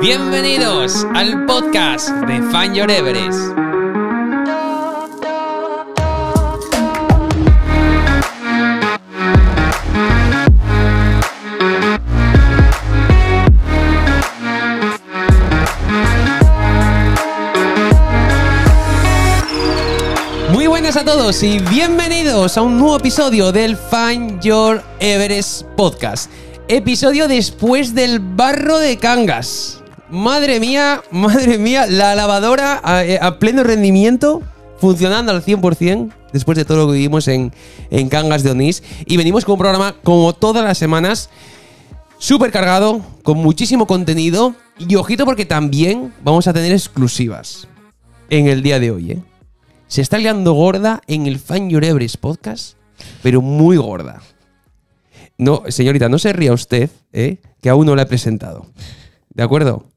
Bienvenidos al podcast de Fan Your Everest. a todos y bienvenidos a un nuevo episodio del Find Your Everest Podcast episodio después del barro de Cangas. Madre mía, madre mía, la lavadora a, eh, pleno rendimiento, funcionando al 100%, después de todo lo que vivimos en, Cangas de Onís. Y venimos con un programa, como todas las semanas, súper cargado, con muchísimo contenido. Y ojito porque también vamos a tener exclusivas en el día de hoy. ¿eh? Se está liando gorda en el Fan Your Everest podcast, pero muy gorda. No, señorita, no se ría usted, ¿eh? que aún no la he presentado. ¿De acuerdo?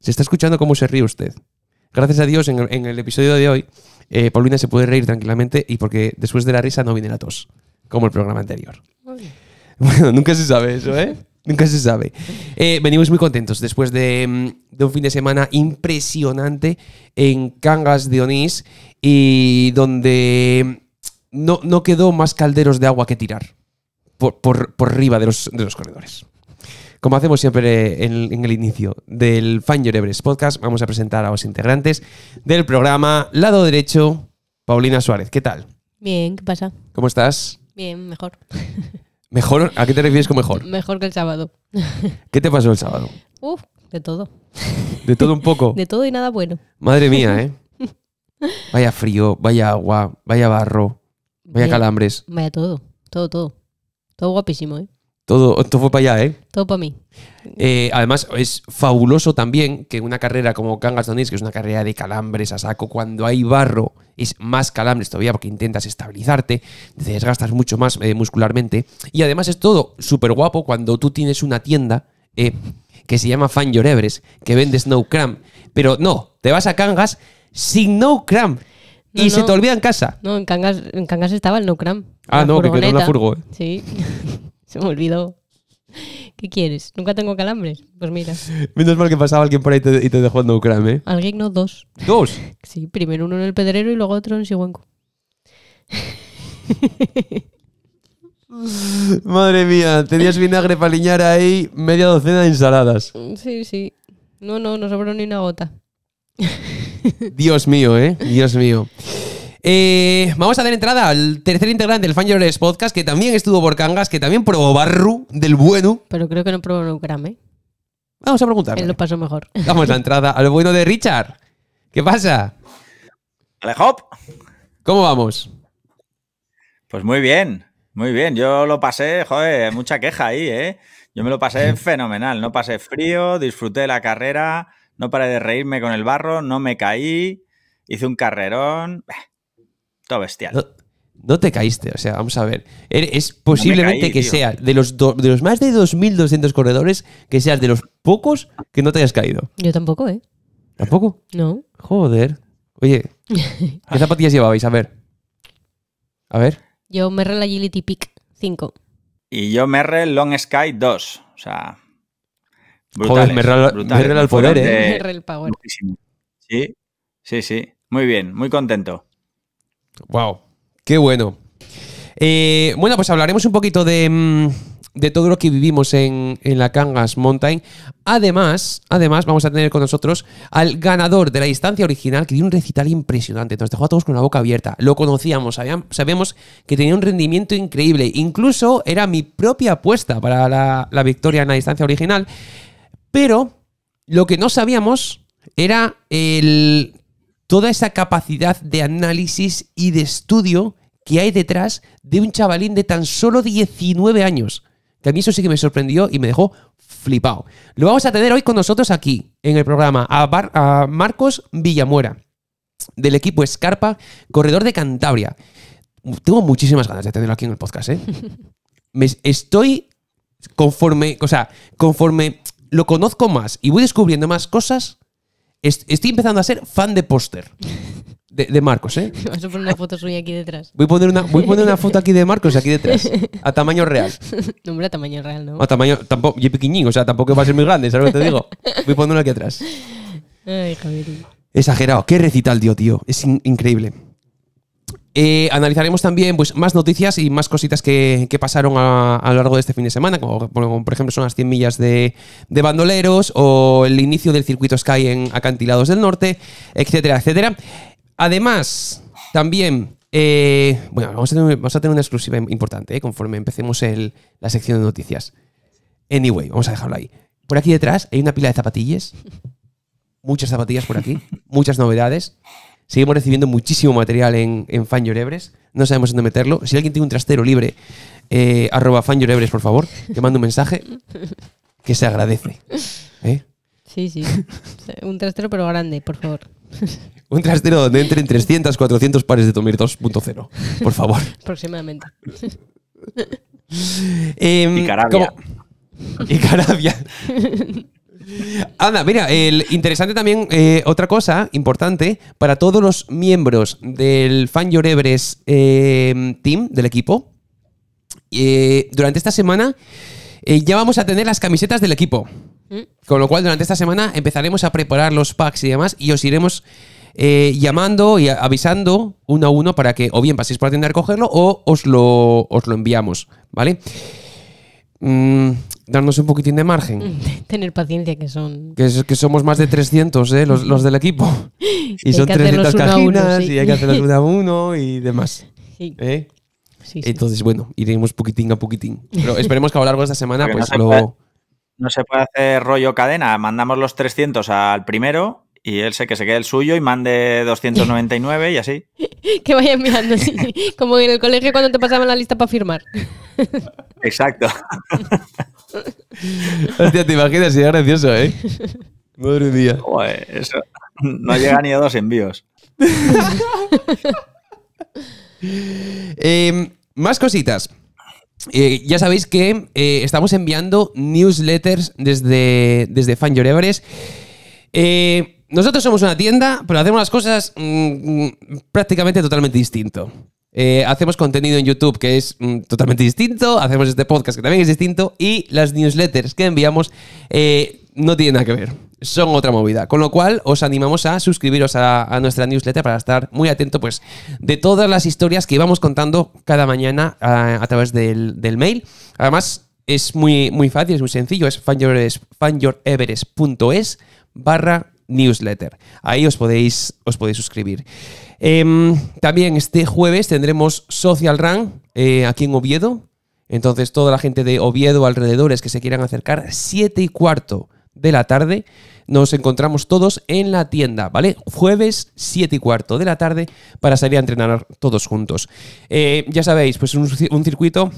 Se está escuchando cómo se ríe usted. Gracias a Dios, en el, episodio de hoy, eh, Paulina se puede reír tranquilamente y porque después de la risa no viene la tos, como el programa anterior. Bueno, nunca se sabe eso, ¿eh? Nunca se sabe. Eh, venimos muy contentos después mm, de, un fin de semana impresionante en Cangas de Onís y donde no, no quedó más calderos de agua que tirar por, arriba de los, de los corredores. Como hacemos siempre en el, inicio del Fan Your Everest podcast, vamos a presentar a los integrantes del programa. Lado derecho, Paulina Suárez, ¿qué tal? Bien, ¿qué pasa? ¿Cómo estás? Bien, mejor. ¿Mejor? ¿A qué te refieres con mejor? Mejor que el sábado. ¿Qué te pasó el sábado? Uf, de todo. ¿De todo un poco? De todo y nada bueno. Madre mía, ¿eh? Vaya frío, vaya agua, vaya barro, vaya calambres. Vaya todo, todo, todo. Todo guapísimo, ¿eh? Todo, fue para allá, ¿eh? Todo para mí. Eh, además, es fabuloso también que una carrera como Cangas Donis, que es una carrera de calambres a saco, cuando hay barro es más calambres todavía porque intentas estabilizarte, te desgastas mucho más eh, muscularmente. Y además es todo súper guapo cuando tú tienes una tienda eh, que se llama Fan Your que vende Snow cram. Pero no, te vas a Cangas sin No cram. y se te olvida en casa. No, en Cangas, en Cangas estaba el No cram. Ah, no, que quedó una la furgo. ¿eh? Sí, se me olvidó. ¿Qué quieres? ¿Nunca tengo calambres? Pues mira. Menos mal que pasaba alguien por ahí y te dejó en Ucrania. ¿eh? Alguien no, dos. ¿Dos? Sí, primero uno en el Pedrero y luego otro en Sihuenco. Madre mía, tenías vinagre para liñar ahí media docena de ensaladas. Sí, sí. No, no, no sobró ni una gota. Dios mío, ¿eh? Dios mío. Eh, vamos a dar entrada al tercer integrante del Fan Podcast, que también estuvo por Cangas, que también probó barro del bueno. Pero creo que no probó un ¿eh? Vamos a preguntar. Él lo pasó mejor. Damos la entrada al bueno de Richard. ¿Qué pasa? Alejop. ¿Cómo vamos? Pues muy bien, muy bien. Yo lo pasé, joder, mucha queja ahí, ¿eh? Yo me lo pasé fenomenal. No pasé frío, disfruté la carrera, no paré de reírme con el barro, no me caí, hice un carrerón. Todo bestial. No, te caíste, o sea, vamos a ver. Er, es posiblemente que sea de los, de los más de 2.200 corredores, que seas de los pocos que no te hayas caído. Yo tampoco, ¿eh? ¿Tampoco? No. Joder. Oye, ¿qué zapatillas llevabais? A ver. A ver. Yo Merrell Agility Peak 5. Y yo Merrell Long Sky 2. O sea. brutales. Merrell al poder, ¿eh? Merrell Power. Sí, sí, sí. Muy bien, muy contento. Wow, qué bueno. Eh, bueno, pues hablaremos un poquito de, mm, de todo lo que vivimos en, la Kangas Mountain. Además, además, vamos a tener con nosotros al ganador de la distancia original, que dio un recital impresionante. Nos dejó a todos con la boca abierta. Lo conocíamos, sabíamos que tenía un rendimiento increíble. Incluso era mi propia apuesta para la victoria en la distancia original. Pero lo que no sabíamos era el toda esa capacidad de análisis y de estudio que hay detrás de un chavalín de tan solo 19 años. Que a mí eso sí que me sorprendió y me dejó flipado. Lo vamos a tener hoy con nosotros aquí, en el programa, a, Marcos Villamuera, del equipo Escarpa, corredor de Cantabria. Tengo muchísimas ganas de tenerlo aquí en el podcast, ¿eh? me estoy conforme, o sea, conforme lo conozco más y voy descubriendo más cosas, Estoy empezando a ser fan de póster. De, Marcos, ¿eh? Vas a poner una foto suya aquí detrás. Voy a poner una, foto aquí de Marcos, aquí detrás. A tamaño real. No, hombre, a tamaño real, ¿no? A tamaño. Tampoco, y pequeñín, o sea, tampoco va a ser muy grande, ¿sabes lo que te digo? Voy a poner una aquí atrás. Ay, Javier. Exagerado. Qué recital dio, tío. Es increíble. Eh, analizaremos también pues, más noticias y más cositas que, pasaron a, lo largo de este fin de semana, como, por ejemplo son las 100 millas de, bandoleros o el inicio del circuito Sky en Acantilados del Norte, etcétera, etcétera. Además, también, eh, bueno, vamos a, tener, una exclusiva importante eh, conforme empecemos el, la sección de noticias. Anyway, vamos a dejarlo ahí. Por aquí detrás hay una pila de zapatillas, muchas zapatillas por aquí, muchas novedades. Seguimos recibiendo muchísimo material en, en Fan No sabemos dónde meterlo. Si alguien tiene un trastero libre, eh, arroba Fan por favor, que mande un mensaje que se agradece. ¿eh? Sí, sí. Un trastero, pero grande, por favor. Un trastero donde entren 300, 400 pares de Tomir 2.0, por favor. Aproximadamente. Em, y Carabia. Y Carabia. Anda, mira, el interesante también, eh, otra cosa importante, para todos los miembros del Fan Yorebres eh, team, del equipo, eh, durante esta semana ya vamos a tener las camisetas del equipo. ¿Mm? Con lo cual, durante esta semana empezaremos a preparar los packs y demás y os iremos llamando y avisando uno a uno para que o bien paséis por la tienda a recogerlo o os lo, os lo enviamos, ¿vale? Mm, darnos un poquitín de margen. Tener paciencia, que son. Que, somos más de 300, eh, los, del equipo. Y son 300 cajinas, uno, y hay que hacerlas una a uno y demás. Eh. Entonces, bueno, iremos poquitín a poquitín. Pero esperemos que a lo largo de esta semana, pues no no se puede hacer rollo cadena. Mandamos los 300 al primero y él se que se quede el suyo y mande 299 y así. que vaya enviando así, como en el colegio cuando te pasaban la lista para firmar. Exacto. Hostia, te imaginas, sería gracioso, ¿eh? Madre mía. eso, no llega ni a dos envíos. Eh, más cositas. Eh, ya sabéis que eh, estamos enviando newsletters desde, desde Fan Your Eh, nosotros somos una tienda, pero hacemos las cosas mm, mm, prácticamente totalmente distinto. Eh, hacemos contenido en YouTube que es mm, totalmente distinto, hacemos este podcast que también es distinto y las newsletters que enviamos eh, no tienen nada que ver, son otra movida. Con lo cual os animamos a suscribiros a, nuestra newsletter para estar muy atento pues, de todas las historias que vamos contando cada mañana a, través del, mail. Además, es muy, muy fácil, es muy sencillo, es fanyoreveres.es barra newsletter. Ahí os podéis, os podéis suscribir. Em, también este jueves tendremos Social Run eh, aquí en Oviedo. Entonces, toda la gente de Oviedo, alrededores que se quieran acercar, 7 y cuarto de la tarde, nos encontramos todos en la tienda, ¿vale? Jueves 7 y cuarto de la tarde para salir a entrenar todos juntos. Eh, ya sabéis, pues un circuito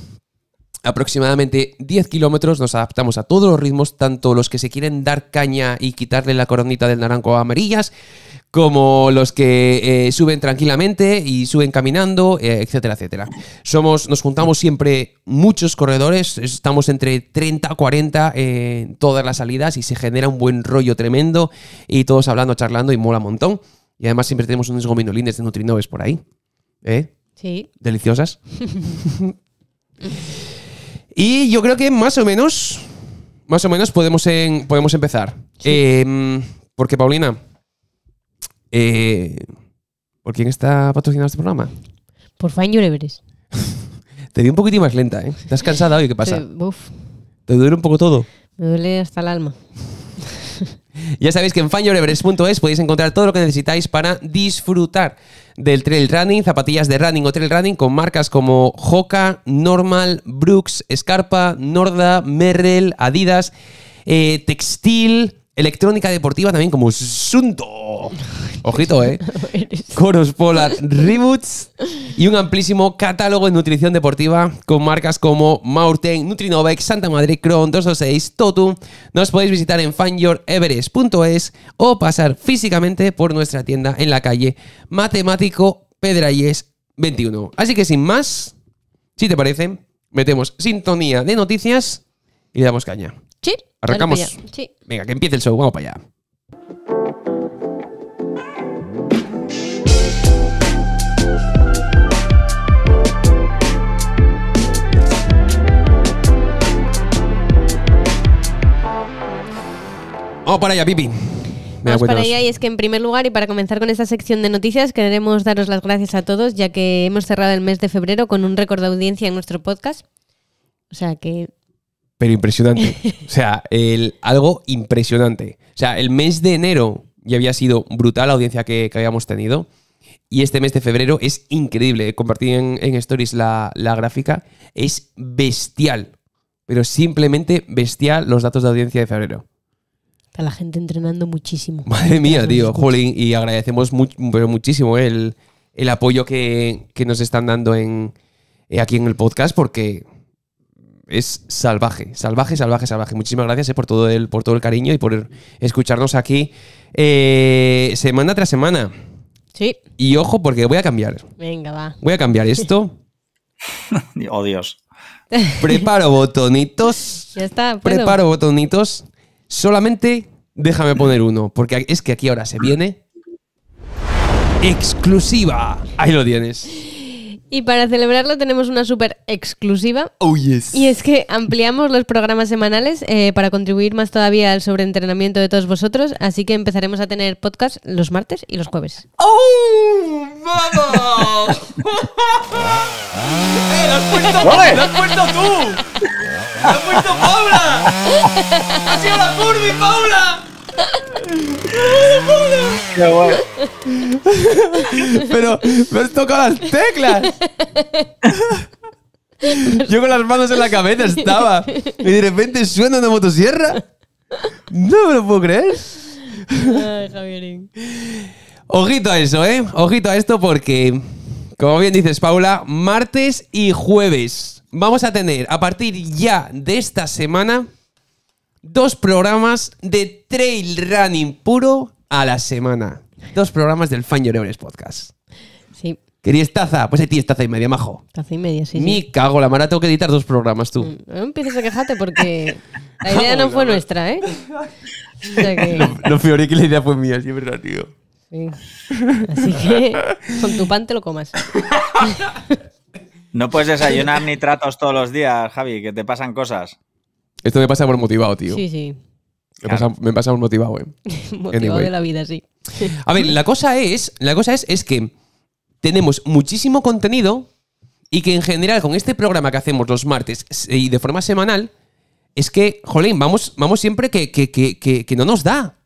aproximadamente 10 kilómetros nos adaptamos a todos los ritmos, tanto los que se quieren dar caña y quitarle la coronita del naranjo a amarillas, como los que eh, suben tranquilamente y suben caminando, eh, etcétera, etcétera. Somos, nos juntamos siempre muchos corredores, estamos entre 30 a 40 en todas las salidas y se genera un buen rollo tremendo y todos hablando, charlando y mola un montón. Y además siempre tenemos unos gominolines de Nutrinoves por ahí. ¿Eh? Sí. Deliciosas. Y yo creo que más o menos, más o menos podemos, podemos empezar. Em, porque, Paulina, eh, ¿por quién está patrocinado este programa? Por Fine Your Everest. Te vi un poquitín más lenta, ¿eh? ¿Estás cansada hoy? ¿Qué pasa? ¿Te duele un poco todo? Me duele hasta el alma. ya sabéis que en fanyoreveres.es podéis encontrar todo lo que necesitáis para disfrutar del trail running, zapatillas de running o trail running con marcas como Hoka, Normal, Brooks, Scarpa, Norda, Merrell, Adidas, eh, Textil, Electrónica deportiva también como Sunto. Ojito, ¿eh? Coros Polar Reboots y un amplísimo catálogo de nutrición deportiva con marcas como Maurten, Nutrinovex, Santa Madrid, Cron, 226, Totu. Nos podéis visitar en fanyoureveres.es o pasar físicamente por nuestra tienda en la calle Matemático Pedrayes 21. Así que sin más, si te parece, metemos sintonía de noticias y le damos caña. Arrancamos. Venga, que empiece el show. Vamos para allá. Vamos para allá, Pipi. Vamos para allá y es que en primer lugar y para comenzar con esta sección de noticias queremos daros las gracias a todos ya que hemos cerrado el mes de febrero con un récord de audiencia en nuestro podcast. O sea que pero impresionante. O sea, el, algo impresionante. O sea, el mes de enero ya había sido brutal la audiencia que, habíamos tenido. Y este mes de febrero es increíble. Compartí en, en Stories la, gráfica. Es bestial. Pero simplemente bestial los datos de audiencia de febrero. Está la gente entrenando muchísimo. Madre mía, tío. y agradecemos muchísimo el, apoyo que, nos están dando en, eh, aquí en el podcast porque es salvaje, salvaje, salvaje, salvaje. Muchísimas gracias eh, por, todo el, por todo el cariño y por escucharnos aquí eh, semana tras semana. Sí. Y ojo, porque voy a cambiar. Venga, va. Voy a cambiar esto. oh, Dios. Preparo botonitos. Ya está. Preparo botonitos. Solamente déjame poner uno, porque es que aquí ahora se viene. Exclusiva. Ahí lo tienes. Y para celebrarlo tenemos una súper exclusiva. Oh, yes. Y es que ampliamos los programas semanales eh, para contribuir más todavía al sobreentrenamiento de todos vosotros. Así que empezaremos a tener podcast los martes y los jueves. ¡Oh! ¡Vamos! ¡Eh, lo has puesto, tú! ¡Lo has puesto Paula! ¡Ha sido la curva, Paula! Qué Pero me has tocado las teclas. Yo con las manos en la cabeza estaba. Y de repente suena una motosierra. No me lo puedo creer. Javierín. Ojito a eso, ¿eh? Ojito a esto porque, como bien dices, Paula, martes y jueves vamos a tener a partir ya de esta semana dos programas de trail running puro a la semana. Dos programas del Fan Your Podcast. Sí. ¿Querías taza? Pues ahí tienes taza y media, majo. Taza y media, sí. Me cago la mara, tengo que editar dos programas tú. Mm, no empieces a quejarte porque la idea no fue nuestra, ¿eh? lo, que la idea fue mía, siempre tío. Sí. Así que con tu pan te lo comas. No puedes desayunar ni tratos todos los días, Javi, que te pasan cosas. Esto me pasa por motivado, tío. Sí, sí. Me, pasa, por motivado, eh. motivado de la vida, sí. A ver, la cosa es, la cosa es, que tenemos muchísimo contenido y que en general con este programa que hacemos los martes y de forma semanal, es que, jolín, vamos, vamos siempre que, que, que no nos da.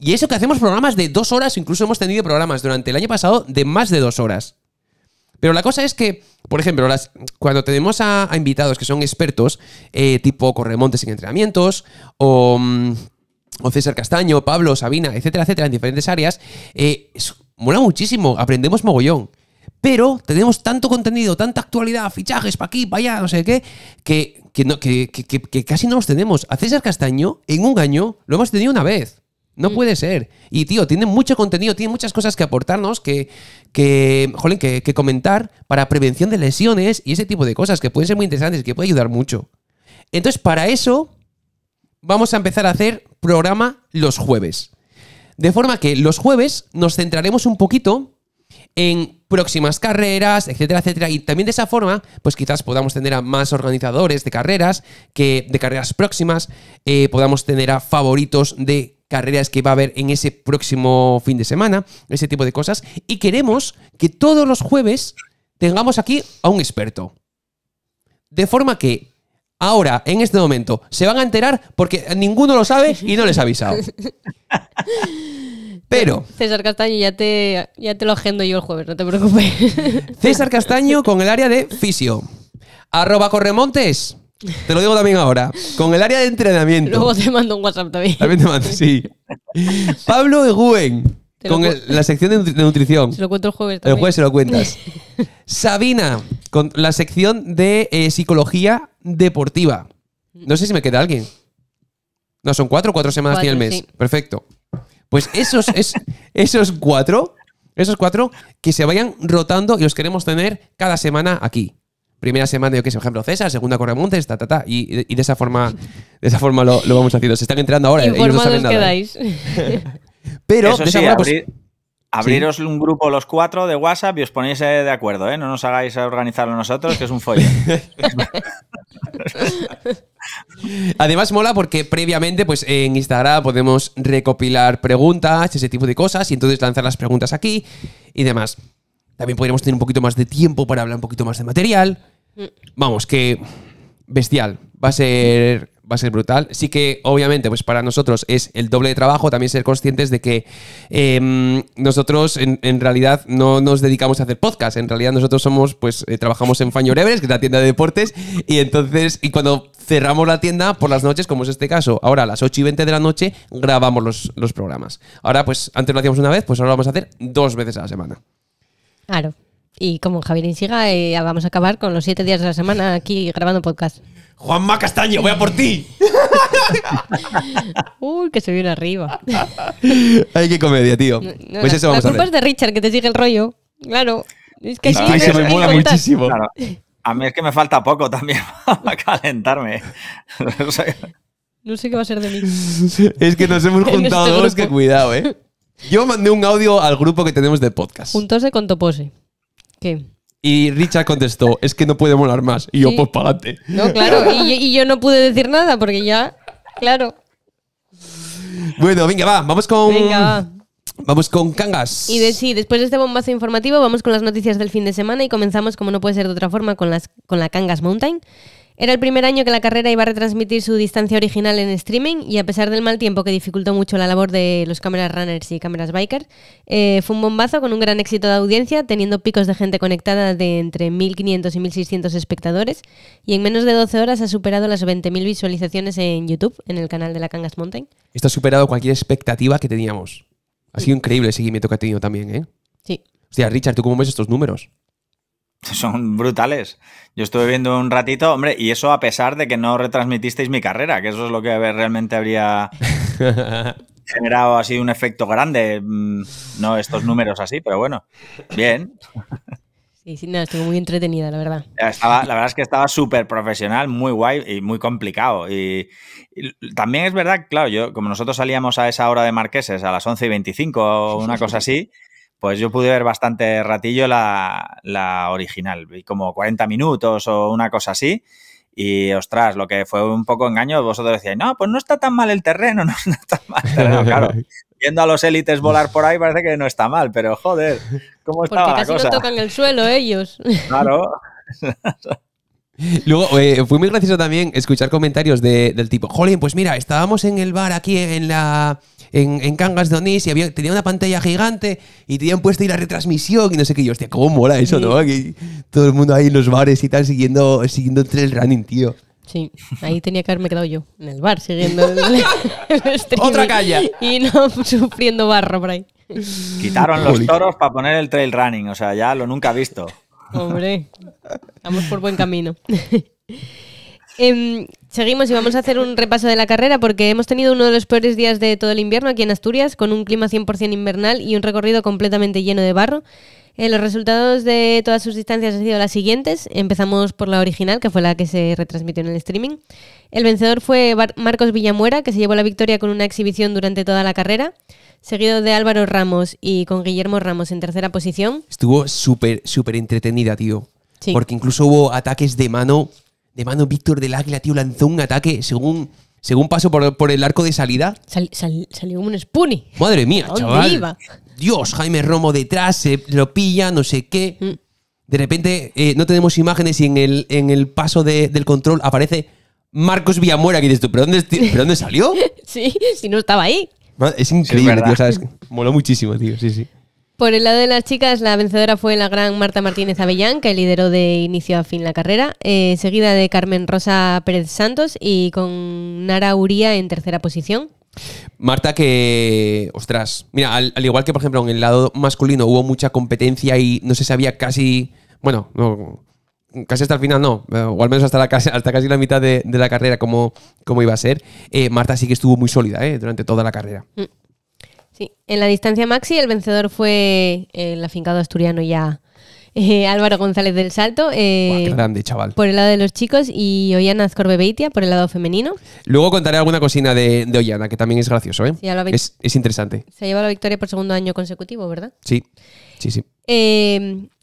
Y eso que hacemos programas de dos horas, incluso hemos tenido programas durante el año pasado de más de dos horas. Pero la cosa es que, por ejemplo, cuando tenemos a, invitados que son expertos, eh, tipo Corremontes en entrenamientos, mm, o, César Castaño, Pablo, Sabina, etcétera, etcétera, en diferentes áreas, eh, mola muchísimo, aprendemos mogollón. Pero tenemos tanto contenido, tanta actualidad, fichajes para aquí, para allá, no sé qué, que, que, no, que, casi no los tenemos. A César Castaño, en un año, lo hemos tenido una vez. No mm. puede ser. Y, tío, tiene mucho contenido, tiene muchas cosas que aportarnos que, que, que, comentar para prevención de lesiones y ese tipo de cosas que pueden ser muy interesantes y que puede ayudar mucho. Entonces, para eso, vamos a empezar a hacer programa los jueves. De forma que los jueves nos centraremos un poquito en próximas carreras, etcétera, etcétera. Y también de esa forma, pues quizás podamos tener a más organizadores de carreras, que de carreras próximas, eh, podamos tener a favoritos de carreras que va a haber en ese próximo fin de semana, ese tipo de cosas. Y queremos que todos los jueves tengamos aquí a un experto. De forma que ahora, en este momento, se van a enterar porque ninguno lo sabe y no les ha avisado. Pero. César Castaño, ya te, ya te lo agendo yo el jueves, no te preocupes. César Castaño con el área de fisio. Arroba Corremontes te lo digo también ahora. Con el área de entrenamiento. Luego te mando un WhatsApp también. También te mando, sí. Pablo Eguen. Con la sección de, nutrición. Se lo cuento el jueves también. El jueves se lo cuentas. Sabina, con la sección de eh, psicología deportiva. No sé si me queda alguien. No, son cuatro, cuatro semanas y el mes. Perfecto. Pues esos, es, esos cuatro, esos cuatro, que se vayan rotando y los queremos tener cada semana aquí primera semana, yo que sé, por ejemplo, César, segunda Corremontes, ta, ta, ta. Y, de esa forma, de esa forma lo, vamos haciendo. Se están entrando ahora, ellos no saben Pero, Abriros un grupo los cuatro de WhatsApp y os ponéis eh, de acuerdo, eh. No nos hagáis organizarlo nosotros, que es un follón. Además mola porque previamente pues en Instagram podemos recopilar preguntas, ese tipo de cosas y entonces lanzar las preguntas aquí y demás. También podríamos tener un poquito más de tiempo para hablar un poquito más de material. Mm. Vamos, que bestial. Va a ser va a ser brutal. Sí que, obviamente, pues para nosotros es el doble de trabajo, también ser conscientes de que em, nosotros en, realidad no nos dedicamos a hacer podcast, en realidad nosotros somos, pues eh, trabajamos en fañoreves que es la tienda de deportes, y entonces, y cuando cerramos la tienda por las noches, como es este caso, ahora a las 8 y 20 de la noche grabamos los, los programas. Ahora, pues antes lo hacíamos una vez, pues ahora lo vamos a hacer dos veces a la semana. Claro. Y como Javier Insiga, eh, vamos a acabar con los siete días de la semana aquí grabando podcast. Juanma Castaño, voy a por ti. Uy, que se viene arriba. Ay, qué comedia, tío. pues eso vamos de Richard, que te sigue el rollo. Claro. Es que, se me mola muchísimo. A mí es que me falta poco también para calentarme. no sé qué va a ser de mí. Es que nos hemos este juntado dos, que cuidado, ¿eh? Yo mandé un audio al grupo que tenemos de podcast. Juntose con Topose. ¿Qué? Y Richard contestó, es que no puede molar más. Y yo, Sí. pues pa'lante. No, claro. Y, yo no pude decir nada porque ya. Claro. Bueno, venga, va, vamos con. Venga, va. Vamos con Cangas. Y después de este bombazo informativo vamos con las noticias del fin de semana y comenzamos, como no puede ser de otra forma, con, las, con la Kangas Mountain, era el primer año que la carrera iba a retransmitir su distancia original en streaming y a pesar del mal tiempo que dificultó mucho la labor de los cámaras runners y cámaras bikers, eh, fue un bombazo con un gran éxito de audiencia, teniendo picos de gente conectada de entre 1.500 y 1.600 espectadores y en menos de 12 horas ha superado las 20.000 visualizaciones en YouTube, en el canal de la Cangas Mountain. Esto ha superado cualquier expectativa que teníamos. Ha sido increíble el seguimiento que ha tenido también, ¿eh? Sí. sea, Richard, ¿tú cómo ves estos números? son brutales. Yo estuve viendo un ratito, hombre, y eso a pesar de que no retransmitisteis mi carrera, que eso es lo que realmente habría generado así un efecto grande, mm, no estos números así, pero bueno, bien. Sí, sí, no, estuvo muy entretenida, la verdad. la verdad es que estaba súper profesional, muy guay y muy complicado. Y, también es verdad, claro, yo como nosotros salíamos a esa hora de marqueses, a las 11 y 25 o una cosa así, pues yo pude ver bastante ratillo la, original, vi como 40 minutos o una cosa así. Y ostras, lo que fue un poco engaño, vosotros decíais, no, pues no está tan mal el terreno, no está tan mal el terreno. Claro, viendo a los élites volar por ahí parece que no está mal, pero joder, ¿cómo estaba Porque casi no tocan el suelo ellos. Claro. Luego, eh, fue muy gracioso también escuchar comentarios del tipo, jolín, pues mira, estábamos en el bar aquí en la en, en Cangas de Onís y había, tenía una pantalla gigante y tenían puesto ahí la retransmisión y no sé qué. yo, hostia, cómo mola eso, ¿no? Que todo el mundo ahí en los bares y tal siguiendo, siguiendo el trail running, tío. Sí, ahí tenía que haberme quedado yo, en el bar, siguiendo el, streaming. ¡Otra calle! Y no sufriendo barro por ahí. Quitaron los toros para poner el trail running, o sea, ya lo nunca he visto. Hombre, vamos por buen camino. Em, seguimos y vamos a hacer un repaso de la carrera porque hemos tenido uno de los peores días de todo el invierno aquí en Asturias, con un clima 100% invernal y un recorrido completamente lleno de barro. Eh, los resultados de todas sus distancias han sido las siguientes. Empezamos por la original, que fue la que se retransmitió en el streaming. El vencedor fue Marcos Villamuera, que se llevó la victoria con una exhibición durante toda la carrera, seguido de Álvaro Ramos y con Guillermo Ramos en tercera posición. Estuvo súper, súper entretenida, tío. Sí. Porque incluso hubo ataques de mano. De mano, Víctor del Águila, tío, lanzó un ataque según según paso por, el arco de salida. Sal, salió un Spoonie. Madre mía, chaval. Dios, Jaime Romo detrás, se lo pilla, no sé qué. Mm. De repente eh, no tenemos imágenes y en el, en el paso del control aparece Marcos Villamuera, que dices tú, ¿pero dónde, dónde salió? sí, si no estaba ahí. Es increíble, tío, Moló muchísimo, tío, sí, sí. Por el lado de las chicas, la vencedora fue la gran Marta Martínez Avellán, que lideró de inicio a fin la carrera, eh, seguida de Carmen Rosa Pérez Santos y con Nara Uría en tercera posición. Marta, que. Ostras. Mira, al, igual que, por ejemplo, en el lado masculino hubo mucha competencia y no se sabía casi. Bueno, casi hasta el final no, eh, o al menos hasta, la, casi la mitad de, la carrera, como, iba a ser. Eh, Marta sí que estuvo muy sólida eh, durante toda la carrera. Mm. Sí, en la distancia maxi, el vencedor fue el afincado asturiano ya eh, Álvaro González del Salto. Eh, grande, chaval. Por el lado de los chicos y Ollana Azcorbebeitia por el lado femenino. Luego contaré alguna cocina de, Ollana, que también es gracioso, ¿eh? Sí, es, interesante. Se lleva la victoria por segundo año consecutivo, ¿verdad? Sí, sí, sí. Eh,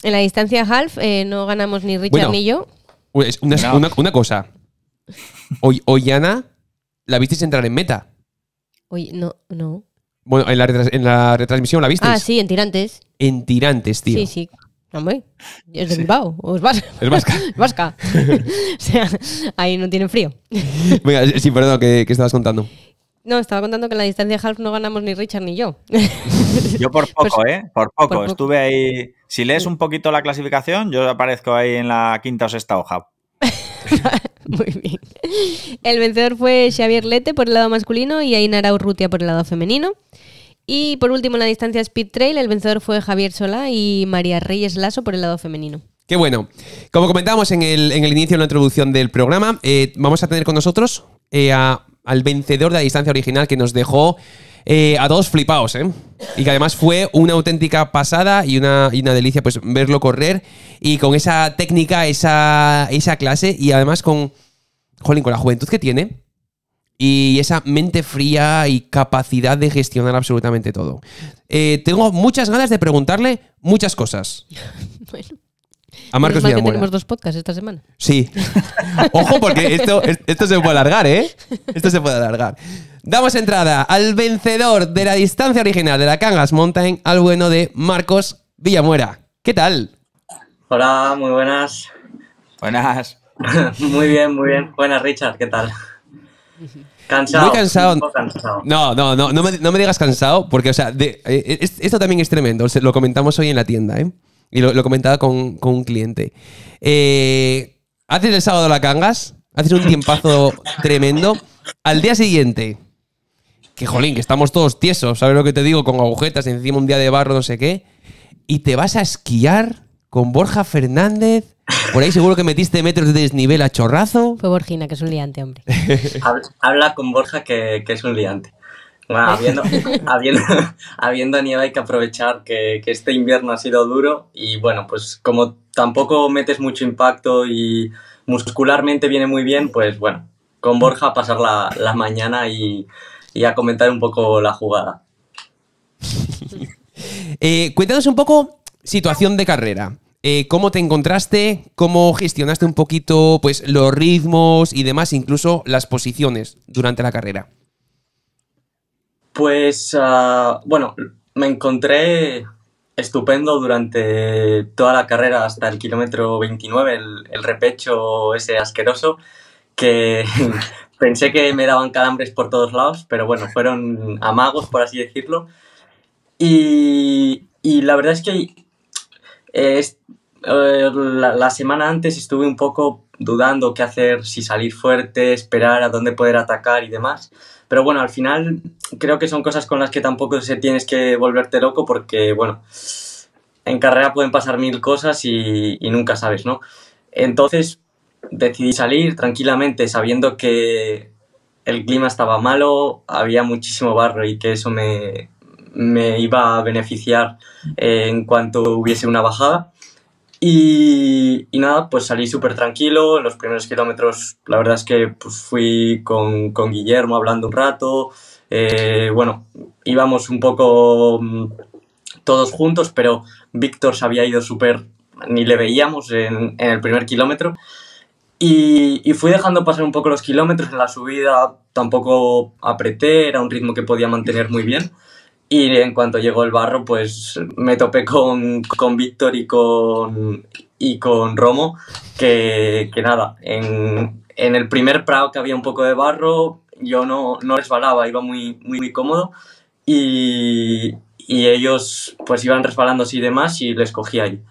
en la distancia half no ganamos ni Richard ni yo. Pues, una, cosa. Hoy, Ollana, ¿la visteis entrar en meta? Hoy no, no. Bueno, en la, la, retransmisión la visteis. Ah, sí, en tirantes. En tirantes, tío. Sí, sí es de Bilbao, o es vasca. vasca. o sea, ahí no tiene frío. Venga, sí, perdón, ¿qué, estabas contando? No, estaba contando que en la distancia half no ganamos ni Richard ni yo. yo por pues poco, ¿eh? Por poco. Estuve ahí. Si lees un poquito la clasificación, yo aparezco ahí en la quinta o sexta hoja. Muy bien. El vencedor fue Xavier Lete por el lado masculino y Ainara Urrutia por el lado femenino. Y por último, en la distancia Speed Trail, el vencedor fue Javier Sola y María Reyes Lasso por el lado femenino. Qué bueno. Como comentábamos en el, inicio, de la introducción del programa, eh, vamos a tener con nosotros eh, al vencedor de la distancia original que nos dejó eh, a todos flipados, Y que además fue una auténtica pasada y una, delicia pues verlo correr y con esa técnica, esa, esa clase y además con, con la juventud que tiene y esa mente fría y capacidad de gestionar absolutamente todo. Eh, tengo muchas ganas de preguntarle muchas cosas. bueno. A Marcos que tenemos dos podcasts esta semana. Sí. Ojo, porque esto, esto se puede alargar, ¿eh? Esto se puede alargar. Damos entrada al vencedor de la distancia original de la Kangas Mountain, al bueno de Marcos Villamuera. ¿Qué tal? Hola, muy buenas. Buenas. muy bien, muy bien. Buenas, Richard, ¿qué tal? Cansado. No, no, no, no me, digas cansado, porque, o sea, eh, eh, esto también es tremendo. Lo comentamos hoy en la tienda, ¿eh? Y lo, comentaba con, un cliente. Eh, haces el sábado la cangas, haces un tiempazo tremendo. Al día siguiente, que jolín, que estamos todos tiesos, ¿sabes lo que te digo? Con agujetas encima un día de barro, no sé qué. Y te vas a esquiar con Borja Fernández. Por ahí seguro que metiste metros de desnivel a chorrazo. Fue Borgina, que es un liante, hombre. Habla con Borja, que, es un liante. habiendo, habiendo, nieve hay que aprovechar que, este invierno ha sido duro y bueno, pues como tampoco metes mucho impacto y muscularmente viene muy bien, pues bueno, con Borja a pasar la, mañana y, a comentar un poco la jugada. Eh, cuéntanos un poco situación de carrera. Eh, cómo te encontraste, cómo gestionaste un poquito pues, los ritmos y demás, incluso las posiciones durante la carrera. Pues, ah, bueno, me encontré estupendo durante toda la carrera hasta el kilómetro 29, el, repecho ese asqueroso, que pensé que me daban calambres por todos lados, pero bueno, fueron amagos, por así decirlo. Y, y la verdad es que es, eh, la, semana antes estuve un poco dudando qué hacer, si salir fuerte, esperar a dónde poder atacar y demás. Pero bueno, al final creo que son cosas con las que tampoco se tienes que volverte loco porque, bueno, en carrera pueden pasar mil cosas y, y nunca sabes, ¿no? Entonces decidí salir tranquilamente sabiendo que el clima estaba malo, había muchísimo barro y que eso me, me iba a beneficiar eh, en cuanto hubiese una bajada. Y, nada, pues salí súper tranquilo. En los primeros kilómetros, la verdad es que pues, fui con, Guillermo hablando un rato. Eh, bueno, íbamos un poco mm, todos juntos, pero Víctor se había ido súper, ni le veíamos en, el primer kilómetro. Y, y, fui dejando pasar un poco los kilómetros en la subida, tampoco apreté, era un ritmo que podía mantener muy bien. Y en cuanto llegó el barro, pues me topé con, con Víctor y con, y con Romo, que, que nada, en, en, el primer prado que había un poco de barro, yo no, no resbalaba, iba muy, muy, muy cómodo y, y, ellos pues iban resbalando y demás y les cogía ahí.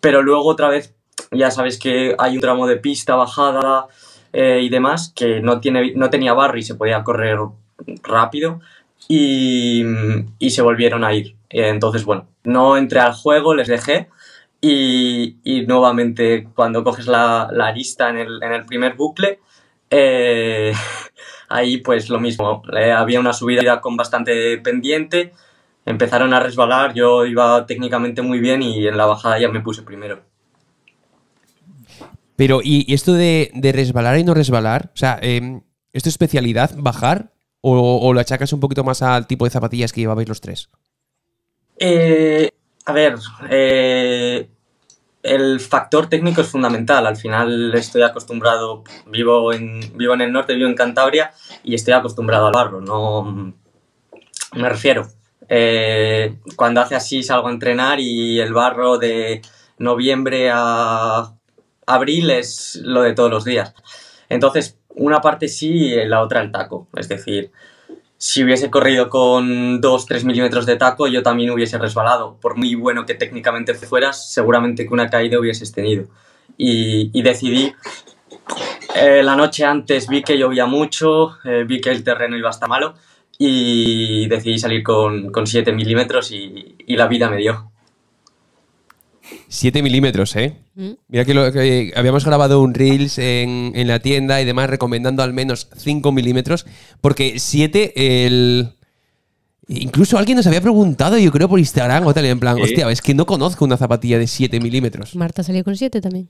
Pero luego otra vez, ya sabes que hay un tramo de pista, bajada eh, y demás, que no, tiene, no tenía barro y se podía correr rápido y, se volvieron a ir. Entonces, bueno, no entré al juego, les dejé. Y, nuevamente, cuando coges la, arista en el, primer bucle, eh, ahí pues lo mismo. Eh, había una subida con bastante pendiente, empezaron a resbalar, yo iba técnicamente muy bien y en la bajada ya me puse primero. Pero, ¿y esto de, resbalar y no resbalar? O sea, em, ¿esto es especialidad? ¿Bajar? o, lo achacas un poquito más al tipo de zapatillas que llevabais los tres? Eh, a ver, eh, el factor técnico es fundamental. Al final estoy acostumbrado, vivo en, vivo en el norte, vivo en Cantabria y estoy acostumbrado al barro. No me refiero. Eh, cuando hace así salgo a entrenar y el barro de noviembre a abril es lo de todos los días. Entonces, una parte sí y la otra el taco. Es decir, si hubiese corrido con 2-3 milímetros de taco, yo también hubiese resbalado. Por muy bueno que técnicamente fueras, seguramente que una caída hubieses tenido. Y, decidí, eh, la noche antes vi que llovía mucho, eh, vi que el terreno iba hasta malo y decidí salir con, con 7 milímetros y la vida me dio. 7 milímetros, ¿eh? Mm. Mira que, habíamos grabado un Reels en, la tienda y demás recomendando al menos 5 milímetros, porque 7, el... Incluso alguien nos había preguntado, yo creo, por Instagram o tal, en plan, hostia, es que no conozco una zapatilla de 7 milímetros. Marta salió con 7 también.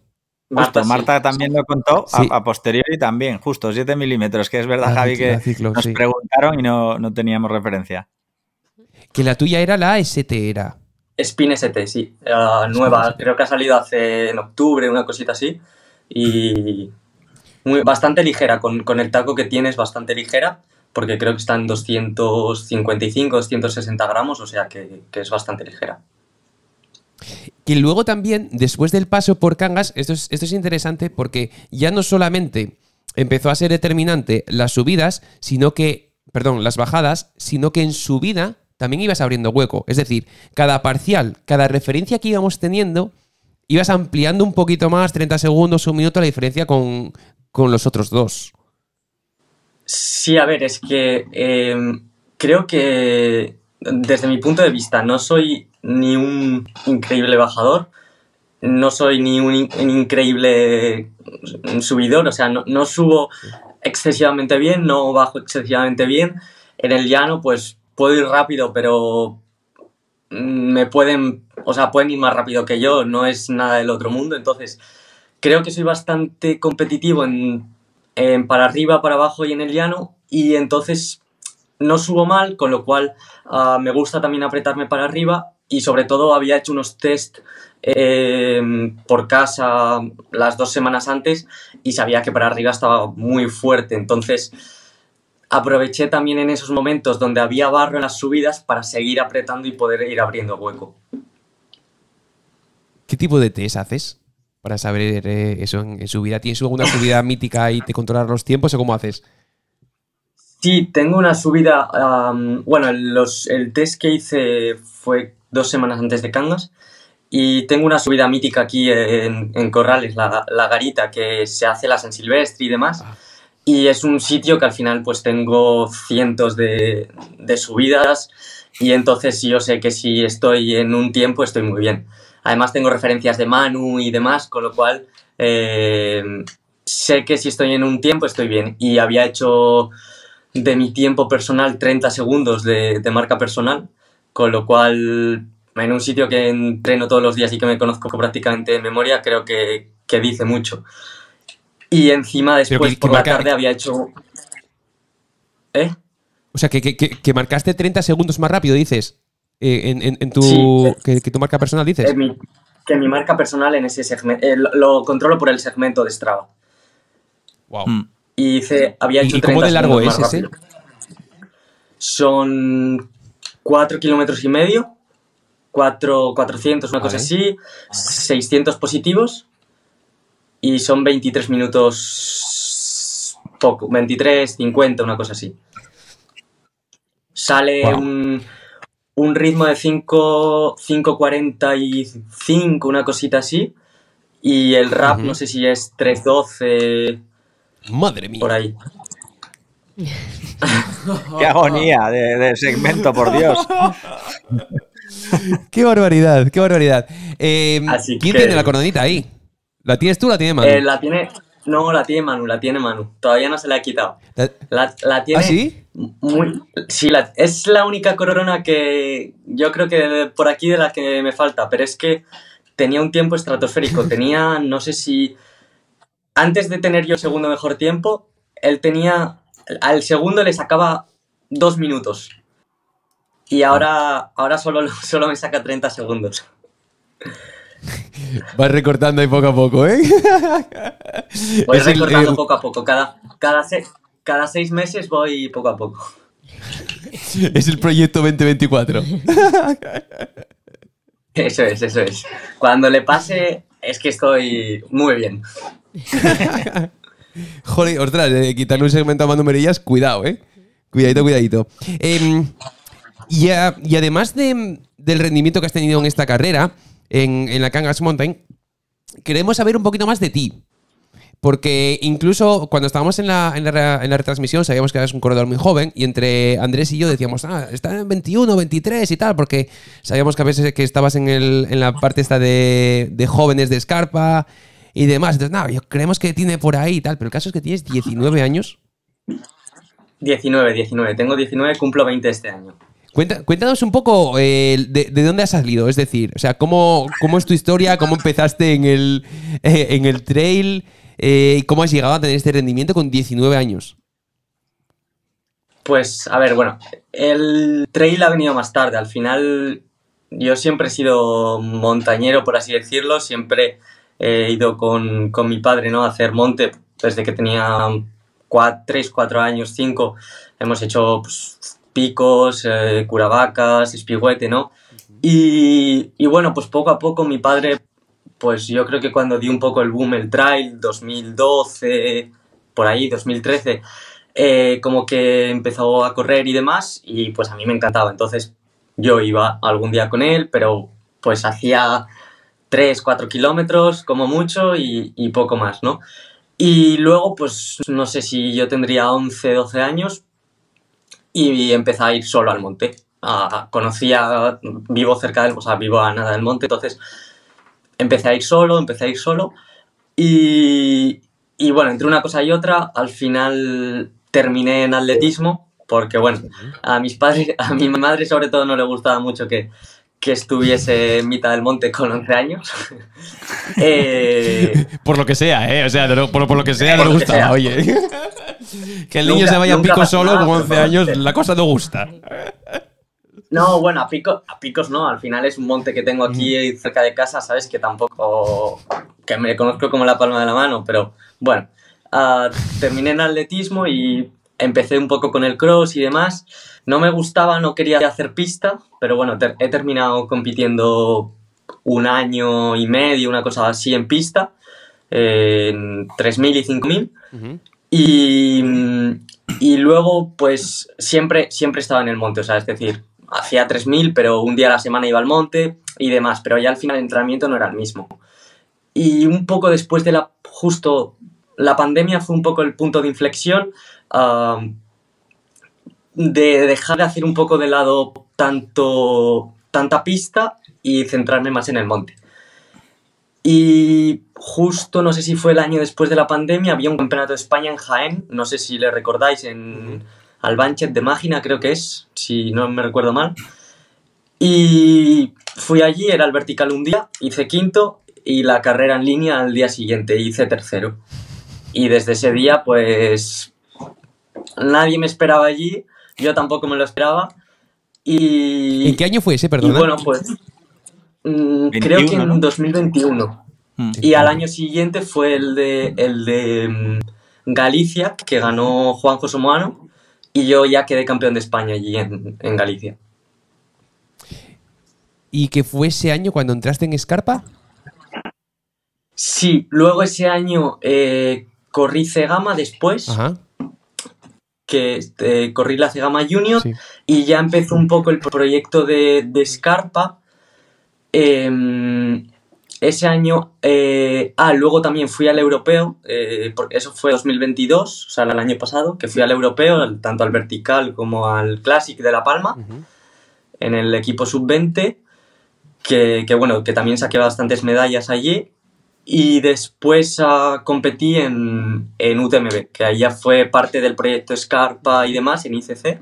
Marta, justo, ah, Marta también lo contó a, posteriori también, justo 7 milímetros, que es verdad, ah, Javi, que nos preguntaron y no, no teníamos referencia. Que la tuya era la ST, era. Spin ST, sí, ah, nueva, creo que ha salido hace en octubre, una cosita así, y muy, bastante ligera, con, el taco que tiene es bastante ligera, porque creo que está en 255, 260 gramos, o sea que, es bastante ligera. Y luego también, después del paso por Cangas, esto es, esto es interesante porque ya no solamente empezó a ser determinante las subidas, sino que, perdón, las bajadas, sino que en subida también ibas abriendo hueco. Es decir, cada parcial, cada referencia que íbamos teniendo, ibas ampliando un poquito más, 30 segundos, un minuto, la diferencia con, los otros dos. Sí, a ver, es que eh, creo que desde mi punto de vista no soy ni un increíble bajador, no soy ni un, increíble subidor, o sea, no, subo excesivamente bien, no bajo excesivamente bien. En el llano, pues puedo ir rápido, pero mm, me pueden, o sea, pueden ir más rápido que yo, no es nada del otro mundo, entonces creo que soy bastante competitivo en, para arriba, para abajo y en el llano, y entonces no subo mal, con lo cual ah, me gusta también apretarme para arriba y sobre todo había hecho unos test em, por casa las dos semanas antes y sabía que para arriba estaba muy fuerte, entonces aproveché también en esos momentos donde había barro en las subidas para seguir apretando y poder ir abriendo hueco. ¿Qué tipo de test haces para saber eh, eso en, su subida? ¿Tienes alguna subida mítica y te controlar los tiempos o cómo haces? Sí, tengo una subida. bueno, el test que hice fue dos semanas antes de Cangas. Y tengo una subida mítica aquí en, Corrales, la, garita que se hace la San Silvestre y demás. Ah. Y es un sitio que al final pues tengo cientos de, subidas y entonces yo sé que si estoy en un tiempo estoy muy bien. Además tengo referencias de Manu y demás, con lo cual eh, sé que si estoy en un tiempo estoy bien. Y había hecho de mi tiempo personal 30 segundos de, marca personal, con lo cual en un sitio que entreno todos los días y que me conozco prácticamente de memoria, creo que, que dice mucho. Y encima después por la tarde había hecho... ¿Eh? O sea, que, marcaste 30 segundos más rápido, dices, eh, en, en, tu... que, tu marca personal, dices. que mi marca personal en ese segmento... Eh, lo, controlo por el segmento de Strava. Wow. Mm. Y hice, había hecho ¿Y, ¿Cómo de largo es ese? Son 4 kilómetros y medio, 4, 400, una cosa así, 600 positivos y son 23 minutos poco, 23, 50, una cosa así. Sale un, un, ritmo de 5, 5.45, una cosita así. Y el rap, no sé si es 3.12. Madre mía. Por ahí. Qué agonía de, segmento, por Dios. qué barbaridad, qué barbaridad. Eh, ¿Quién tiene la coronita ahí? ¿La tienes tú o la tiene Manu? Eh, la tiene. No, la tiene Manu, la tiene Manu. Todavía no se la ha quitado. La, la, ¿Ah, tiene. sí? es la única corona que yo creo que por aquí de la que me falta, pero es que tenía un tiempo estratosférico. tenía, no sé si. Antes de tener yo el segundo mejor tiempo, él tenía. Al segundo le sacaba dos minutos. Y ahora, ahora solo, solo me saca 30 segundos. Vas recortando ahí poco a poco, ¿eh? Voy recortando poco a poco. Cada, cada, seis meses voy poco a poco. Es el proyecto 2024. Eso es, eso es. Cuando le pase, es que estoy muy bien. Joder, ostras, eh, quitarle un segmento a Mando Merillas, cuidado, ¿eh? Cuidadito, cuidadito. Em, y, además del rendimiento que has tenido en esta carrera, en, la Cangas Mountain, queremos saber un poquito más de ti. Porque incluso cuando estábamos en la, retransmisión sabíamos que eras un corredor muy joven y entre Andrés y yo decíamos, ah, está en 21, 23 y tal, porque sabíamos que a veces que estabas en, la parte esta de, jóvenes de Escarpa y demás. Entonces, nada, creemos que tiene por ahí y tal, pero el caso es que tienes 19 años. 19, 19. Tengo 19, cumplo 20 este año cuéntanos un poco eh, de, dónde has salido, es decir, o sea, cómo, cómo es tu historia, cómo empezaste en el, eh, trail eh, y cómo has llegado a tener este rendimiento con 19 años. Pues, a ver, bueno, el trail ha venido más tarde. Al final, yo siempre he sido montañero, por así decirlo. Siempre he ido con, mi padre, ¿no? A hacer monte desde que tenía 3, 4 años, 5. Hemos hecho pues, Picos, eh, Curavacas, Espigüete, ¿no? Y, bueno, pues poco a poco mi padre, pues yo creo que cuando dio un poco el boom el trail, 2012, por ahí, 2013, eh, como que empezó a correr y demás, y pues a mí me encantaba. Entonces yo iba algún día con él, pero pues hacía 3, 4 kilómetros como mucho y, y poco más, ¿no? Y luego, pues no sé si yo tendría 11, 12 años, y empecé a ir solo al monte. conocía, vivo cerca del, o sea, vivo a nada del monte, entonces empecé a ir solo, empecé a ir solo y, y bueno, entre una cosa y otra, al final terminé en atletismo porque bueno, a mis padres, a mi madre sobre todo no le gustaba mucho que, que estuviese en mitad del monte con 11 años. Eh, por lo que sea, ¿eh? O sea, por, lo que sea, no le gusta, oye. que el niño se vaya a pico solo con 11 años, la cosa no gusta. No, bueno, a, pico, a picos no, al final es un monte que tengo aquí mm. cerca de casa, ¿sabes? Que tampoco, que me conozco como la palma de la mano, pero bueno, ah, terminé en atletismo y empecé un poco con el cross y demás. No me gustaba, no quería hacer pista, pero bueno, he terminado compitiendo un año y medio, una cosa así en pista, en 3.000 y 5.000. Y, y luego, pues siempre, siempre estaba en el monte, o sea, es decir, hacía 3.000, pero un día a la semana iba al monte y demás, pero ya al final el entrenamiento no era el mismo. Y un poco después de la, justo la pandemia fue un poco el punto de inflexión de dejar de hacer un poco de lado tanto, tanta pista y centrarme más en el monte. Y justo, no sé si fue el año después de la pandemia, había un campeonato de España en Jaén, no sé si le recordáis, en Albanchet de Mágina creo que es, si no me recuerdo mal. Y fui allí, era el vertical un día, hice quinto y la carrera en línea al día siguiente, hice tercero. Y desde ese día, pues nadie me esperaba allí, yo tampoco me lo esperaba. Y, ¿En qué año fue ese, perdón? bueno, pues mm, creo que en 2021. Mm. Y al año siguiente fue el de, el de mm, Galicia, que ganó Juan José Moano y yo ya quedé campeón de España allí en, Galicia. ¿Y qué fue ese año cuando entraste en Escarpa? Sí, luego ese año eh, corrí Cegama después. Ajá que este, corrí la Cegama Junior y ya empezó un poco el proyecto de, de Scarpa. Em, ese año, eh, ah, luego también fui al europeo, eh, porque eso fue 2022, o sea, el año pasado, que fui al europeo, tanto al vertical como al Classic de La Palma, en el equipo sub-20, que, que bueno, que también saqué bastantes medallas allí y después ah, competí en, UTMB, que allá fue parte del proyecto Scarpa y demás en ICC,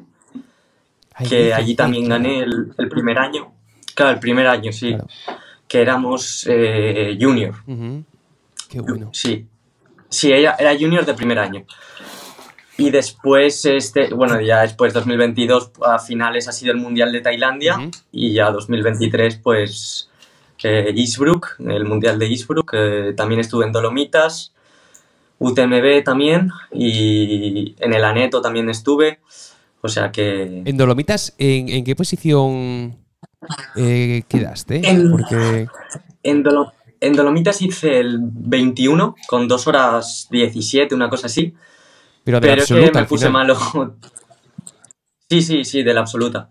que allí también gané el, primer año. Claro, el primer año, sí. Que éramos eh, junior. Sí. Sí, era, era, junior de primer año. Y después, este, bueno, ya después 2022, a finales ha sido el Mundial de Tailandia y ya 2023, pues eh, Eastbrook, el Mundial de Eastbrook, también estuve en Dolomitas, UTMB también y en el Aneto también estuve, o sea que... ¿En Dolomitas en, qué posición eh, quedaste? En, Dolomitas hice el 21 con 2 horas 17, una cosa así, pero, que me puse malo. sí, sí, sí, de la absoluta.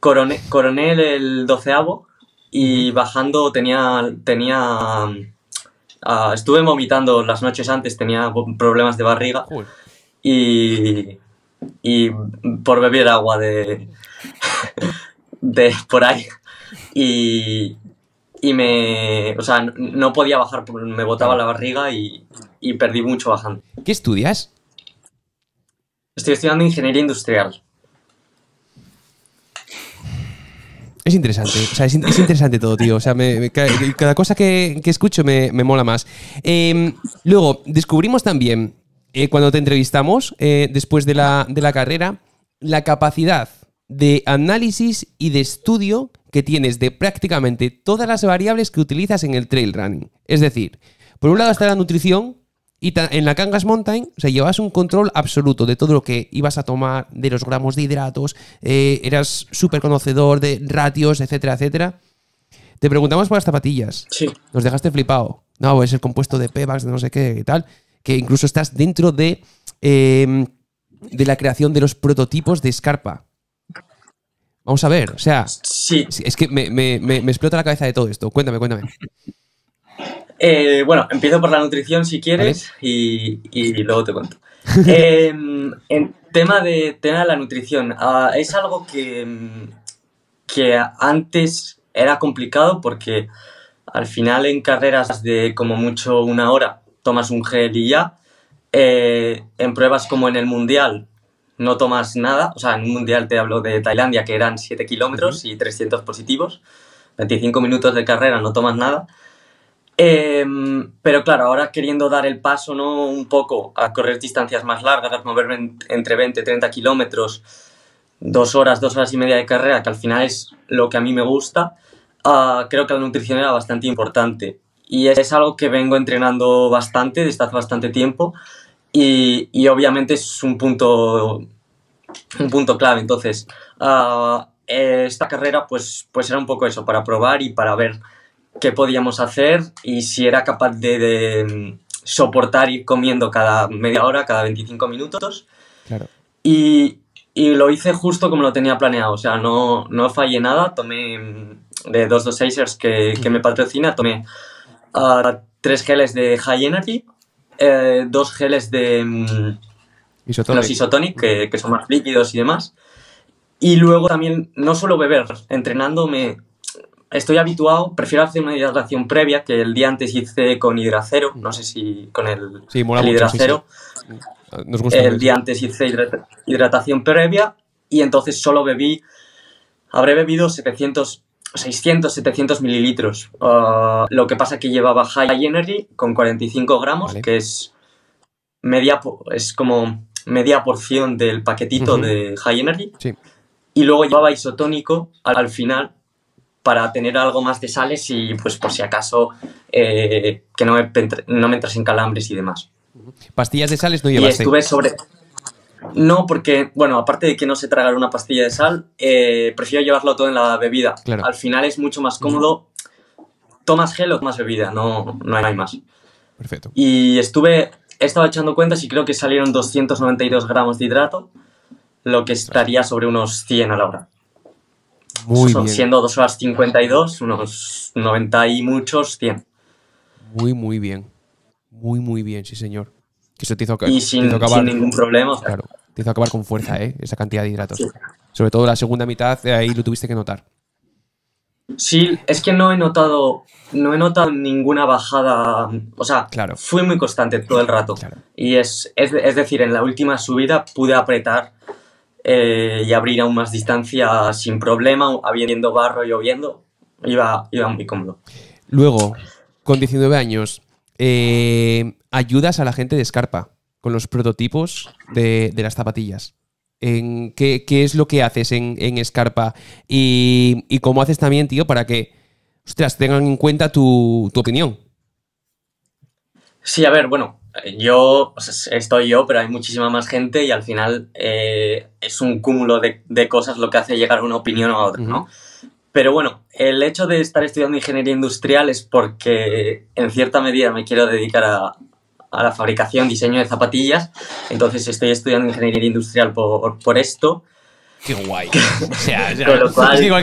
Coroné, coronel el doceavo y bajando tenía, tenía ah, estuve vomitando las noches antes, tenía problemas de barriga y, y por beber agua de, de por ahí y, y me, o sea, no podía bajar, me botaba la barriga y, y perdí mucho bajando. ¿Qué estudias? Estoy estudiando ingeniería industrial. Es interesante. O sea, es, interesante todo, tío. O sea, cada, cosa que, escucho me, mola más. Em, luego, descubrimos también, eh, cuando te entrevistamos, eh, después de la, de la carrera, la capacidad de análisis y de estudio que tienes de prácticamente todas las variables que utilizas en el trail running. Es decir, por un lado está la nutrición, y en la Kangas Mountain, o sea, llevabas un control absoluto de todo lo que ibas a tomar, de los gramos de hidratos, eh, eras súper conocedor de ratios, etcétera, etcétera. Te preguntamos por las zapatillas. Sí. Nos dejaste flipado. No, pues es el compuesto de Pebax, de no sé qué y tal. Que incluso estás dentro de, em, de la creación de los prototipos de escarpa. Vamos a ver, o sea. Sí. Es que me explota la cabeza de todo esto. Cuéntame, cuéntame. Eh, bueno, empiezo por la nutrición si quieres y, luego te cuento. Eh, en tema de, tener la nutrición, ah, es algo que, que antes era complicado porque al final en carreras de como mucho una hora tomas un gel y ya. Eh, en pruebas como en el Mundial no tomas nada. O sea, en un Mundial te hablo de Tailandia que eran 7 kilómetros y 300 positivos. 25 minutos de carrera no tomas nada. Em, pero claro, ahora queriendo dar el paso ¿no? un poco a correr distancias más largas, a moverme entre 20 30 kilómetros, dos horas, dos horas y media de carrera, que al final es lo que a mí me gusta, ah, creo que la nutrición era bastante importante. Y es, algo que vengo entrenando bastante desde hace bastante tiempo y, obviamente es un punto, un punto clave. Entonces, ah, esta carrera pues, pues era un poco eso, para probar y para ver qué podíamos hacer y si era capaz de, mm, soportar ir comiendo cada media hora, cada 25 minutos. Y, y, lo hice justo como lo tenía planeado, o sea, no, no fallé nada, tomé mm, de dos ers que, que me patrocina, tomé ah, tres geles de High Energy, eh, dos geles de mm, los Isotonic, que, que, son más líquidos y demás. Y luego también, no solo beber, entrenándome estoy habituado, prefiero hacer una hidratación previa que el día antes hice con hidracero, mm. no sé si con el, sí, mola hidracero. el día antes hice hidratación previa y entonces solo bebí, habré bebido 700, 600, 700 mililitros. Ah, lo que pasa es que llevaba High Energy con 45 gramos, que es media, es como media porción del paquetito de High Energy. Sí. Y luego llevaba isotónico al final, para tener algo más de sales y pues por si acaso eh, que no me, no me entrasen calambres y demás. ¿Pastillas de sales no llevaste? estuve sobre... No, porque, bueno, aparte de que no se tragar una pastilla de sal, eh, prefiero llevarlo todo en la bebida. Al final es mucho más cómodo. Tomas gel o más bebida, no, no hay más. Perfecto. Y estuve, he estado echando cuentas y creo que salieron 292 gramos de hidrato, lo que estaría sobre unos 100 a la hora. Muy bien. Siendo 2 horas 52, unos 90 y muchos, 100. Muy, muy bien. Muy, muy bien, sí, señor. Que eso te hizo, y sin, ningún problema. Claro, te hizo acabar con fuerza, ¿eh? Esa cantidad de hidratos. Sobre todo la segunda mitad, eh, ahí lo tuviste que notar. Sí, es que no he notado, no he notado ninguna bajada. O sea, claro. fui muy constante todo el rato. Y es, es, es, decir, en la última subida pude apretar eh, y abrir aún más distancia sin problema, habiendo barro, lloviendo, iba, iba muy cómodo. Luego, con 19 años, eh, ayudas a la gente de Scarpa con los prototipos de, las zapatillas. qué, es lo que haces en, en Scarpa y, cómo haces también, tío, para que, ostras, tengan en cuenta tu opinión. Sí, a ver, bueno, yo, pues, estoy yo, pero hay muchísima más gente y al final eh, es un cúmulo de, cosas lo que hace llegar una opinión a otra, ¿no? Pero bueno, el hecho de estar estudiando ingeniería industrial es porque en cierta medida me quiero dedicar a, la fabricación, diseño de zapatillas, entonces estoy estudiando ingeniería industrial por, esto. Qué guay. o sea,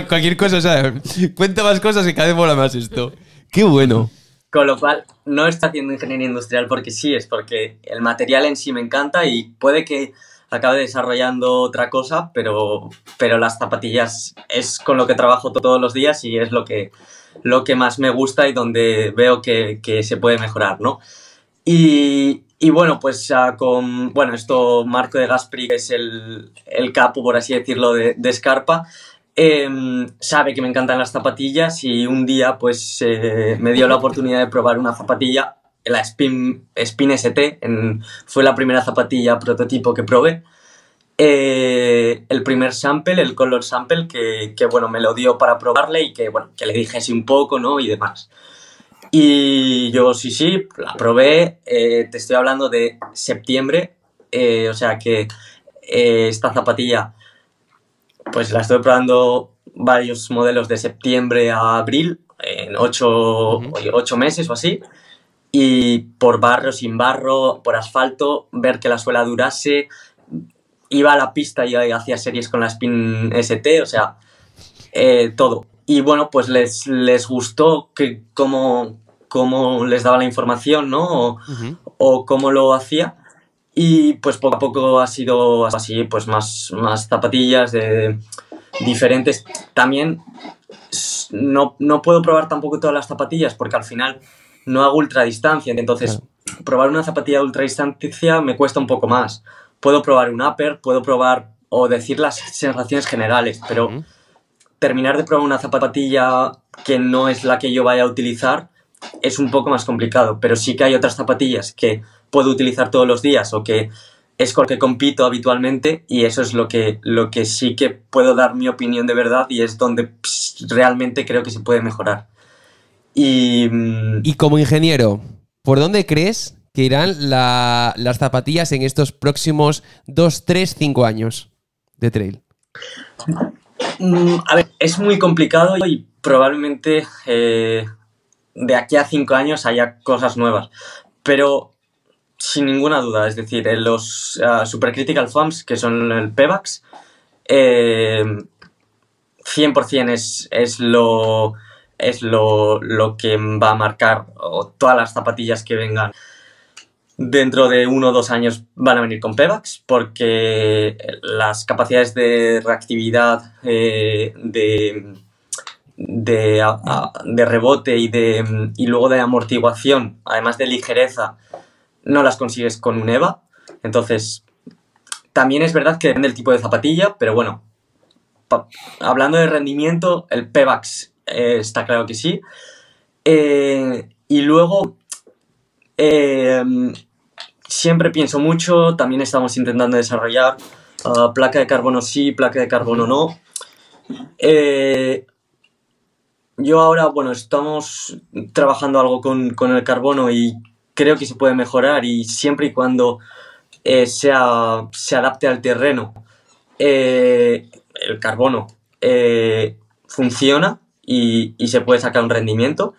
cualquier cosa, o sea, cuenta más cosas y cada vez mola más esto. Qué bueno. Con lo cual, no está haciendo ingeniería industrial porque sí, es porque el material en sí me encanta y puede que acabe desarrollando otra cosa, pero, pero las zapatillas es con lo que trabajo todos los días y es lo que, lo que más me gusta y donde veo que, que se puede mejorar, ¿no? Y, y bueno, pues ah, con, bueno, esto Marco de Gaspri, que es el, el capo, por así decirlo, de, de Scarpa, Em, sabe que me encantan las zapatillas y un día pues eh, me dio la oportunidad de probar una zapatilla, la Spin, Spin ST, fue la primera zapatilla prototipo que probé. Eh, el primer sample, el color sample, que, que, bueno, me lo dio para probarle y que bueno, que le dijese un poco, ¿no? Y demás. Y yo sí, sí, la probé, eh, te estoy hablando de septiembre, o sea que esta zapatilla pues la estoy probando varios modelos de septiembre a abril, en ocho, meses o así. Y por barro, sin barro, por asfalto, ver que la suela durase. Iba a la pista y hacía series con la Spin ST, o sea, eh, todo. Y bueno, pues les, gustó que, cómo, les daba la información, ¿no? o cómo lo hacía. Y pues poco a poco ha sido así, pues más, más zapatillas de diferentes. También no, puedo probar tampoco todas las zapatillas porque al final no hago ultradistancia. Entonces, probar una zapatilla de ultradistancia me cuesta un poco más. Puedo probar un upper, puedo probar o decir las sensaciones generales, pero terminar de probar una zapatilla que no es la que yo vaya a utilizar es un poco más complicado. Pero sí que hay otras zapatillas que puedo utilizar todos los días o que es con lo que compito habitualmente y eso es lo que, lo que sí que puedo dar mi opinión de verdad y es donde realmente creo que se puede mejorar. Y, mm, y como ingeniero, ¿por dónde crees que irán la, las zapatillas en estos próximos 2, 3, 5 años de trail? Mm, a ver, es muy complicado y probablemente eh, de aquí a 5 años haya cosas nuevas, pero sin ninguna duda, es decir, los ah, Supercritical Thumbs, que son el PEVAX, eh, 100% es, es lo es lo, que va a marcar todas las zapatillas que vengan dentro de uno o dos años van a venir con PEVAX porque las capacidades de reactividad, eh, de, de, ah, ah, de, rebote y, de, y luego de amortiguación, además de ligereza, no las consigues con un EVA. Entonces, también es verdad que depende del tipo de zapatilla, pero bueno, hablando de rendimiento, el Pebax eh, está claro que sí. Eh, y luego, em, siempre pienso mucho, también estamos intentando desarrollar ah, placa de carbono sí, placa de carbono no. Eh, yo ahora, bueno, estamos trabajando algo con, con el carbono y creo que se puede mejorar y siempre y cuando eh, se adapte al terreno. Eh, el carbono eh, funciona y, se puede sacar un rendimiento,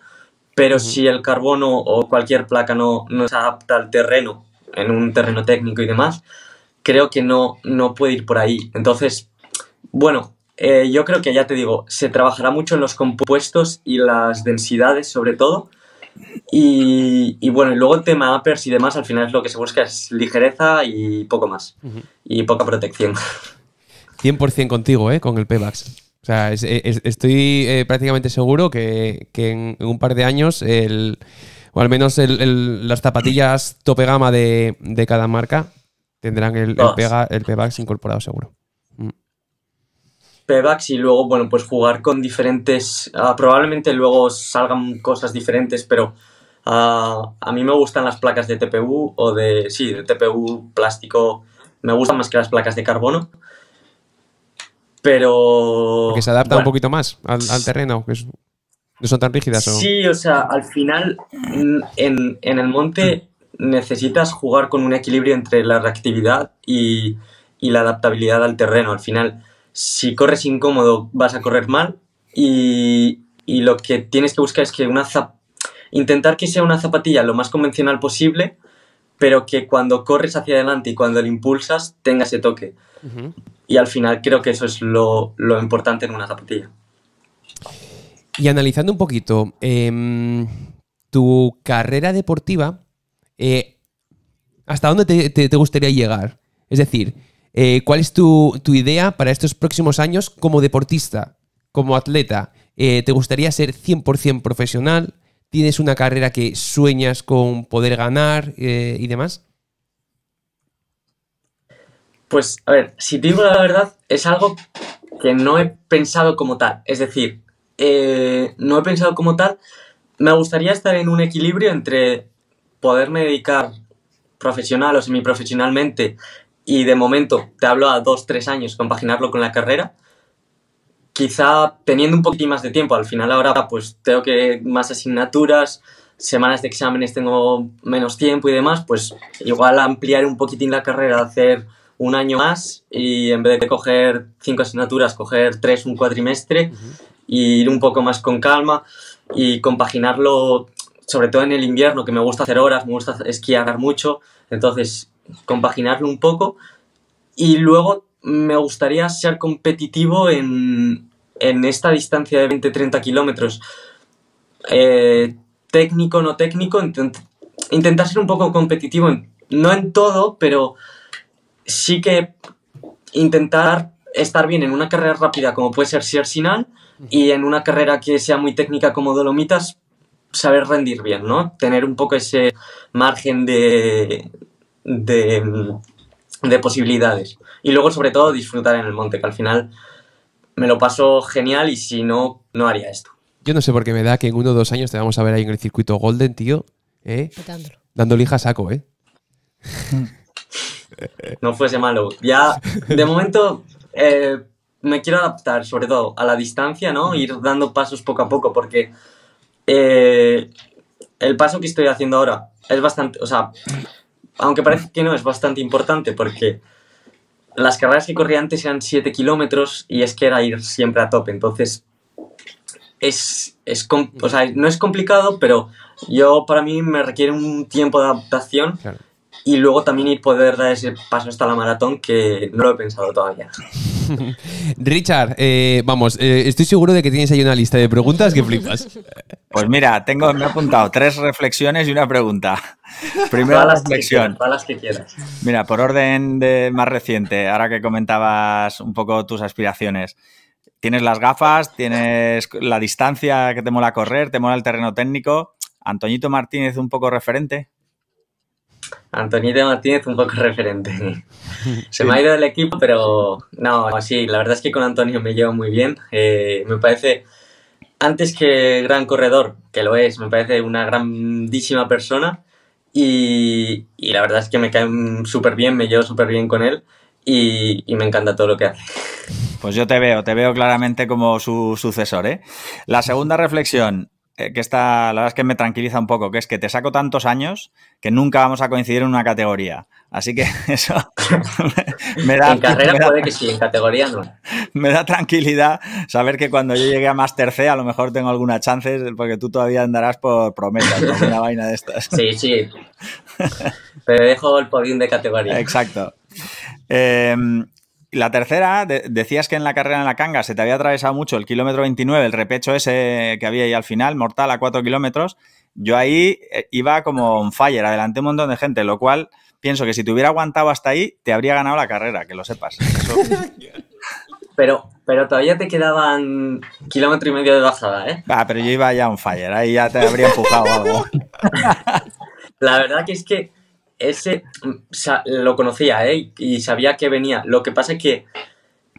pero si el carbono o cualquier placa no, no, se adapta al terreno, en un terreno técnico y demás, creo que no, no puede ir por ahí. Entonces, bueno, yo creo que ya te digo, se trabajará mucho en los compuestos y las densidades sobre todo, y, bueno, luego el tema uppers y demás, al final es lo que se busca es ligereza y poco más. Y poca protección. 100% contigo, ¿eh? Con el Pebax. O sea, estoy eh, prácticamente seguro que, en un par de años, o al menos las zapatillas tope gama de, cada marca tendrán el, el, el Pebax incorporado seguro. Pevax y luego, bueno, pues jugar con diferentes... Ah, probablemente luego salgan cosas diferentes, pero ah, a mí me gustan las placas de TPU o de... Sí, de TPU plástico. Me gustan más que las placas de carbono. Pero... Que se adapta un poquito más al, terreno. Que no son tan rígidas. ¿o? Sí, o sea, al final mm, en, el monte necesitas jugar con un equilibrio entre la reactividad y, y la adaptabilidad al terreno. Al final si corres incómodo vas a correr mal y, lo que tienes que buscar es que una intentar que sea una zapatilla lo más convencional posible, pero que cuando corres hacia adelante y cuando le impulsas tenga ese toque. Y al final creo que eso es lo, importante en una zapatilla. Y analizando un poquito, em, tu carrera deportiva, eh, ¿hasta dónde te gustaría llegar? Es decir, eh, ¿Cuál es tu, idea para estos próximos años como deportista, como atleta? Eh, ¿Te gustaría ser 100% profesional? ¿Tienes una carrera que sueñas con poder ganar eh, y demás? Pues, a ver, si te digo la verdad, es algo que no he pensado como tal. Es decir, no he pensado como tal. Me gustaría estar en un equilibrio entre poderme dedicar profesional o semiprofesionalmente y de momento, te hablo a dos, tres años, compaginarlo con la carrera, quizá teniendo un poquitín más de tiempo, al final ahora pues tengo que más asignaturas, semanas de exámenes tengo menos tiempo y demás, pues igual ampliar un poquitín la carrera, hacer un año más y en vez de coger cinco asignaturas, coger tres un cuatrimestre y ir un poco más con calma y compaginarlo, sobre todo en el invierno, que me gusta hacer horas, me gusta esquiar mucho, entonces compaginarlo un poco. Y luego me gustaría ser competitivo en, en esta distancia de 20-30 kilómetros. Eh, técnico, no técnico, intentar ser un poco competitivo, no en todo, pero sí que intentar estar bien en una carrera rápida como puede ser sinal y en una carrera que sea muy técnica como Dolomitas, saber rendir bien, ¿no? Tener un poco ese margen de, de, posibilidades. Y luego, sobre todo, disfrutar en el monte, que al final me lo paso genial y si no, no haría esto. Yo no sé por qué me da que en uno o dos años te vamos a ver ahí en el circuito Golden, tío. ¿eh? Dando lija saco, ¿eh? no fuese malo. Ya, de momento, eh, me quiero adaptar, sobre todo, a la distancia, ¿no? Ir dando pasos poco a poco, porque eh, el paso que estoy haciendo ahora es bastante. O sea, aunque parece que no, es bastante importante porque las carreras que corría antes eran 7 kilómetros y es que era ir siempre a tope. Entonces, es, es o sea, no es complicado, pero yo para mí me requiere un tiempo de adaptación y luego también ir poder dar ese paso hasta la maratón que no lo he pensado todavía. Richard, eh, vamos, eh, estoy seguro de que tienes ahí una lista de preguntas que flipas. Pues mira, tengo, me he apuntado tres reflexiones y una pregunta. Primero la reflexión. las que quieras. Mira, por orden de más reciente, ahora que comentabas un poco tus aspiraciones. Tienes las gafas, tienes la distancia que te mola correr, te mola el terreno técnico. Antoñito Martínez, un poco referente de Martínez un poco referente. Se me ha ido del equipo, pero no, sí, la verdad es que con Antonio me llevo muy bien. Eh, me parece, antes que gran corredor, que lo es, me parece una grandísima persona y, la verdad es que me cae súper bien, me llevo súper bien con él y, me encanta todo lo que hace. Pues yo te veo, te veo claramente como su sucesor. ¿eh? La segunda reflexión, eh, que está la verdad es que me tranquiliza un poco, que es que te saco tantos años que nunca vamos a coincidir en una categoría. Así que eso me, da... En carrera que sí, categoría no. Me da tranquilidad saber que cuando yo llegue a Master C a lo mejor tengo algunas chances, porque tú todavía andarás por promesas, por una vaina de estas. Sí, sí. pero dejo el podín de categoría. Exacto. Em, la tercera, decías que en la carrera en la canga se te había atravesado mucho el kilómetro 29, el repecho ese que había ahí al final, mortal a 4 kilómetros. Yo ahí eh, iba como un fire, adelanté un montón de gente, lo cual pienso que si te hubiera aguantado hasta ahí, te habría ganado la carrera, que lo sepas. pero, pero todavía te quedaban kilómetro y medio de bajada, ¿eh? Ah, pero yo iba ya un fire, ahí ya te habría empujado algo. La verdad que es que ese mm, lo conocía, ¿eh? Y sabía que venía. Lo que pasa es que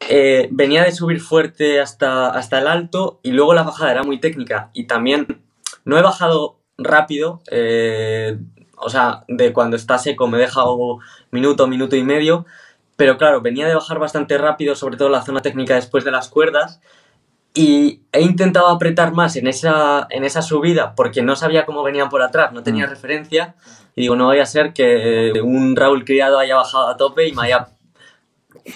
eh, venía de subir fuerte hasta, hasta el alto y luego la bajada era muy técnica. Y también no he bajado rápido, eh, o sea, de cuando está seco me deja un minuto, minuto y medio. Pero claro, venía de bajar bastante rápido, sobre todo la zona técnica después de las cuerdas. Y he intentado apretar más en esa, subida porque no sabía cómo venían por atrás, no tenía mm. referencia y digo, no voy a ser que un Raúl Criado haya bajado a tope y me haya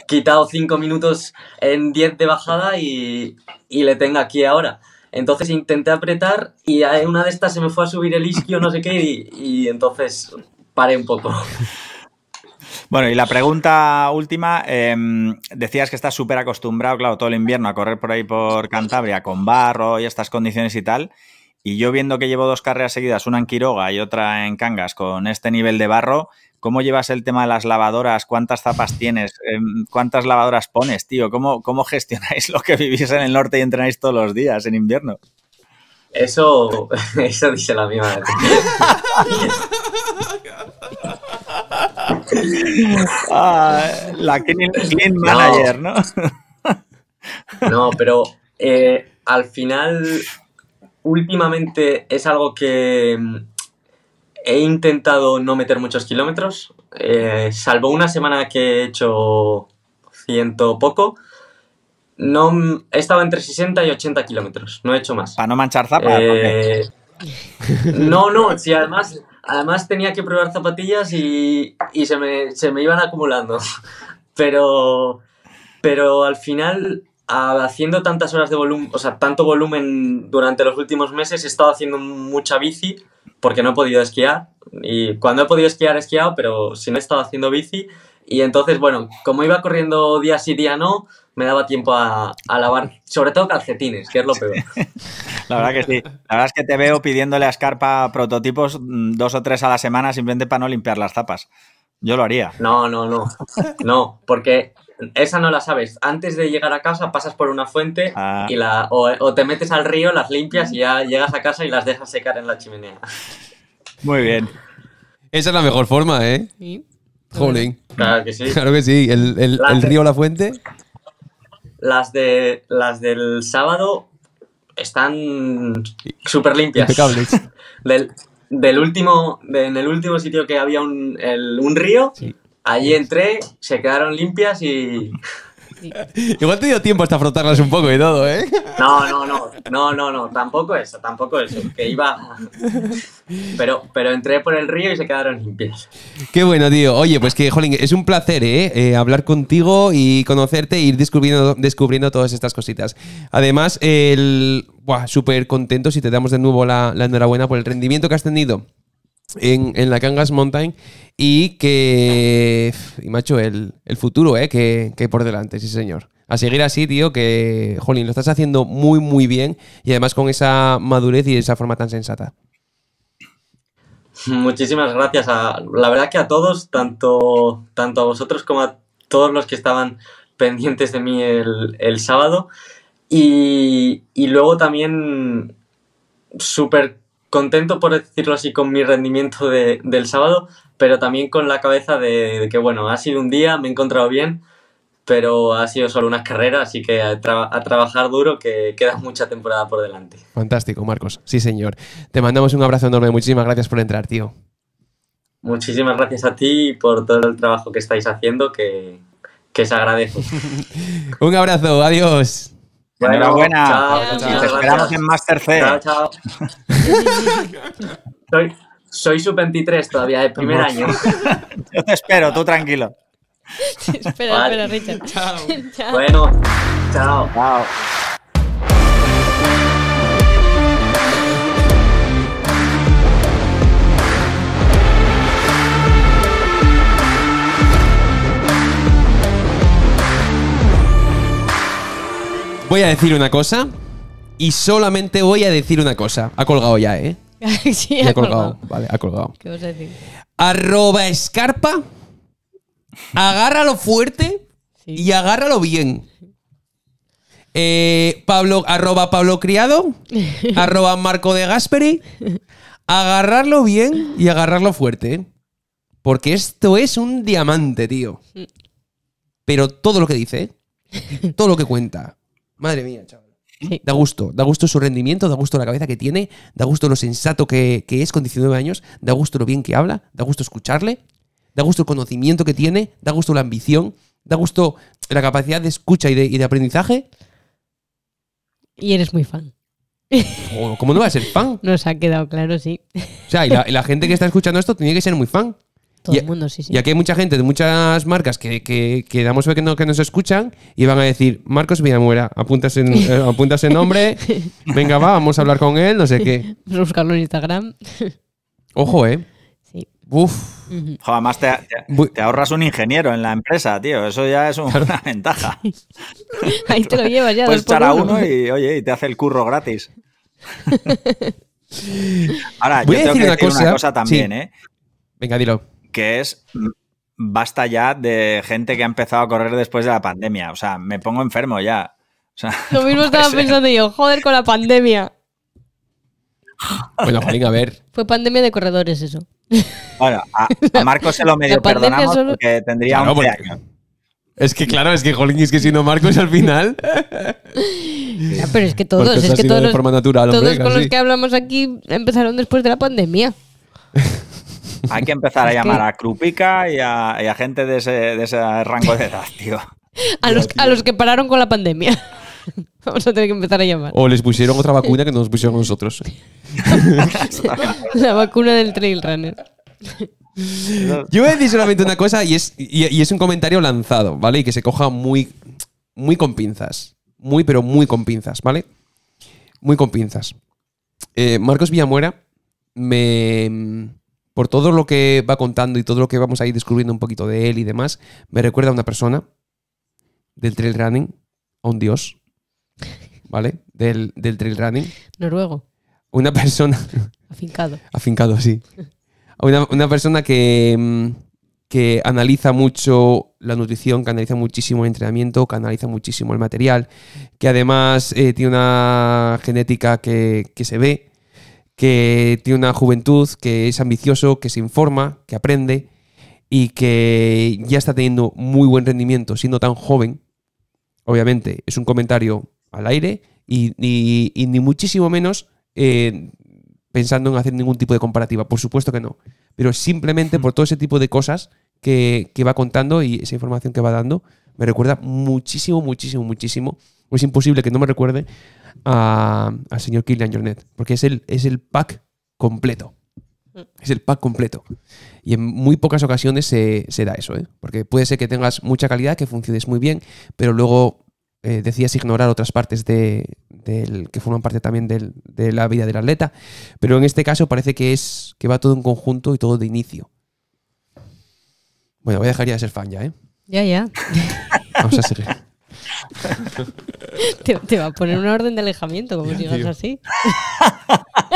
quitado 5 minutos en 10 de bajada y, le tenga aquí ahora. Entonces intenté apretar y una de estas se me fue a subir el isquio, no sé qué, y, entonces paré un poco. Bueno, y la pregunta última, em, decías que estás súper acostumbrado, claro, todo el invierno a correr por ahí por Cantabria con barro y estas condiciones y tal. Y yo viendo que llevo dos carreras seguidas, una en Quiroga y otra en Cangas, con este nivel de barro, ¿cómo llevas el tema de las lavadoras? ¿Cuántas zapas tienes? Em, ¿Cuántas lavadoras pones, tío? ¿Cómo, cómo gestionáis lo que vivís en el norte y entrenáis todos los días en invierno? Eso, dice la misma. ah, la clean, manager, ¿no? no, pero eh, al final últimamente es algo que mm, he intentado no meter muchos kilómetros, eh, salvo una semana que he hecho ciento poco. No, mm, he estado entre 60 y 80 kilómetros, no he hecho más. Para no manchar zapas. Eh, no, no, si además, además tenía que probar zapatillas y, y se, me, se, me, iban acumulando. Pero, pero al final haciendo tantas horas de volumen, o sea, tanto volumen durante los últimos meses, he estado haciendo mucha bici porque no he podido esquiar. Y cuando he podido esquiar, he esquiado, pero si no he estado haciendo bici. Y entonces, bueno, como iba corriendo día sí, día no, me daba tiempo a, lavar, sobre todo calcetines, que es lo peor. La verdad que sí. La verdad es que te veo pidiéndole a Scarpa prototipos dos o tres a la semana simplemente para no limpiar las tapas. Yo lo haría. No, no, no. No, porque esa no la sabes. Antes de llegar a casa pasas por una fuente ah. y la, o, te metes al río, las limpias y ya llegas a casa y las dejas secar en la chimenea. Muy bien. Esa es la mejor forma, ¿eh? ¿Sí? Claro que sí. Claro que sí. El, el, el río, la fuente. Las, de, las del sábado están súper limpias. Impecables. Del, último, en el último sitio que había un, río, Allí entré, se quedaron limpias y... Igual te dio tiempo hasta frotarlas un poco y todo, ¿eh? No, no, no, no, no, no, tampoco eso, tampoco eso, que iba... Pero, pero entré por el río y se quedaron limpias. Qué bueno, tío. Oye, pues que, jolín, es un placer, ¿eh? eh hablar contigo y conocerte e ir descubriendo, descubriendo todas estas cositas. Además, el... Buah, súper contento si te damos de nuevo la enhorabuena por el rendimiento que has tenido en, la Kangas Mountain y que, y macho, el, futuro ¿eh? que, por delante, sí señor. A seguir así, tío, que, jolín, lo estás haciendo muy, muy bien y además con esa madurez y esa forma tan sensata. Muchísimas gracias. A, la verdad que a todos, tanto, tanto a vosotros como a todos los que estaban pendientes de mí el, sábado. Y, y luego también súper contento, por decirlo así, con mi rendimiento del sábado, pero también con la cabeza de, que, bueno, ha sido un día, me he encontrado bien, pero ha sido solo unas carreras, así que a, trabajar duro, que queda mucha temporada por delante. Fantástico, Marcos. Sí, señor. Te mandamos un abrazo enorme. Muchísimas gracias por entrar, tío. Muchísimas gracias a ti y por todo el trabajo que estáis haciendo, que, que se agradece. un abrazo, adiós. Bueno, Enhorabuena. te esperamos en Master C. Chao, chao. soy, soy sub-23 todavía, de primer año. Yo te espero, tú tranquilo. espera, espera, Richard. Chao. bueno, chao. Chao. Voy a decir una cosa y solamente voy a decir una cosa. Ha colgado ya, ¿eh? ha, colgado. Vale, ha colgado. ¿Qué vas a decir? Arroba escarpa. Agárralo fuerte y agárralo bien. Eh, Pablo, arroba Pablo Criado, arroba Marco de Gasperi. Agarrarlo bien y agarrarlo fuerte. ¿eh? Porque esto es un diamante, tío. Pero todo lo que dice, ¿eh? todo lo que cuenta, Madre mía, chaval. Da gusto, da gusto su rendimiento, da gusto la cabeza que tiene, da gusto lo sensato que, es con 19 años, da gusto lo bien que habla, da gusto escucharle, da gusto el conocimiento que tiene, da gusto la ambición, da gusto la capacidad de escucha y de, aprendizaje. Y eres muy fan. ¿Cómo no vas a ser fan? Nos ha quedado claro, sí. O sea, y la gente que está escuchando esto tiene que ser muy fan y, aquí hay mucha gente de muchas marcas que, que, que damos que, no, que nos escuchan y van a decir, Marcos Villamuera, apuntas en, eh, apuntas en nombre, venga, va, vamos a hablar con él, no sé qué. Vamos a buscarlo en Instagram. Ojo, ¿eh? Sí. Uf. además te, ahorras un ingeniero en la empresa, tío. Eso ya es una ventaja. Ahí te lo llevas ya. Puedes echar a uno y, oye, y te hace el curro gratis. Ahora, yo a tengo decir que una cosa, también, ¿eh? Venga, dilo que es basta ya de gente que ha empezado a correr después de la pandemia. O sea, me pongo enfermo ya. Lo mismo estaba pensando yo, joder con la pandemia. Bueno, Juanín, a ver. Fue pandemia de corredores eso. Bueno, a, Marcos se lo medio perdonamos porque tendría claro, día Es que claro, es que Jolín, es que si no Marcos al final. pero es que todos, es que todos, todos con los que hablamos aquí empezaron después de la pandemia. Hay que empezar a llamar a Krupika y a, gente de ese, rango de edad, tío. A los, que pararon con la pandemia. Vamos a tener que empezar a llamar. O les pusieron otra vacuna que no nos pusieron nosotros. la vacuna del trail runner. Yo voy a decir solamente una cosa y es, un comentario lanzado, ¿vale? Y que se coja muy, muy con pinzas. Muy, pero muy con pinzas, ¿vale? Muy con pinzas. Eh, Marcos Villamuera me, por todo lo que va contando y todo lo que vamos a ir descubriendo un poquito de él y demás, me recuerda a una persona del trail running, a un dios, ¿vale? Del, trail running. Noruego. Una persona. Afincado. Afincado, sí. Una, persona que, mm, que analiza mucho la nutrición, que analiza muchísimo el entrenamiento, que analiza muchísimo el material, que además eh, tiene una genética que, que se ve que tiene una juventud, que es ambicioso, que se informa, que aprende y que ya está teniendo muy buen rendimiento siendo tan joven, obviamente es un comentario al aire y, ni muchísimo menos eh, pensando en hacer ningún tipo de comparativa, por supuesto que no, pero simplemente por todo ese tipo de cosas que, que va contando y esa información que va dando, me recuerda muchísimo, muchísimo, muchísimo, es imposible que no me recuerde al señor Killian Jornet, porque es el, es el pack completo. Mm. Es el pack completo. Y en muy pocas ocasiones se, da eso, ¿eh? porque puede ser que tengas mucha calidad, que funciones muy bien, pero luego eh, decías ignorar otras partes que forman parte también de la vida del atleta. Pero en este caso parece que, es, que va todo en conjunto y todo de inicio. Bueno, voy a dejar ya de ser fan ya, ¿eh? Ya, ya. Vamos a seguir te, va a poner una orden de alejamiento como si vas así.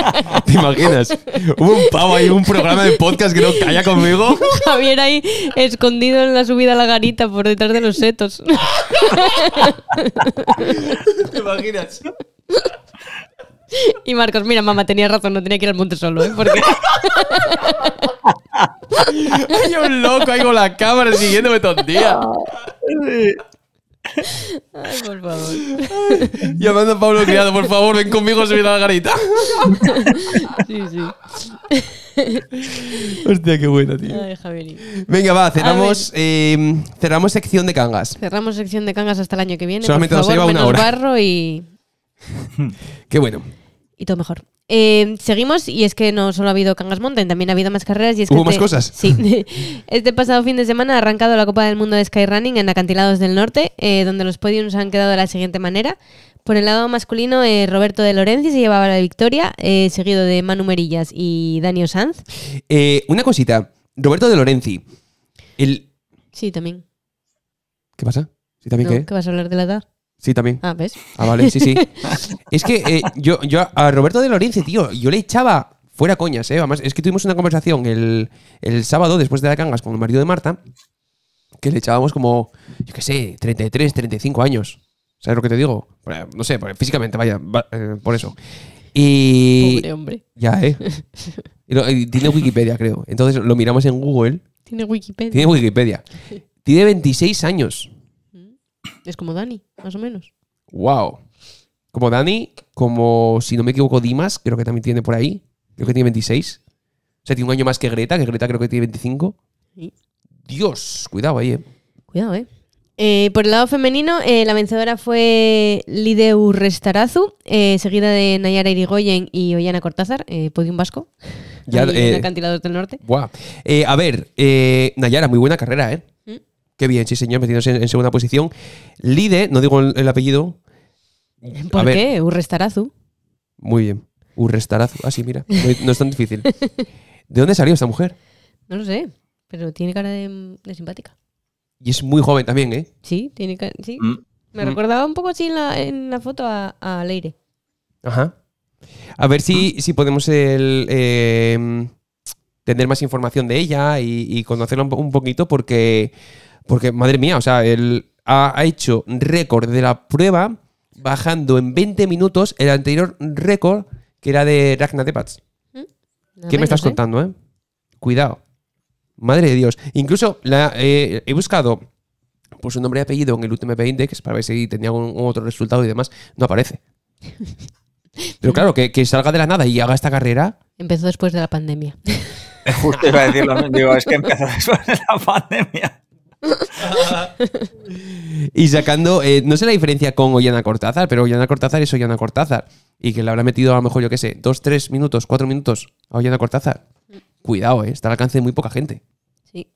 ¿Te imaginas? Hubo un pavo ahí, un programa de podcast que no calla conmigo. Javier ahí escondido en la subida a la garita por detrás de los setos. ¿Te imaginas? Y Marcos, mira, mamá, tenía razón, no tenía que ir al monte solo, ¿eh? Porque... Hay un loco ahí con la cámara siguiéndome todo el día. Ay, por favor. Llamando a Pablo Criado, por favor, ven conmigo a subir a la garita. Sí, sí. Hostia, qué buena, tío. Ay, Venga, va, cerramos, em, cerramos sección de cangas. Cerramos sección de cangas hasta el año que viene. Solamente por favor, nos lleva una menos hora. barro y. Qué bueno. Y todo mejor. Eh, seguimos y es que no solo ha habido Cangas Mountain, también ha habido más carreras y es ¿Hubo que este- más cosas. este pasado fin de semana ha arrancado la Copa del Mundo de Skyrunning en Acantilados del Norte, eh, donde los podiums han quedado de la siguiente manera. Por el lado masculino, eh, Roberto de Lorenzi se llevaba la victoria, seguido de Manu Merillas y Daniel Sanz. una cosita, Roberto de Lorenzi, Sí, también. ¿Qué pasa? también qué? vas a hablar de la edad? Sí, también. Ah, ¿ves? Ah, vale, sí, sí. es que eh, yo, yo a Roberto de Lorenzi, tío, yo le echaba fuera coñas, ¿eh? Además, es que tuvimos una conversación el, sábado después de la cangas con el marido de Marta, que le echábamos como, yo qué sé, 33, 35 años. ¿Sabes lo que te digo? Pues, no sé, pues, físicamente, vaya, eh, por eso. Y... hombre. Ya, ¿eh? tiene Wikipedia, creo. Entonces lo miramos en Google. Tiene Wikipedia. Tiene Wikipedia. Tiene 26 años. Es como Dani, más o menos. ¡Wow! Como Dani, como si no me equivoco, Dimas, creo que también tiene por ahí. Creo que tiene 26. O sea, tiene un año más que Greta, que Greta creo que tiene 25. Dios, cuidado ahí, eh. Cuidado, eh. eh por el lado femenino, eh, la vencedora fue Lideu Restarazu, eh, seguida de Nayara Irigoyen y Ollana Cortázar, podium vasco. Ya, en del norte. a ver, Nayara, muy buena carrera, ¿eh? Qué bien, sí, señor, metiéndose en, segunda posición. Lide, no digo el, apellido. ¿Por qué? Un Urrestarazu. Muy bien. Urrestarazu. Ah, sí, mira. No, es tan difícil. ¿De dónde salió esta mujer? No lo sé, pero tiene cara de, simpática. Y es muy joven también, ¿eh? Sí, tiene cara. Sí. Mm. Me recordaba un poco así en la, foto a, Leire. Ajá. A ver si, si podemos em, tener más información de ella y, conocerla un poquito, porque porque, madre mía, o sea, él ha, hecho récord de la prueba bajando en 20 minutos el anterior récord que era de Ragnar Depats. ¿Mm? ¿Qué me estás contando, eh? Cuidado. Madre de Dios. Incluso eh, he buscado por pues, su nombre y apellido en el UTMP Index para ver si tenía algún otro resultado y demás. No aparece. Pero claro, que, salga de la nada y haga esta carrera. Empezó después de la pandemia. Justo iba a decirlo, digo, es que empezó después de la pandemia y sacando, eh, no sé la diferencia con Ollana Cortázar, pero Ollana Cortázar es Ollana Cortázar. Y que le habrá metido a lo mejor, yo qué sé, dos, tres minutos, cuatro minutos a Ollana Cortázar. Cuidado, eh, está al alcance de muy poca gente. Sí.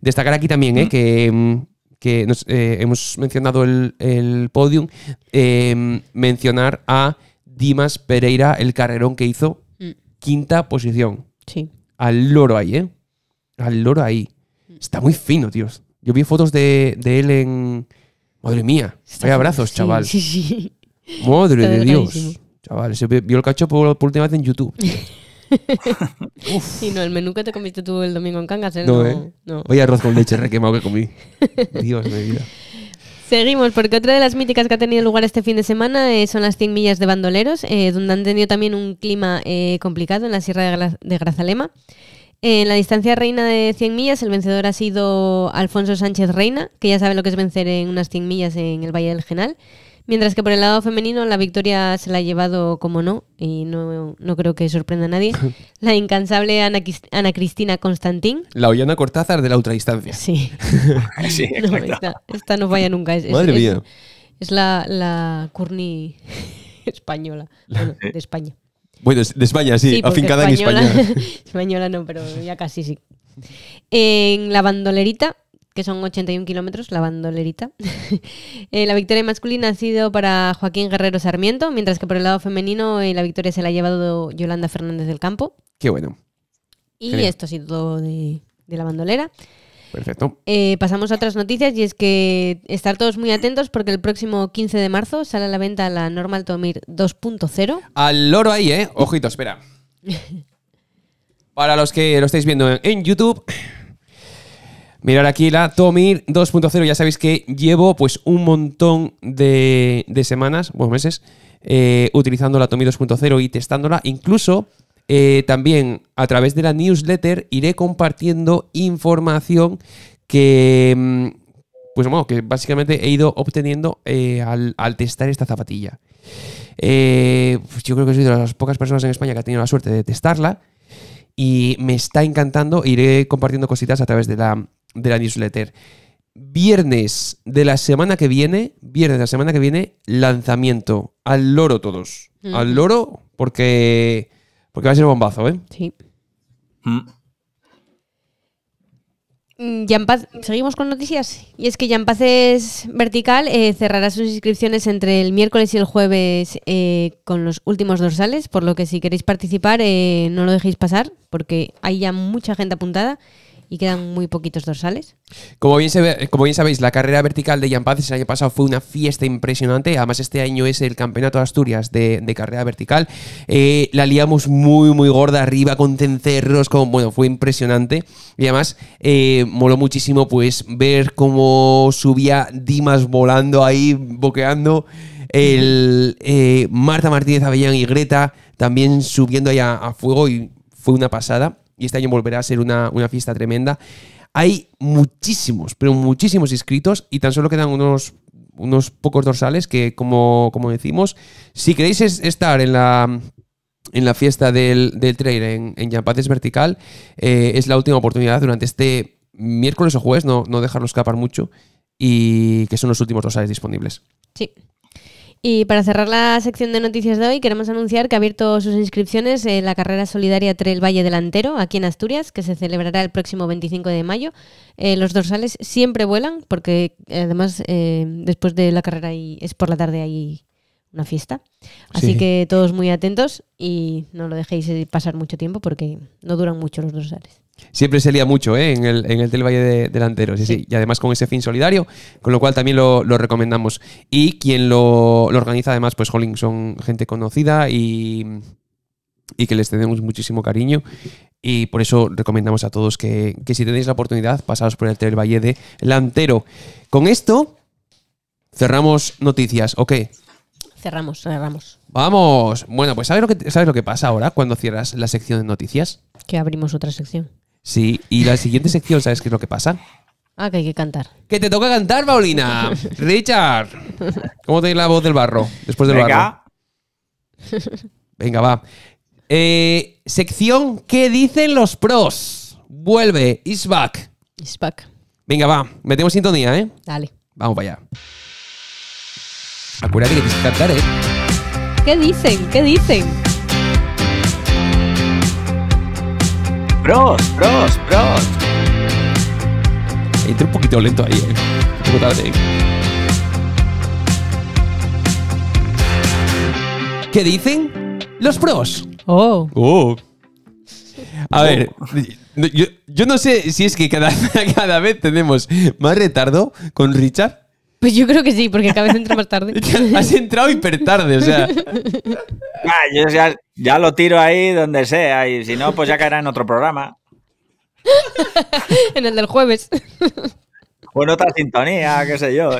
Destacar aquí también eh, mm. que, mm, eh, hemos mencionado el, el podium, mencionar a Dimas Pereira, el carrerón que hizo, mm. quinta posición. Sí. Al loro ahí, ¿eh? Al loro ahí. Está muy fino, tío yo vi fotos de, él en. Madre mía, qué abrazos, chaval. Sí, sí, Madre de Dios. Chaval, se vio el cacho por, última vez en YouTube. Uf. no, el menú que te comiste tú el domingo en Cangas, ¿eh? no, no, ¿eh? Oye, arroz con leche requemado que comí. Dios mi vida. Seguimos, porque otra de las míticas que ha tenido lugar este fin de semana eh, son las 100 millas de bandoleros, eh, donde han tenido también un clima complicado en la Sierra de Grazalema. En la distancia reina de 100 millas, el vencedor ha sido Alfonso Sánchez Reina, que ya sabe lo que es vencer en unas 100 millas en el Valle del Genal. Mientras que por el lado femenino, la victoria se la ha llevado, como no, y no, creo que sorprenda a nadie, la incansable Ana, Cristina Constantín. La Ollana Cortázar de la ultradistancia. Sí. sí esta, no falla nunca. Es, Madre mía. la, la, española, bueno, de España. Bueno, de España, sí, pues afincada en española no, pero ya casi sí. En la bandolerita, que son 81 kilómetros, la bandolerita. Eh, la victoria masculina ha sido para Joaquín Guerrero Sarmiento, mientras que por el lado femenino eh, la victoria se la ha llevado Yolanda Fernández del Campo. Qué bueno. Y esto ha sido todo de la bandolera. Perfecto. Eh, pasamos a otras noticias y es que estar todos muy atentos porque el próximo 15 de marzo sale a la venta la Normal Tomir 2.0. Al loro ahí, ¿eh? Ojito, espera. Para los que lo estáis viendo en YouTube, mirar aquí la Tomir 2.0. Ya sabéis que llevo pues un montón de, semanas, buenos meses, eh, utilizando la Tomir 2.0 y testándola. Incluso eh, también a través de la newsletter iré compartiendo información que, mm, pues que básicamente he ido obteniendo eh, al, testar esta zapatilla. Eh, pues yo creo que soy de las pocas personas en España que ha tenido la suerte de testarla y me está encantando. Iré compartiendo cositas a través de la, de la newsletter. Viernes de la semana que viene, viernes de la semana que viene, lanzamiento. Al loro todos. Al loro, porque porque va a ser bombazo, ¿eh? Sí. Mm. Mm, seguimos con noticias. Y es que Yampaces Vertical eh, cerrará sus inscripciones entre el miércoles y el jueves eh, con los últimos dorsales, por lo que si queréis participar eh, no lo dejéis pasar, porque hay ya mucha gente apuntada y quedan muy poquitos dorsales. Como bien, como bien sabéis, la carrera vertical de Jan Paz el año pasado fue una fiesta impresionante. Además, este año es el Campeonato de Asturias de, carrera vertical. Eh, la liamos muy, muy gorda arriba con cencerros. bueno, fue impresionante. Y además, eh, moló muchísimo pues ver cómo subía Dimas volando ahí, boqueando. El, eh, Marta Martínez Avellán y Greta también subiendo ahí a fuego y fue una pasada y este año volverá a ser una, fiesta tremenda. Hay muchísimos, pero muchísimos inscritos y tan solo quedan unos unos pocos dorsales que, como, como, decimos, si queréis estar en la, en la fiesta del, del trail en, en Yampates Vertical, eh, es la última oportunidad durante este miércoles o jueves, no, no dejarlo escapar mucho, y que son los últimos dorsales disponibles. Sí. Y para cerrar la sección de noticias de hoy, queremos anunciar que ha abierto sus inscripciones la carrera solidaria Trail Valle Delantero, aquí en Asturias, que se celebrará el próximo 25 de mayo. Eh, los dorsales siempre vuelan, porque eh, además eh, después de la carrera y es por la tarde ahí una fiesta. Así que todos muy atentos y no lo dejéis pasar mucho tiempo porque no duran mucho los dorsales. Siempre se lía mucho ¿eh? en, el, en del Valle de, delantero, sí, sí. Y además con ese fin solidario, con lo cual también lo, recomendamos. Y quien lo, organiza, además, pues Holling son gente conocida y, que les tenemos muchísimo cariño. Y por eso recomendamos a todos que, si tenéis la oportunidad, Pasaros por el del Valle de delantero. Con esto, cerramos noticias, ok Cerramos, cerramos. Vamos. Bueno, pues ¿sabes que, ¿sabes lo que pasa ahora cuando cierras la sección de noticias? Que abrimos otra sección. Sí, y la siguiente sección, ¿sabes qué es lo que pasa? Ah, que hay que cantar. ¡Que te toca cantar, Paulina! ¡Richard! ¿Cómo tenéis la voz del barro? Después del barro. Venga, va. Eh, sección ¿Qué dicen los pros? Vuelve, is back. Venga, va. Metemos sintonía, ¿eh? Dale. Vamos para allá. Acuérdate que tienes que cantar, ¿eh? ¿Qué dicen? ¿Qué dicen? ¡Pros, pros, pros! Entré un poquito lento ahí, eh. ¿Qué dicen? Los pros. Oh. Oh. A oh. ver, yo, yo, no sé si es que cada, cada vez tenemos más retardo con Richard pues yo creo que sí, porque cada vez entra más tarde. Has entrado hiper tarde, o sea. Ah, yo ya, lo tiro ahí donde sea, y si no, pues ya caerá en otro programa. en el del jueves. O en otra sintonía, qué sé yo.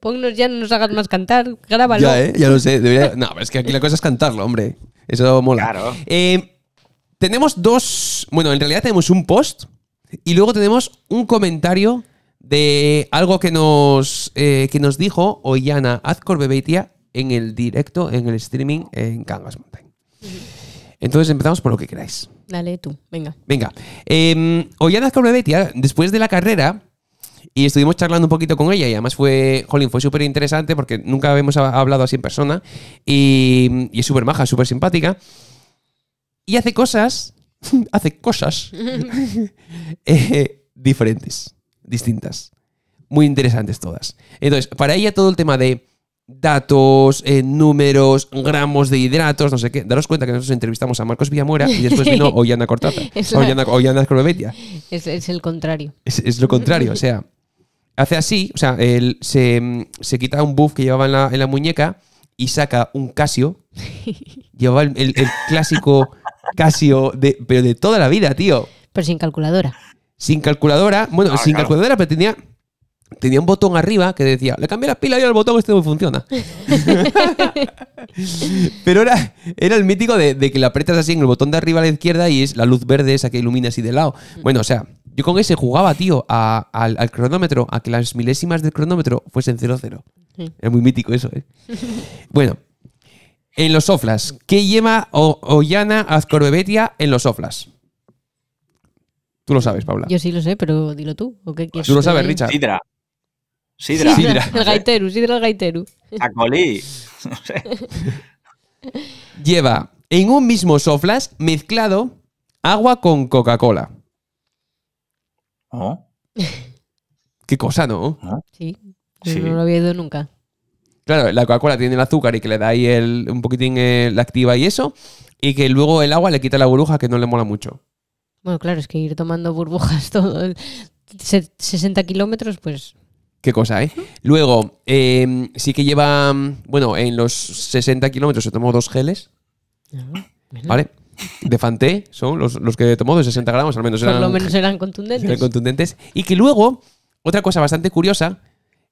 Ponnos ya, no nos hagas más cantar, grábalo. Ya, ¿eh? ya lo sé. No, es que aquí la cosa es cantarlo, hombre. Eso mola. Claro. Eh, tenemos dos. Bueno, en realidad tenemos un post y luego tenemos un comentario de algo que nos, eh, que nos dijo Ollana Azcorbebeitia en el directo, en el streaming en Cangas Mountain. Entonces empezamos por lo que queráis. Dale tú, venga. Venga. Eh, Ollana después de la carrera, y estuvimos charlando un poquito con ella y además fue, jolín, fue súper interesante porque nunca habíamos hablado así en persona y, es súper maja, súper simpática y hace cosas, hace cosas eh, diferentes distintas. Muy interesantes todas. Entonces, para ella todo el tema de datos, eh, números, gramos de hidratos, no sé qué. Daros cuenta que nosotros entrevistamos a Marcos Villamora y después vino Ollana Cortaza. Ollana, es, el contrario. Es, lo contrario, o sea, hace así, o sea, él se, quita un buff que llevaba en la, muñeca y saca un Casio. lleva el, el clásico Casio, de, pero de toda la vida, tío. Pero sin calculadora. Sin calculadora, bueno, ah, sin calculadora, pero tenía, tenía un botón arriba que decía, le cambié la pila y el botón este no funciona. pero era, era el mítico de, que le apretas así en el botón de arriba a la izquierda y es la luz verde esa que ilumina así de lado. Mm. Bueno, o sea, yo con ese jugaba, tío, al, cronómetro, a que las milésimas del cronómetro fuesen 0-0. Es muy mítico eso, ¿eh? bueno, en los soflas, ¿qué lleva Ollana Azcorbevetia en los soflas? Tú lo sabes, Paula. Yo sí lo sé, pero dilo tú. ¿o qué quieres? Tú lo sabes, Richard. Sidra. Sidra. Sidra. El gaiteru, Sidra el gaiteru. ¡Acolí! No sé. Lleva en un mismo soflas mezclado agua con Coca-Cola. Oh. Qué cosa, ¿no? Ah. Sí. sí. No lo había ido nunca. Claro, la Coca-Cola tiene el azúcar y que le da ahí el, un poquitín eh, la activa y eso, y que luego el agua le quita la burbuja que no le mola mucho. Bueno, claro, es que ir tomando burbujas todo, 60 kilómetros, pues... Qué cosa, ¿eh? Luego, em, sí que lleva, mm, bueno, en los 60 kilómetros se tomó dos geles. Ah, ¿Vale? de Fante. son los, que tomó de 60 gramos, al menos eran, Por menos eran contundentes. Y que luego, otra cosa bastante curiosa,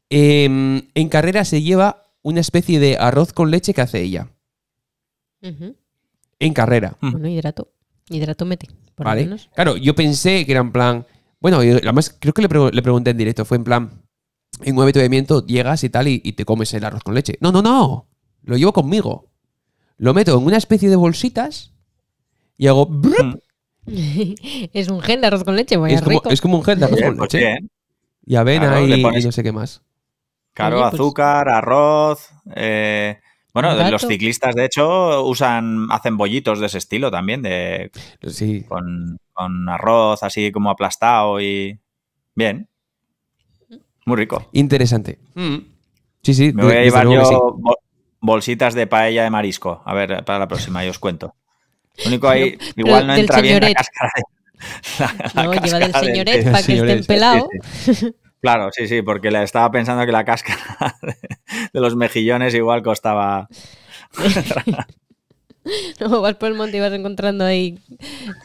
em, en carrera se lleva una especie de arroz con leche que hace ella. En carrera. Mm. Bueno, hidrato. Hidratúmete, por lo menos. Claro, yo pensé que era en plan. Bueno, además creo que le, pregunté en directo, fue en plan. En un evento de viento llegas y tal y, te comes el arroz con leche. No, no, no. Lo llevo conmigo. Lo meto en una especie de bolsitas y hago. Mm. es un gel de arroz con leche, es, rico. es como un gel de arroz con leche. y avena y, no sé qué más. Claro, pues azúcar, arroz, eh, bueno, los ciclistas, de hecho, usan, hacen bollitos de ese estilo también, de con, arroz así como aplastado y. Bien. Muy rico. Interesante. Mm. Sí, sí. Me voy a llevar yo bolsitas de paella de marisco. A ver, para la próxima, y os cuento. Lo único ahí, igual no entra bien la cáscara no, lleva del señoret para que estén pelados. Claro, sí, sí, porque le estaba pensando que la cáscara de, los mejillones igual costaba. no, vas por el monte y vas encontrando ahí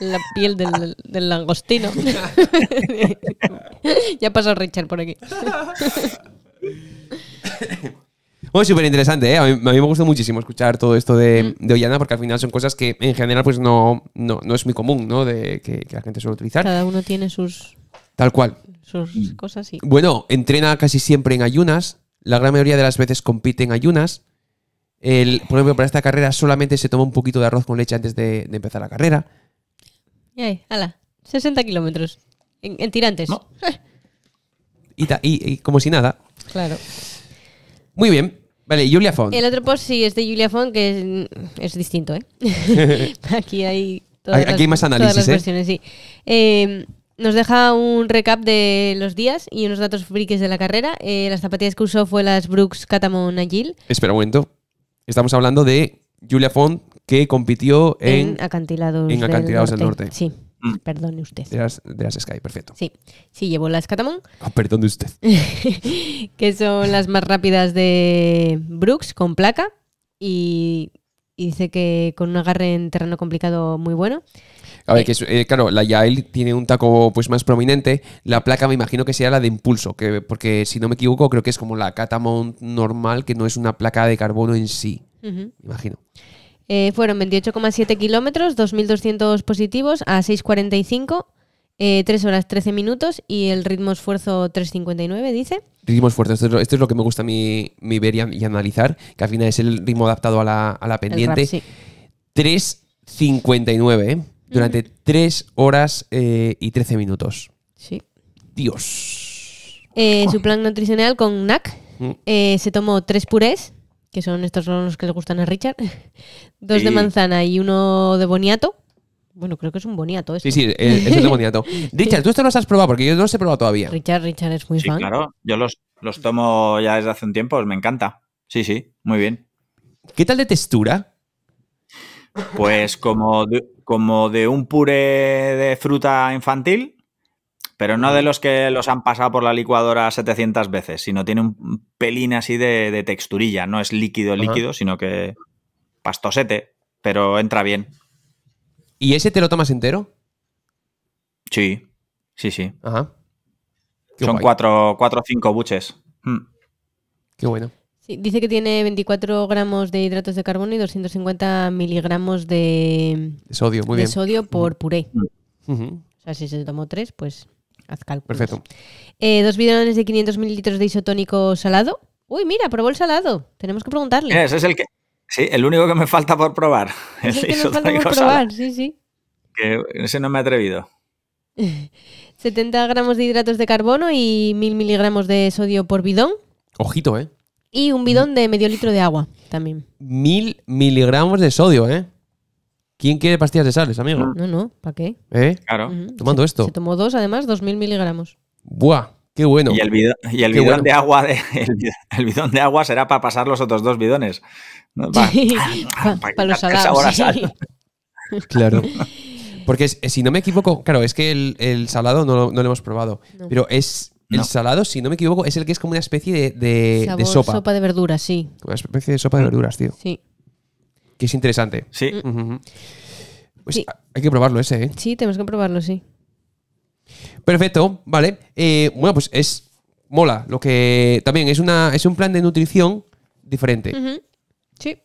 la piel del, langostino. ya pasó Richard por aquí. Bueno, súper interesante, ¿eh? A mí, me gusta muchísimo escuchar todo esto mm. de, Ollana, porque al final son cosas que en general pues no, no, es muy común, ¿no? De que, que, la gente suele utilizar. Cada uno tiene sus... Tal cual. Mm. cosas. Y... Bueno, entrena casi siempre en ayunas. La gran mayoría de las veces compite en ayunas. El, por ejemplo, para esta carrera solamente se toma un poquito de arroz con leche antes de, empezar la carrera. Y ala, 60 kilómetros. En, tirantes. y, como si nada. Claro. Muy bien. Vale, Julia Font. El otro post sí es de Julia Font, que es, distinto, ¿eh? Aquí hay. Aquí hay más análisis. Eh, eh nos deja un recap de los días y unos datos frikis de la carrera. Eh, las zapatillas que usó fue las Brooks Catamon Agil. Espera un momento. Estamos hablando de Julia Font, que compitió en, Acantilados, del, norte. Sí, mm. perdone usted. De las, Sky, perfecto. Sí, sí, llevó las Catamon. Ah, perdone usted. que son las más rápidas de Brooks con placa y dice que con un agarre en terreno complicado muy bueno. A ver, eh, que eh, claro, la Yael tiene un taco pues más prominente. La placa me imagino que sea la de impulso, que, porque si no me equivoco, creo que es como la Catamount normal, que no es una placa de carbono en sí. me imagino. Eh, fueron 28,7 kilómetros, 2.200 positivos a 6.45, 3 horas 13 minutos y el ritmo esfuerzo 3.59, dice. Ritmo esfuerzo, esto es, lo, que me gusta mi ver y, analizar, que al final es el ritmo adaptado a la, a la pendiente. Sí. 3.59, ¿eh? durante 3 horas eh, y 13 minutos. Sí. Dios. Eh, su plan nutricional con NAC mm. eh, se tomó tres purés, que son estos son los que le gustan a Richard, dos de manzana y uno de boniato. Bueno, creo que es un boniato. Sí, sí, es, es un boniato. Richard, tú esto no has probado porque yo no lo he probado todavía. Richard, Richard es muy sí, fan. Claro, yo los, los tomo ya desde hace un tiempo, me encanta. Sí, sí, muy bien. ¿Qué tal de textura? Pues como de, como de un puré de fruta infantil, pero no de los que los han pasado por la licuadora 700 veces, sino tiene un pelín así de, texturilla, no es líquido líquido, sino que pastosete, pero entra bien. ¿Y ese te lo tomas entero? Sí, sí, sí. Ajá. Son cuatro cuatro o cinco buches. Hmm. Qué bueno dice que tiene 24 gramos de hidratos de carbono y 250 miligramos de sodio, por puré. O sea, si se tomó tres, pues haz cálculos. Perfecto. Eh, dos bidones de 500 mililitros de isotónico salado. Uy, mira, probó el salado. Tenemos que preguntarle. Ese es el que. Sí, el único que me falta por probar. Es el, que falta por probar, sí, sí. Que ese no me he atrevido. 70 gramos de hidratos de carbono y 1000 miligramos de sodio por bidón. Ojito, ¿eh? Y un bidón de medio litro de agua también. Mil miligramos de sodio, ¿eh? ¿Quién quiere pastillas de sales, amigo? Mm. No, no, ¿para qué? ¿Eh? Claro. Tomando esto. Se tomó dos, además, dos mil miligramos. Buah, qué bueno. Y el bidón, de agua el, bidón, de agua será para pasar los otros dos bidones. Para, los salados. Sí. Claro. Porque si no me equivoco, claro, es que el, salado no, lo hemos probado, pero es el salado, si no me equivoco, es el que es como una especie de, de, sopa. Sopa de verduras, sí. Una especie de sopa de mm. verduras, tío. Sí. Que es interesante. Sí. Mm. Pues hay que probarlo ese, ¿eh? Sí, tenemos que probarlo, sí. Perfecto, vale. Eh, bueno, pues es. Mola. Lo que. También es una. Es un plan de nutrición diferente. Sí.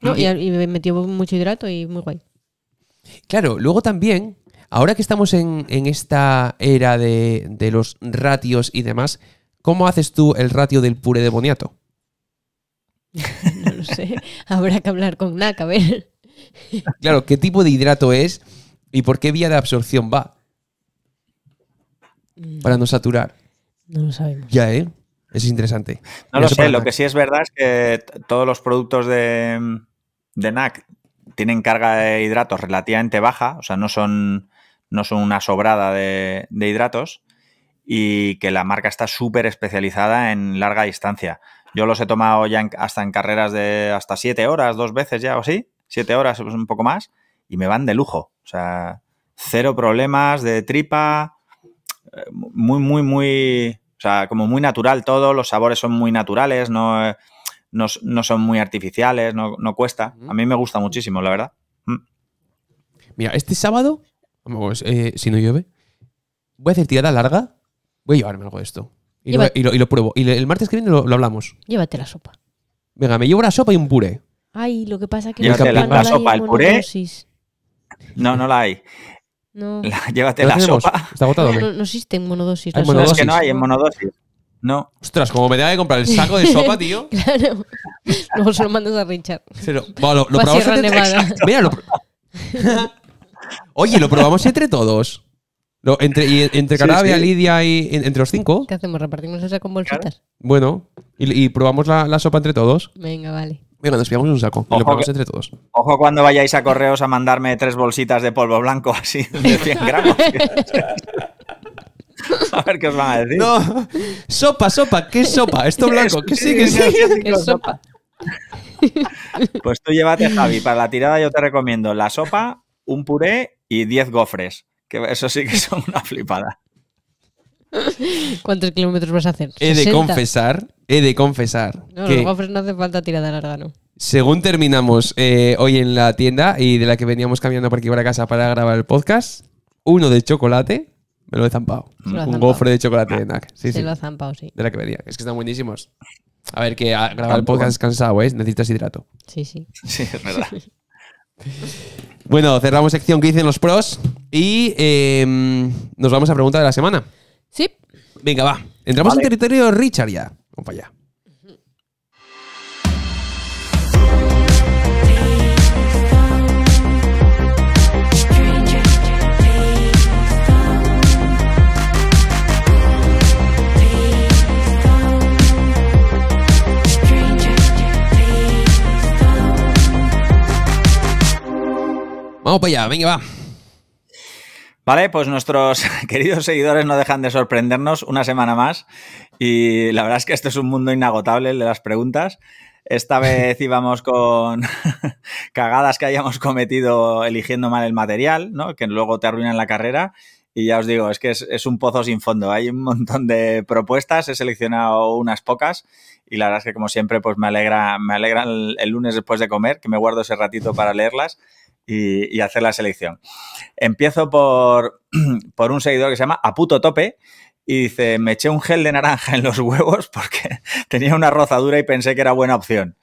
y, me metió mucho hidrato y muy guay. Claro, luego también Ahora que estamos en, esta era de, los ratios y demás, ¿cómo haces tú el ratio del puré de boniato? no lo sé. Habrá que hablar con NAC, a ver. claro, ¿qué tipo de hidrato es y por qué vía de absorción va? Mm. Para no saturar. No lo sabemos. Ya, ¿eh? Es interesante. No lo sé, lo que sí es verdad es que todos los productos de, de NAC tienen carga de hidratos relativamente baja, o sea, no son no son una sobrada de, hidratos y que la marca está súper especializada en larga distancia. Yo los he tomado ya hasta en carreras de hasta siete horas, dos veces ya o sí, siete horas, pues, un poco más, y me van de lujo. O sea, cero problemas de tripa, eh, muy, muy, muy, o sea, como muy natural todo, los sabores son muy naturales, no, no, son muy artificiales, no, cuesta. A mí me gusta muchísimo, la verdad. Mm. Mira, este sábado Vamos, pues, eh, si no llueve. Voy a hacer tirada larga. Voy a llevarme algo de esto. Y, lo, pruebo. Y el martes que viene lo, hablamos. Llévate la sopa. Venga, me llevo la sopa y un puré. Ay, lo que pasa es que no la, la sopa, el puré. No, no la hay. No. llévate la sopa. Está agotado. No, no, existe en monodosis. la monodosis? Es que no hay en monodosis. No. Ostras, como me tenga de comprar el saco de sopa, tío. claro. Luego se lo mandas a rinchar. Pero, bueno, lo, lo probamos. Mira, lo, Oye, lo probamos entre todos. entre y- entre Lidia y entre los cinco. ¿Qué hacemos? ¿Repartimos esa con bolsitas? Bueno, y, probamos la, sopa entre todos. Venga, vale. Venga, nos pillamos un saco y lo probamos entre todos. Ojo cuando vayáis a correos a mandarme tres bolsitas de polvo blanco así de 100 gramos. a ver qué os van a decir. No, sopa, sopa, ¿qué es sopa? Esto blanco, ¿Qué sí, que sí. ¿Qué sopa? Pues tú llévate, Javi, para la tirada yo te recomiendo la sopa, un puré y 10 gofres. Que eso sí que son una flipada. ¿Cuántos kilómetros vas a hacer? He de confesar, he de confesar. No, los gofres no hace falta tirada larga, ¿no? Según terminamos eh, hoy en la tienda y de la que veníamos caminando por aquí para casa para grabar el podcast, uno de chocolate me lo he zampado. un gofre de chocolate de NAC. Sí, Se lo ha zampado, sí. De la que venía. Es que están buenísimos. A ver, que grabar el podcast cansado, ¿eh? Necesitas hidrato. Sí, sí. Sí, es verdad. Bueno, cerramos sección que dicen los pros y em, nos vamos a pregunta de la semana. Sí. Venga, va. Entramos en territorio Richard ya. Vamos allá. Vamos venga, va. Vale, pues nuestros queridos seguidores no dejan de sorprendernos una semana más y la verdad es que esto es un mundo inagotable de las preguntas. Esta vez íbamos con cagadas que hayamos cometido eligiendo mal el material, que luego te arruinan la carrera y ya os digo, es que es, un pozo sin fondo. Hay un montón de propuestas, he seleccionado unas pocas y la verdad es que como siempre pues me alegra, el lunes después de comer, que me guardo ese ratito para leerlas y, hacer la selección. Empiezo por, por un seguidor que se llama Aputo Tope, y dice, me eché un gel de naranja en los huevos porque tenía una rozadura y pensé que era buena opción.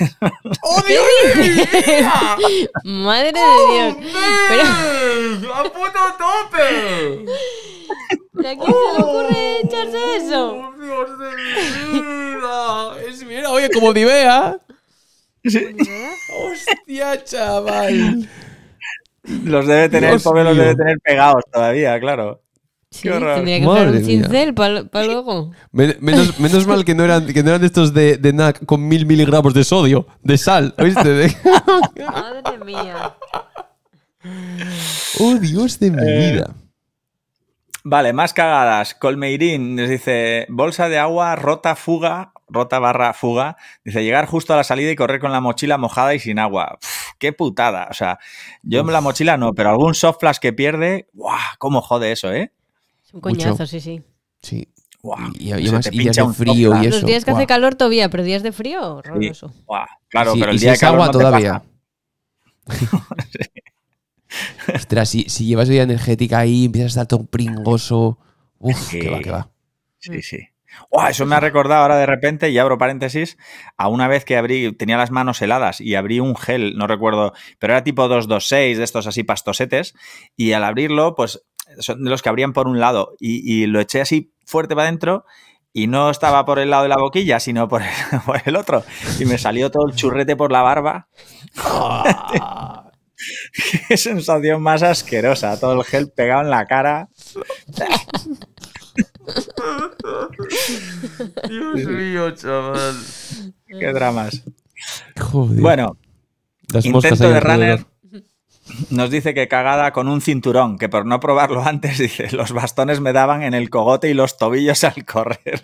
¡Oh, Dios ¡Madre de ¡Oh, Dios! Pero... ¡A tope! ¿A qué se le ocurre echarse eso? ¡Oh, Dios de mi vida! Es, mira, oye, como divea, Hostia, chaval. Los debe tener, los debe tener pegados todavía, claro. Sí, Qué horror. tendría que poner un chincel para luego. Menos, mal que no eran, que no eran estos de, NAC con mil miligramos de sodio, de sal, ¿oíste? De- Madre mía. Oh, Dios de mi eh, vida. Vale, más cagadas. Colmeirín nos dice: bolsa de agua rota fuga rota barra fuga, dice llegar justo a la salida y correr con la mochila mojada y sin agua. ¡Qué putada! O sea, yo en la mochila no, pero algún soft flash que pierde, ¡guau! ¿Cómo jode eso, eh? Es un coñazo, sí, sí. Sí. ¡Guau! y, y frío y eso. Los días que hace calor todavía, pero días de frío, horroroso. Sí. Claro, pero el día que de agua todavía. Ostras, si, si, llevas vida energética ahí, empiezas a estar todo pringoso. Uf, qué va, qué va. Sí, sí eso me ha recordado ahora de repente, y abro paréntesis, a una vez que abrí, tenía las manos heladas y abrí un gel, no recuerdo, pero era tipo 226, de estos así pastosetes, y al abrirlo, pues son de los que abrían por un lado, y, lo eché así fuerte para adentro, y no estaba por el lado de la boquilla, sino por el, por el otro, y me salió todo el churrete por la barba. Qué sensación más asquerosa, todo el gel pegado en la cara. Dios mío, chaval. Qué dramas. Joder. Bueno, intento de runner nos dice que cagada con un cinturón, que por no probarlo antes, dice, los bastones me daban en el cogote y los tobillos al correr.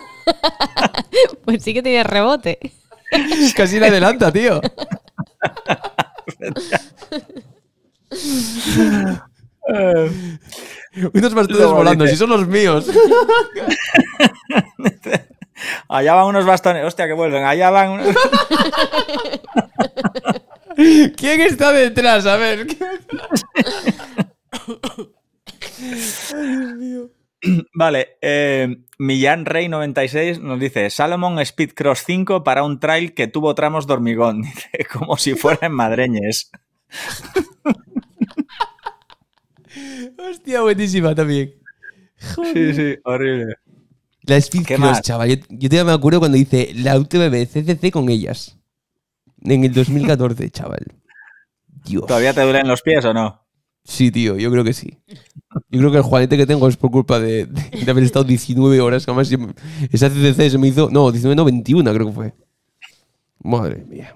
pues sí que tiene rebote. casi le adelanta, tío. Unos bastones volando, si son los míos. Allá van unos bastones. Hostia, que vuelven. Allá van unos... ¿Quién está detrás? A ver. Vale, eh, Millán Rey 96 nos dice Salomon Speed Cross 5 para un trail que tuvo tramos de hormigón, como si fuera en madreñes. Hostia, buenísima también. Sí, sí, horrible. La Speedcross, chaval. Yo, todavía me acuerdo cuando hice la UTBB CCC con ellas. En el 2014, chaval. Dios. ¿Todavía te duelen los pies o no? Sí, tío, yo creo que sí. Yo creo que el juanete que tengo es por culpa de, haber estado 19 horas. Jamás esa CCC se me hizo. No, 19, no, 21 creo que fue. Madre mía.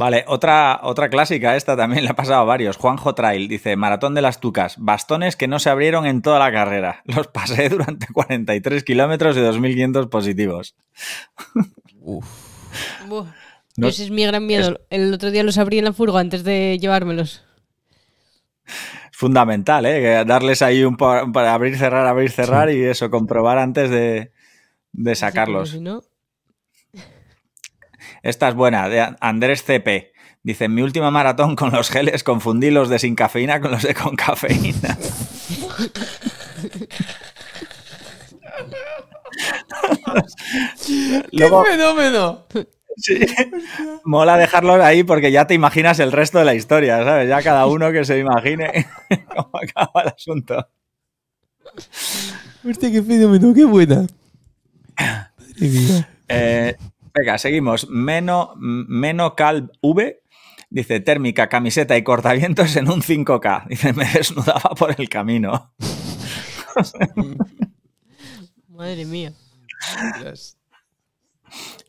Vale, otra, otra clásica, esta también la ha pasado a varios. Juanjo Trail dice: Maratón de las Tucas, bastones que no se abrieron en toda la carrera. Los pasé durante 43 kilómetros y 2.500 positivos. Uf. Ese es mi gran miedo. El otro día los abrí en la furgo antes de llevármelos. fundamental, ¿eh? Darles ahí un para abrir, cerrar, abrir, cerrar y eso, comprobar antes de, sacarlos. Esta es buena, de Andrés CP. Dice, mi última maratón con los geles, confundí los de sin cafeína con los de con cafeína. ¡Qué fenómeno! mola dejarlo ahí porque ya te imaginas el resto de la historia, ¿sabes? Ya cada uno que se imagine cómo acaba el asunto. Hostia, qué fenómeno, qué buena. Eh, Venga, seguimos. Meno, Cal V dice térmica, camiseta y cortavientos en un 5K. Dice, me desnudaba por el camino. Madre mía.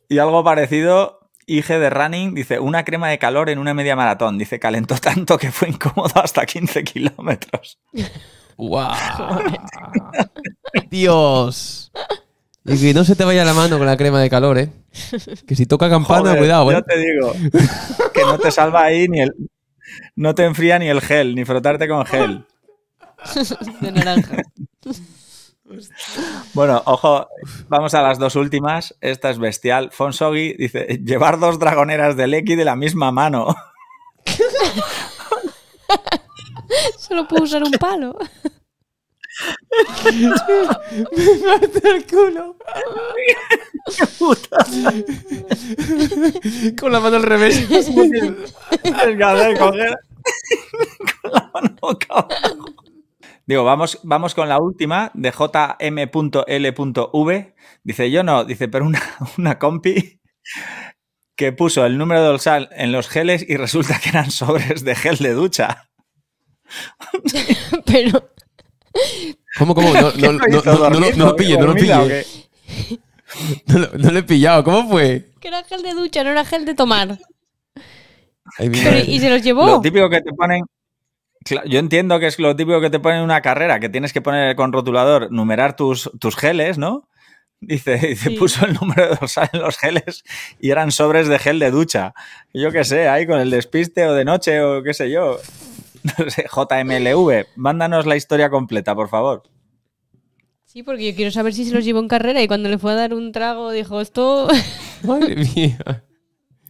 Y algo parecido, IG de Running dice, una crema de calor en una media maratón. Dice, calentó tanto que fue incómodo hasta 15 kilómetros. ¡Wow! ¡Dios! Y que no se te vaya la mano con la crema de calor, ¿eh? Que si toca campana, cuidado, bueno. ¿eh? Yo te digo que no te salva ahí ni el. No te enfría ni el gel, ni frotarte con gel. De naranja. Bueno, ojo, vamos a las dos últimas. Esta es bestial. Fonsogi dice: llevar dos dragoneras de Leki de la misma mano. Solo puedo usar un palo me parte el culo. puta? Con la mano al revés. es de coger. Con la mano boca Digo, vamos, vamos con la última de jm.l.v. Dice, yo no, dice, pero una, una compi que puso el número de dorsal en los geles y resulta que eran sobres de gel de ducha. pero, ¿Cómo, cómo? No, lo pille, no lo pille. No, lo he pillado, ¿cómo fue? Que era gel de ducha, no era gel de tomar. ¿Y se los llevó? Lo típico que te ponen. Yo entiendo que es lo típico que te ponen en una carrera, que tienes que poner con rotulador, numerar tus, tus geles, ¿no? Dice, dice puso el número de en los geles y eran sobres de gel de ducha. Yo qué sé, ahí con el despiste o de noche o qué sé yo. no sé, JMLV, mándanos la historia completa, por favor. Sí, porque yo quiero saber si se los llevó en carrera y cuando le fue a dar un trago dijo, esto... Madre mía.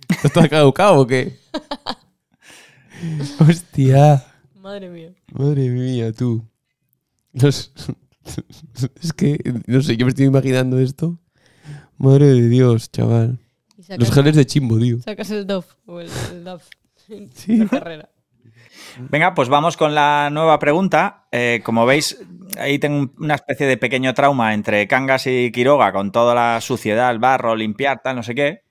¿Esto está caducado o qué? Hostia. Madre mía. Madre mía, tú. es que, no sé, yo me estoy imaginando esto. Madre de Dios, chaval. Los geles de chimbo, tío. Sacas el Dove o el, Dove. carrera. Venga, pues vamos con la nueva pregunta. Eh, como veis, ahí tengo una especie de pequeño trauma entre Cangas y Quiroga con toda la suciedad, el barro, limpiar, tal, no sé qué.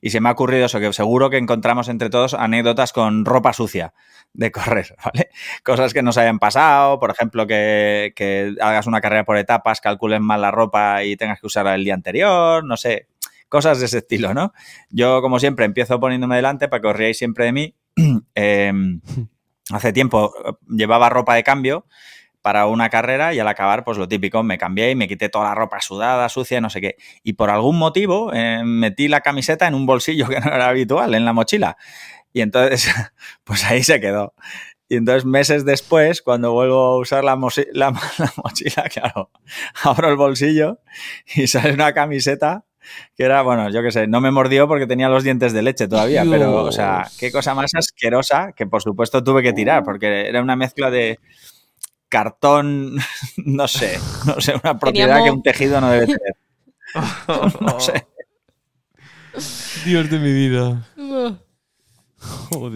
Y se me ha ocurrido eso, que seguro que encontramos entre todos anécdotas con ropa sucia de correr, ¿vale? Cosas que nos hayan pasado, por ejemplo, que, hagas una carrera por etapas, calculen mal la ropa y tengas que usarla el día anterior, no sé, cosas de ese estilo, ¿no? Yo, como siempre, empiezo poniéndome delante para que os siempre de mí Em, hace tiempo eh, llevaba ropa de cambio para una carrera y al acabar, pues lo típico, me cambié y me quité toda la ropa sudada, sucia, no sé qué. Y por algún motivo eh, metí la camiseta en un bolsillo que no era habitual, en la mochila. Y entonces, pues ahí se quedó. Y entonces meses después, cuando vuelvo a usar la, la mochila, claro, abro el bolsillo y sale una camiseta que era, bueno, yo qué sé, no me mordió porque tenía los dientes de leche todavía, pero, o sea, qué cosa más asquerosa que por supuesto tuve que tirar, oh. porque era una mezcla de cartón, no sé, no sé, una propiedad que un tejido no debe tener. no sé. Dios de mi vida.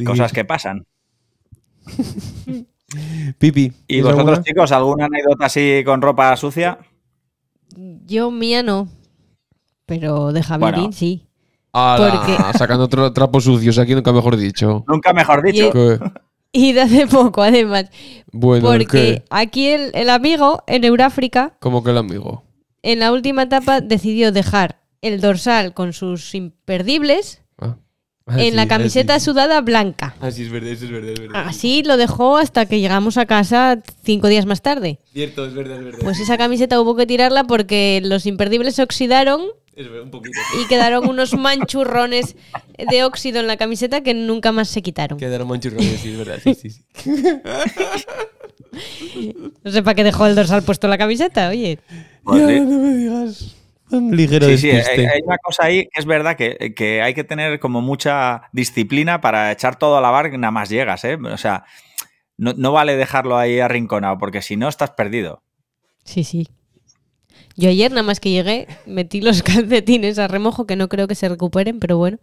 Cosas que pasan. Pipi. ¿Y vosotros, chicos, alguna anécdota así con ropa sucia? Yo mía no, pero de Javierín sí. porque sacando otro trapos sucios aquí, nunca mejor dicho. Nunca mejor dicho. Y, de hace poco, además. Bueno, porque aquí el, amigo en Euráfrica. ¿Cómo que el amigo? En la última etapa decidió dejar el dorsal con sus imperdibles. Ah. en la camiseta sudada blanca. Así es verdad, es verdad, es verdad. Así lo dejó hasta que llegamos a casa cinco días más tarde. Cierto, es verdad, es verdad. Pues esa camiseta hubo que tirarla porque los imperdibles se oxidaron y quedaron unos manchurrones de óxido en la camiseta que nunca más se quitaron. Quedaron manchurrones, sí, es verdad. Sí, sí, No sé para qué dejó el dorsal puesto en la camiseta, oye. no me digas. ligero sí, sí, hay, una cosa ahí que es verdad que, hay que tener como mucha disciplina para echar todo a la y nada más llegas, ¿eh? O sea, no, no vale dejarlo ahí arrinconado porque si no estás perdido. Sí, sí. Yo ayer, nada más que llegué, metí los calcetines a remojo, que no creo que se recuperen, pero bueno.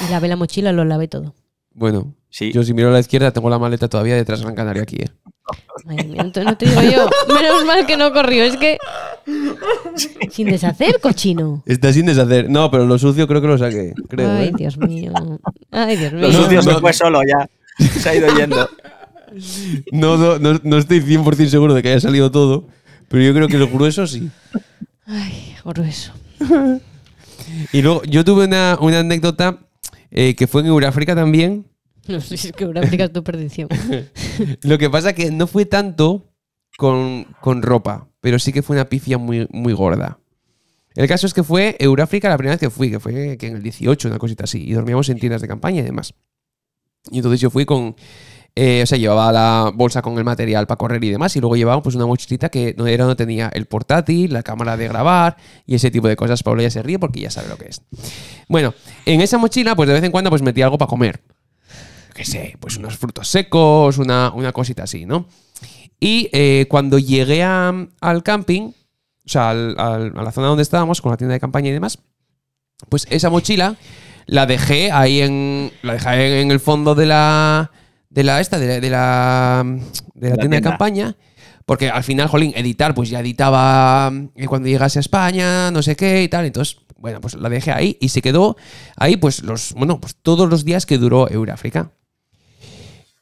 Y lavé la mochila, lo lavé todo. Bueno, yo si miro a la izquierda tengo la maleta todavía detrás de Gran Canaria aquí, ¿eh? no te digo yo. Menos mal que no corrió, es que. Sin deshacer, cochino. Está sin deshacer. No, pero lo sucio creo que lo saqué. Ay, ¿eh? Dios mío. Ay, Dios mío. Lo sucio se fue solo ya. Se ha ido yendo. No, no, no, no estoy 100% seguro de que haya salido todo, pero yo creo que lo grueso sí. Ay, grueso. y luego, yo tuve una, anécdota eh, que fue en Euráfrica también. No sé, es que Euráfrica es tu perdición. lo que pasa que no fue tanto con, ropa, pero sí que fue una pifia muy, muy gorda. El caso es que fue Euráfrica la primera vez que fui, que fue en el 18, una cosita así, y dormíamos en tiendas de campaña y demás. Y entonces yo fui con, eh, o sea, llevaba la bolsa con el material para correr y demás, y luego llevaba pues una mochilita que no era no tenía el portátil, la cámara de grabar y ese tipo de cosas. Pablo ya se ríe porque ya sabe lo que es. Bueno, en esa mochila pues de vez en cuando pues metía algo para comer. Qué sé, pues unos frutos secos, una, cosita así, ¿no? Y eh, cuando llegué al camping, o sea, a la zona donde estábamos, con la tienda de campaña y demás, pues esa mochila la dejé ahí en. La dejé en el fondo de la de la esta, de la, de la, tienda, de campaña. Porque al final, jolín, editar, pues ya editaba eh, cuando llegase a España, no sé qué y tal. Entonces, bueno, pues la dejé ahí y se quedó ahí, pues los, bueno, pues todos los días que duró Euráfrica.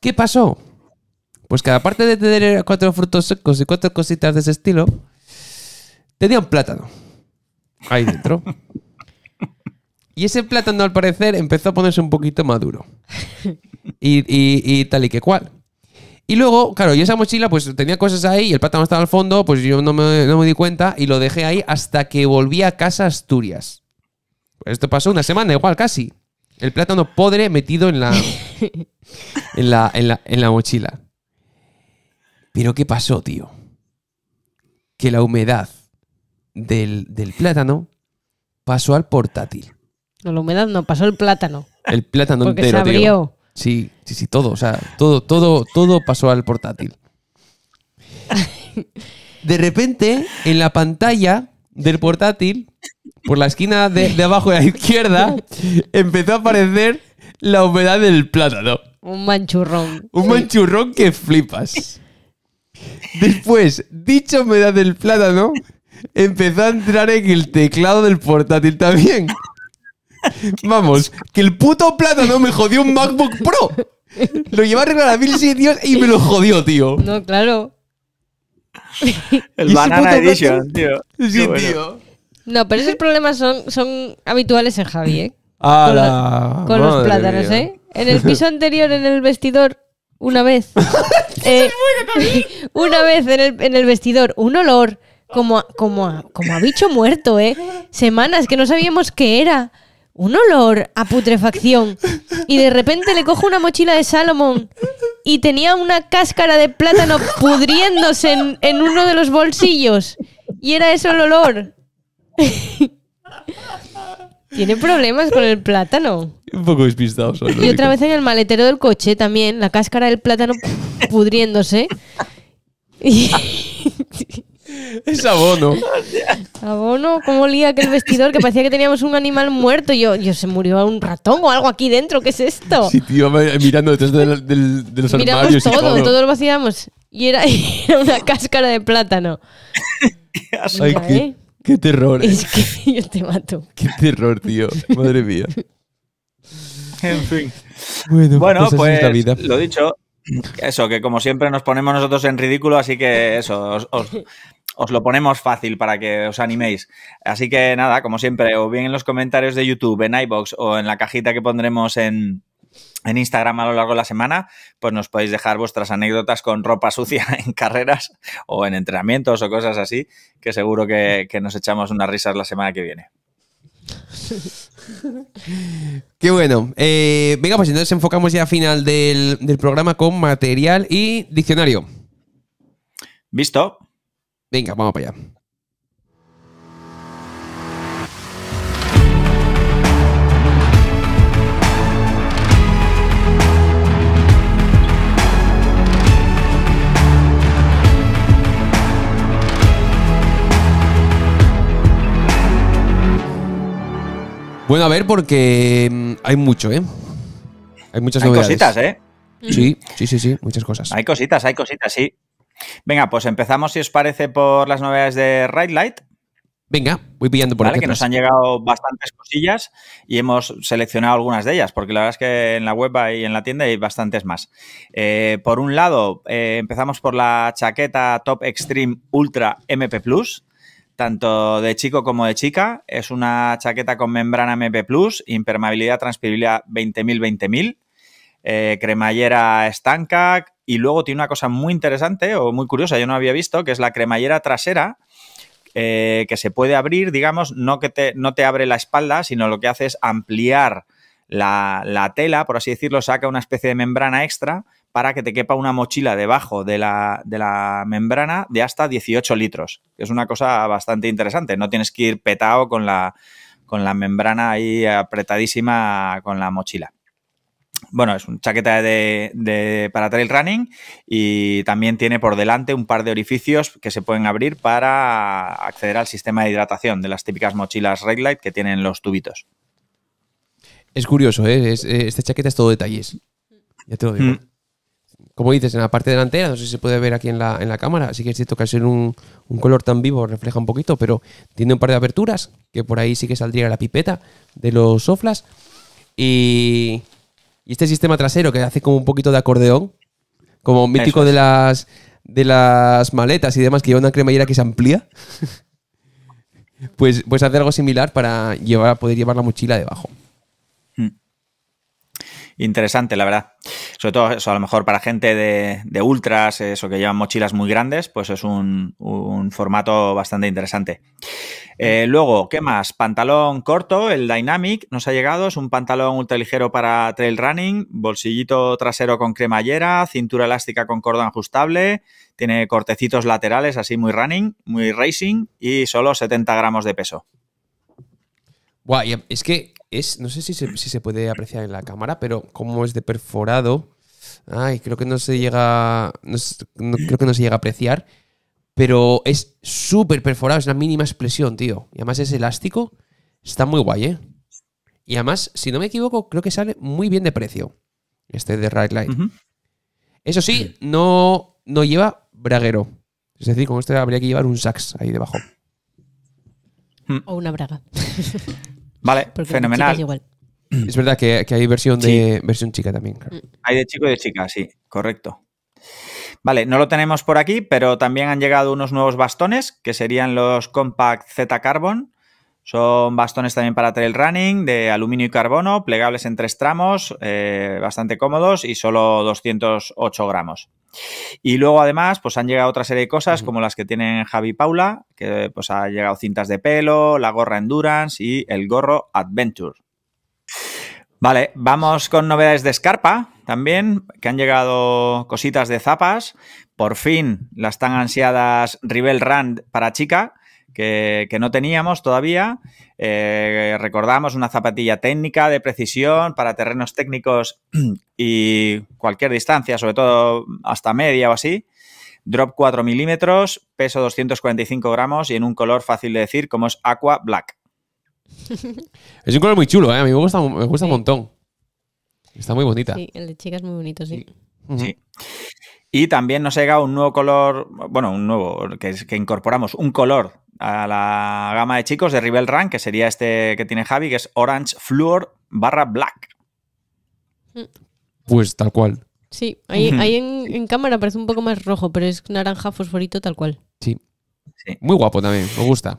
¿Qué pasó? Pues que aparte de tener cuatro frutos secos y cuatro cositas de ese estilo, tenía un plátano ahí dentro. y ese plátano, al parecer, empezó a ponerse un poquito maduro. y, tal y que cual. Y luego, claro, y esa mochila pues tenía cosas ahí y el plátano estaba al fondo, pues yo no me, me di cuenta y lo dejé ahí hasta que volví a casa Asturias. Pues esto pasó una semana, igual casi. El plátano podre metido en la, en la, en la, mochila. Pero ¿qué pasó, tío? Que la humedad del, plátano pasó al portátil. No, la humedad no, pasó el plátano. El plátano entero, abrió. Sí, sí, sí, todo. O sea, todo, todo, todo pasó al portátil. De repente, en la pantalla del portátil, por la esquina de, abajo de la izquierda, empezó a aparecer la humedad del plátano. Un manchurrón. Un manchurrón que flipas. Después, dicha humedad del plátano empezó a entrar en el teclado del portátil también. Vamos, que el puto plátano me jodió un MacBook Pro. Lo llevaba a arreglar a mil y me lo jodió, tío. No, claro. El Edition, tío. Sí, tío. No, pero esos problemas son, son habituales en Javi, ¿eh? con, los plátanos, ¿eh? En el piso anterior, en el vestidor, una vez. Eh, una vez en el, en el vestidor, un olor como como, como a bicho muerto, ¿eh? Semanas que no sabíamos qué era un olor a putrefacción. Y de repente le cojo una mochila de Salomón y tenía una cáscara de plátano pudriéndose en, uno de los bolsillos. Y era eso el olor. Tiene problemas con el plátano. Un poco despistado. y otra vez en el maletero del coche también, la cáscara del plátano pudriéndose. Y... Es abono. Abono, ¿cómo olía aquel vestidor que parecía que teníamos un animal muerto? Yo, yo se murió un ratón o algo aquí dentro, ¿qué es esto? Sí, tío, mirando detrás de, los Miramos armarios. Todo, todo, lo vaciamos. Y era, una cáscara de plátano. Qué ¿Eh? qué, terror. Eh. Es que yo te mato. Qué terror, tío. Madre mía. En fin. Bueno, pues, pues lo dicho, eso, que como siempre nos ponemos nosotros en ridículo, así que eso, os lo ponemos fácil para que os animéis. Así que nada, como siempre, o bien en los comentarios de YouTube, en iBox o en la cajita que pondremos en, Instagram a lo largo de la semana, pues nos podéis dejar vuestras anécdotas con ropa sucia en carreras o en entrenamientos o cosas así, que seguro que, nos echamos unas risas la semana que viene. Qué bueno. Eh, venga, pues entonces enfocamos ya al final del, del programa con material y diccionario. Visto. Venga, vamos para allá. Bueno, a ver, porque mm, hay mucho, ¿eh? Hay muchas hay cositas, ¿eh? Sí, sí, sí, sí, muchas cosas. Hay cositas, hay cositas, sí. Venga, pues empezamos, si os parece, por las novedades de Ride Light. Venga, voy pillando por vale, Que nos han llegado bastantes cosillas y hemos seleccionado algunas de ellas, porque la verdad es que en la web y en la tienda hay bastantes más. Eh, por un lado, eh, empezamos por la chaqueta Top Extreme Ultra MP Plus, tanto de chico como de chica. Es una chaqueta con membrana MP Plus, impermeabilidad, transpirabilidad 20.000-20.000, eh, cremallera estanca, y luego tiene una cosa muy interesante o muy curiosa, yo no había visto, que es la cremallera trasera. Eh, que se puede abrir, digamos, no que te, no te abre la espalda, sino lo que hace es ampliar la, tela, por así decirlo, saca una especie de membrana extra para que te quepa una mochila debajo de la, membrana de hasta 18 litros. Es una cosa bastante interesante. No tienes que ir petado con la, con la membrana ahí apretadísima con la mochila bueno, es un chaqueta para trail running y también tiene por delante un par de orificios que se pueden abrir para acceder al sistema de hidratación de las típicas mochilas Red que tienen los tubitos. Es curioso, ¿eh? eh esta chaqueta es todo detalles. Ya te lo digo. Hmm. Como dices, en la parte delantera, no sé si se puede ver aquí en la, cámara, sí que es cierto que al un, un color tan vivo refleja un poquito, pero tiene un par de aperturas, que por ahí sí que saldría la pipeta de los soflas. Y y este sistema trasero que hace como un poquito de acordeón, como mítico de las de las maletas y demás que lleva una cremallera que se amplía. pues, pues hacer algo similar para llevar, poder llevar la mochila debajo. Interesante, la verdad. Sobre todo eso, a lo mejor para gente de, ultras, eso que llevan mochilas muy grandes, pues es un, formato bastante interesante. Eh, luego, ¿qué más? Pantalón corto, el Dynamic nos ha llegado, es un pantalón ultraligero para trail running, bolsillito trasero con cremallera, cintura elástica con cordón ajustable, tiene cortecitos laterales así muy running, muy racing y solo 70 gramos de peso. Guay, es que es, no sé si se, si se puede apreciar en la cámara, pero como es de perforado, ay, creo que no se llega, creo que no se llega a apreciar, pero es súper perforado, es una mínima expresión, tío. Y además es elástico, está muy guay, ¿eh? Y además, si no me equivoco, creo que sale muy bien de precio, este de Right Eso sí, no, no lleva braguero. Es decir, con este habría que llevar un sax ahí debajo. O una braga. Vale, fenomenal. Es verdad que, hay versión de versión chica también. Mm. Hay de chico y de chica, sí, correcto. Vale, no lo tenemos por aquí, pero también han llegado unos nuevos bastones, que serían los Compact Z Carbon, son bastones también para trail running de aluminio y carbono, plegables en tres tramos, eh, bastante cómodos y solo 208 gramos. Y luego además pues han llegado otra serie de cosas como las que tienen Javi Paula, que pues ha llegado cintas de pelo, la gorra Endurance y el gorro Adventure. Vale, vamos con novedades de Scarpa también, que han llegado cositas de zapas. Por fin las tan ansiadas Rivel Run para chica, que, no teníamos todavía. Eh, recordamos una zapatilla técnica de precisión para terrenos técnicos y cualquier distancia, sobre todo hasta media o así. Drop 4 milímetros, peso 245 gramos y en un color fácil de decir como es Aqua Black. es un color muy chulo, ¿eh? a mí me gusta, un montón. Está muy bonita. Sí, el de chica es muy bonito, sí. sí. Y también nos llega un nuevo color, bueno, un nuevo, que, es, que incorporamos un color a la gama de chicos de Rival Rank, que sería este que tiene Javi, que es Orange Fluor barra Black. Mm. Pues tal cual. Sí, ahí, en, cámara parece un poco más rojo, pero es naranja fosforito tal cual. sí. Muy guapo también, me gusta.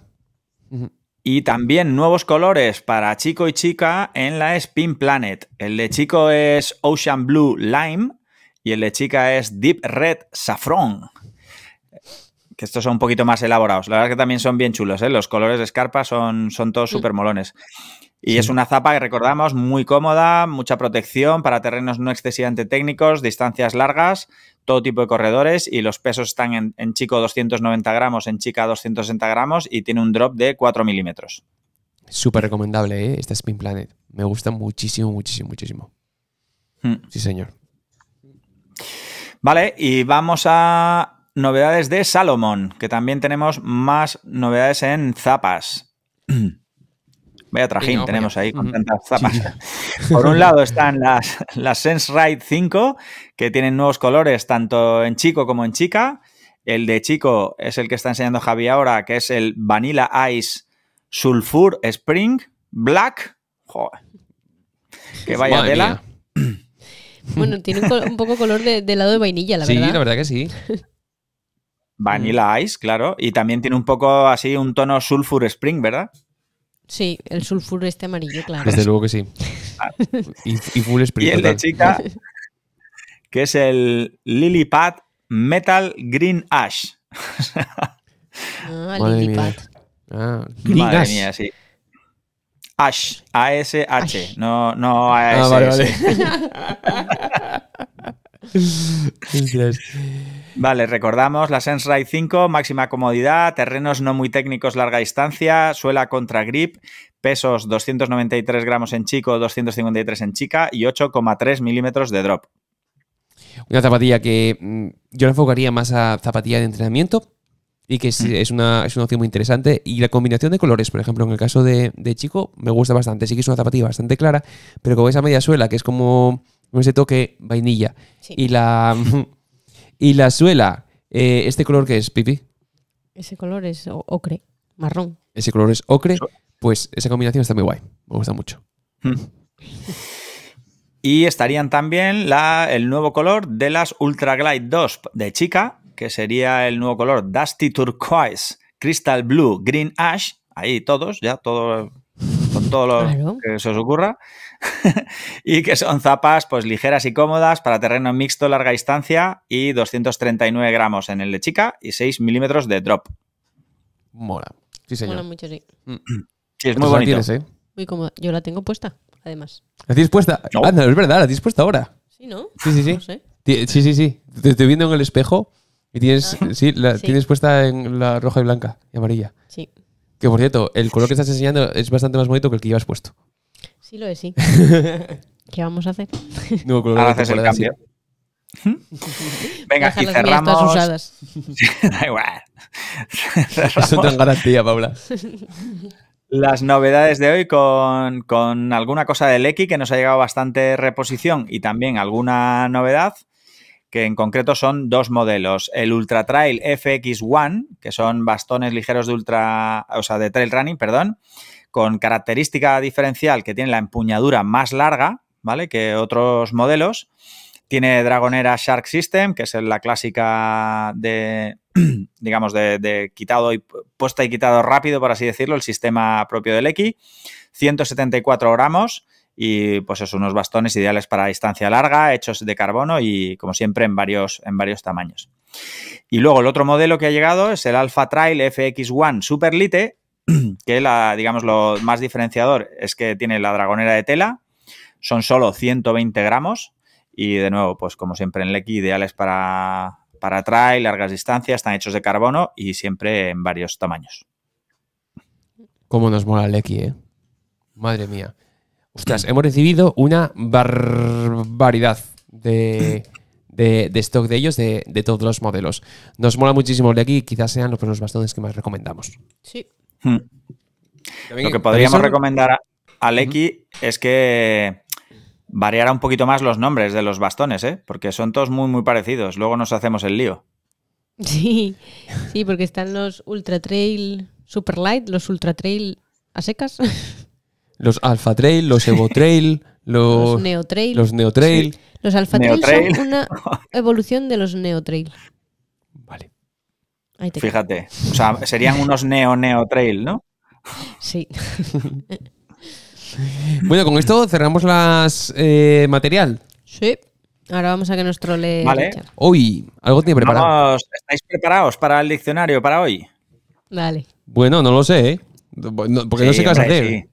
Y también nuevos colores para chico y chica en la Spin Planet. El de chico es Ocean Blue Lime y el de chica es Deep Red Saffron. Que estos son un poquito más elaborados. La verdad es que también son bien chulos, ¿eh? Los colores de escarpa son, son todos mm. súper molones. Y es una zapa que recordamos muy cómoda, mucha protección para terrenos no excesivamente técnicos, distancias largas, todo tipo de corredores y los pesos están en, chico 290 gramos, en chica 260 gramos y tiene un drop de 4 milímetros. Súper recomendable ¿eh? esta Spin Planet. Me gusta muchísimo, muchísimo, muchísimo. Mm. Sí, señor. Vale, y vamos a novedades de Salomón, que también tenemos más novedades en zapas. Vaya trajín, tenemos ahí con tantas zapas. Por un lado están las, Sense Ride 5, que tienen nuevos colores tanto en chico como en chica. El de chico es el que está enseñando Javi ahora, que es el Vanilla Ice Sulfur Spring Black. Joder. Que vaya tela. Bueno, tiene un, poco color de, de, lado de vainilla, la verdad. Sí, la verdad que sí. Vanilla mm. Ice, claro. Y también tiene un poco así un tono Sulfur Spring, ¿verdad? Sí, el sulfur este amarillo, claro. Desde luego que sí. Ah. y, full spring. Y el de chica, que es el Lily Metal Green Ash. ah, Lily Ah, Green Madre Mía, ah, sí. Ash, a h Ash. no, no a ah, vale, recordamos la Sense 5, máxima comodidad, terrenos no muy técnicos, larga distancia, suela contra grip, pesos 293 gramos en chico, 253 en chica y 8,3 milímetros de drop. Una zapatilla que mm, yo la enfocaría más a zapatilla de entrenamiento, y que es, mm. es, una, opción muy interesante. Y la combinación de colores, por ejemplo, en el caso de, Chico, me gusta bastante. Sí que es una zapatilla bastante clara, pero con esa media suela que es como ese toque vainilla. Y, la, y la suela, eh, ¿este color que es, Pipi? Ese color es ocre, marrón. Ese color es ocre, pues esa combinación está muy guay. Me gusta mucho. Mm. Y estarían también la, el nuevo color de las Ultra Glide 2 de Chica que sería el nuevo color Dusty Turquoise, Crystal Blue, Green Ash, ahí todos, ya todos con todo lo que se os ocurra, y que son zapas pues ligeras y cómodas para terreno mixto, larga distancia y 239 gramos en el de chica y 6 milímetros de drop. Mola. Sí, señor. Mola mucho, sí. Mm. Sí, es muy bonito. Muy ¿eh? cómoda. Yo la tengo puesta, además. ¿La tienes puesta? Anda, ah, es verdad, la tienes puesta ahora. Sí, ¿no? Sí, sí, sí. Sí, sí, sí. Te estoy viendo en el espejo y tienes, sí, la, tienes puesta en la roja y blanca y amarilla. Sí. Que por cierto, el color que estás enseñando es bastante más bonito que el que llevas puesto. Sí, lo es, sí. ¿Qué vamos a hacer? No, color Ahora haces el cambio. Venga, aquí cerramos. Usadas. da igual. Eso te garantía, Paula. Las novedades de hoy con, con alguna cosa del X que nos ha llegado bastante reposición y también alguna novedad que en concreto son dos modelos. El Ultra Trail FX1, que son bastones ligeros de ultra, o sea, de trail running, perdón, con característica diferencial que tiene la empuñadura más larga, ¿vale? Que otros modelos. Tiene Dragonera Shark System, que es la clásica de, digamos, de, quitado y puesta y quitado rápido, por así decirlo, el sistema propio del X. 174 gramos y pues son unos bastones ideales para distancia larga, hechos de carbono y como siempre en varios, en varios tamaños. Y luego el otro modelo que ha llegado es el Alpha Trail FX1 Superlite, que la, digamos lo más diferenciador es que tiene la dragonera de tela, son solo 120 gramos y de nuevo, pues como siempre en Leki ideales para, para trail, largas distancias, están hechos de carbono y siempre en varios tamaños. Cómo nos mola Leki ¿eh? Madre mía hemos recibido una barbaridad de, stock de ellos, de, todos los modelos. Nos mola muchísimo el de aquí, quizás sean los, pues, bastones que más recomendamos. Sí. Hmm. Lo que podríamos recomendar a, Lecky es que variara un poquito más los nombres de los bastones, ¿eh? porque son todos muy, muy parecidos. Luego nos hacemos el lío. Sí, sí, porque están los Ultra Trail Super Light, los Ultra Trail a secas. Los Alpha Trail, los Evo Trail, los, los Neo Trail. Los Neo Trail. Los Alpha Trail, son una evolución de los Neo Trail. Vale. Fíjate. O sea, serían unos Neo Neo Trail, ¿no? Sí. bueno, con esto cerramos las eh, material. Sí. Ahora vamos a que nuestro trole. Vale. Hoy, algo tiene preparado. ¿Estáis preparados para el diccionario para hoy? Vale. Bueno, no lo sé, ¿eh? Porque no sé qué vas a hacer.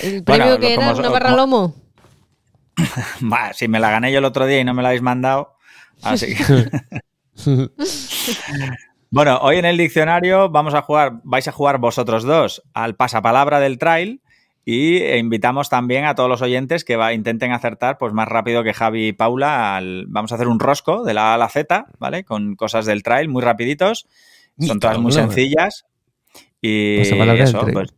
¿El premio que era? ¿Una barra lomo? si me la gané yo el otro día y no me la habéis mandado. Así bueno, hoy en el diccionario vamos a jugar, vais a jugar vosotros dos al pasapalabra del trail. Y invitamos también a todos los oyentes que va, intenten acertar pues, más rápido que Javi y Paula. vamos a hacer un rosco de la A la Z, ¿vale? Con cosas del trail muy rapiditos. Son todas muy ¿eh? sencillas. Y eso, pues,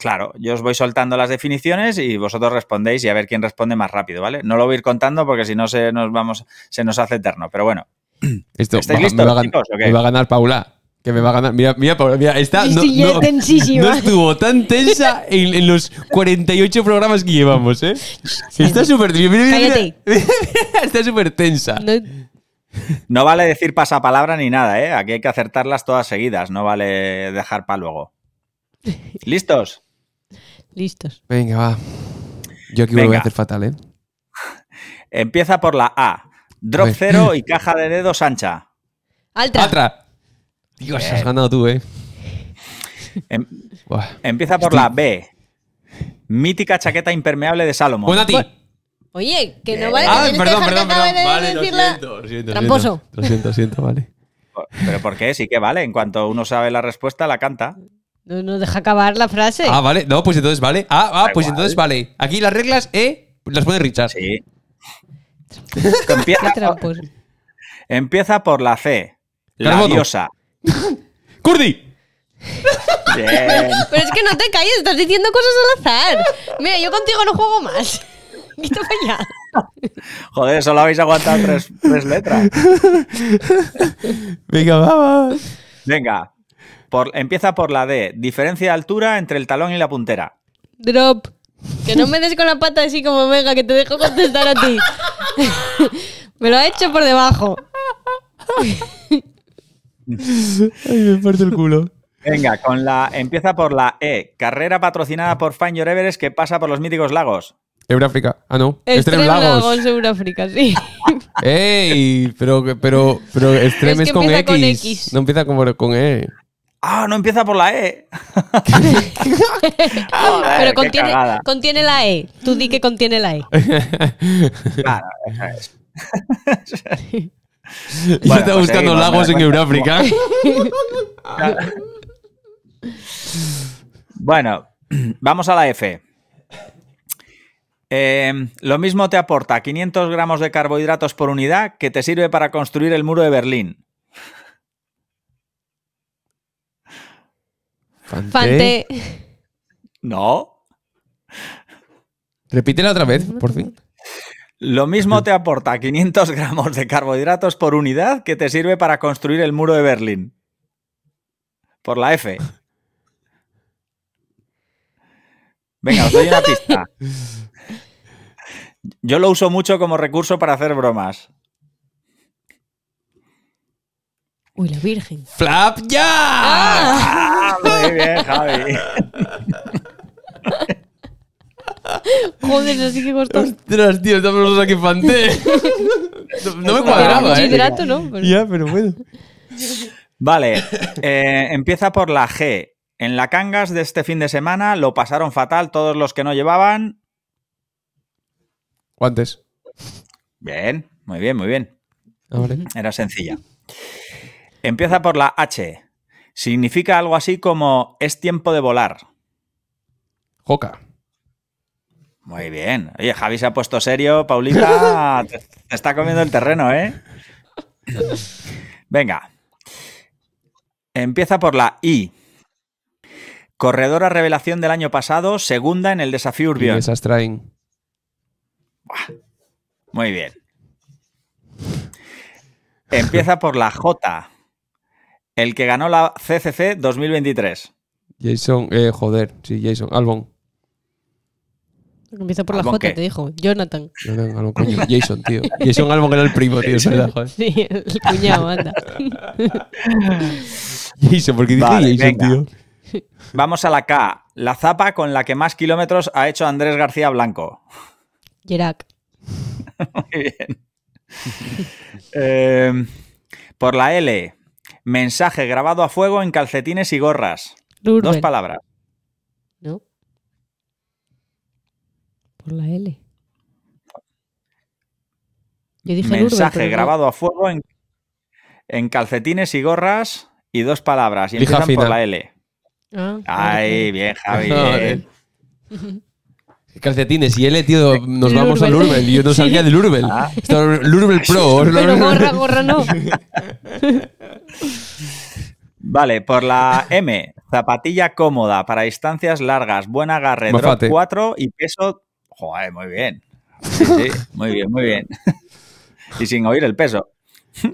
Claro, yo os voy soltando las definiciones y vosotros respondéis y a ver quién responde más rápido, ¿vale? No lo voy a ir contando porque si no se nos vamos, se nos hace eterno, pero bueno. Esto, ¿Estáis listos, chicos, me va a ganar Paula que me va a ganar. Mira, mira, Paula, mira, está. no, estuvo tan tensa en, los 48 programas que llevamos, ¿eh? Está súper. está súper tensa. No. vale decir pasapalabra ni nada, ¿eh? Aquí hay que acertarlas todas seguidas, no vale dejar para luego. ¿Listos? Listos. Venga, va. Yo aquí Venga. voy a hacer fatal, ¿eh? Empieza por la A. Drop cero y caja de dedos ancha. Altra. Altra. Dios, has ganado tú, ¿eh? Em, empieza por la B. Mítica chaqueta impermeable de Salomón. Buena a ti. Oye, que no vale. Ah, perdón, perdón, perdón. vale, lo siento, lo siento, Lo siento, lo siento, vale. Pero ¿por qué? Sí que vale. En cuanto uno sabe la respuesta, la canta. No, deja acabar la frase. Ah, vale. No, pues entonces vale. Ah, ah pues entonces vale. Aquí las reglas, ¿eh? Las pone Richard. Sí. empieza, por, empieza por la C. La diosa. ¡Kurdi! Bien. Pero es que no te calles, estás diciendo cosas al azar. Mira, yo contigo no juego más. Quito para allá. Joder, solo habéis aguantado tres letras. Venga, vamos. Venga, empieza por la D. Diferencia de altura entre el talón y la puntera. Drop. Que no me des con la pata así como venga, que te dejo contestar a ti. me lo ha hecho por debajo. Ay, me parte el culo. Venga, con la empieza por la E. Carrera patrocinada por Find Your Everest que pasa por los míticos lagos. Euráfrica. Ah, no. Este lagos. Euráfrica, sí. ¡Ey! Pero, pero, con, X. No empieza con E. Ah, no empieza por la E. Ah, Pero contiene, la E. Tú di que contiene la E. claro, pues buscando lagos en Euráfrica. bueno, vamos a la F. Em, lo mismo te aporta 500 gramos de carbohidratos por unidad que te sirve para construir el muro de Berlín. Fante. No. Repítela otra vez, por fin. Lo mismo te aporta 500 gramos de carbohidratos por unidad que te sirve para construir el muro de Berlín. Por la F. Venga, os doy una pista. Yo lo uso mucho como recurso para hacer bromas. Uy, la Virgen. ¡Flap! ¡Ya! Ah, muy bien, Javi. Joder, así que costó. Ostras, tío, Estamos los aquí fanté. No, no me cuadraba, ¿eh? hidrato, ¿no? Ya, pero bueno. Vale, eh, empieza por la G. En la Cangas de este fin de semana lo pasaron fatal todos los que no llevaban. Guantes. Bien, muy bien, muy bien. Ah, Era sencilla. Empieza por la H. Significa algo así como es tiempo de volar. Joca. Muy bien. Oye, Javi se ha puesto serio. Paulita te, está comiendo el terreno, ¿eh? Venga. Empieza por la I. Corredora revelación del año pasado, segunda en el desafío Urbión. Muy bien. Empieza por la J. El que ganó la CCC 2023. Jason, eh, joder, sí, Jason, Albon. Empieza por la J, que te dijo. Jonathan. Jonathan Albon, coño. Jason, tío. Jason Albon era el primo, tío, Sí, el cuñado, anda. Jason, porque dice Jason, tío? Vamos a la K. La zapa con la que más kilómetros ha hecho Andrés García Blanco. Gerak. Muy bien. Eh, por la L. Mensaje grabado a fuego en calcetines y gorras. Dos palabras. No. Por la L. Yo dije Mensaje grabado a fuego en, calcetines y gorras y dos palabras. Y por la L. Ah, Ay, bien, Javi. Eh. Calcetines, y L, eh, tío, nos vamos al Urbel. Yo no salía del Urbel. Lurbel Pro. no. Vale, por la M, zapatilla cómoda para distancias largas, buen agarre, drop 4 y peso. Joder, muy bien. Sí, sí, muy bien, muy bien. y sin oír el peso.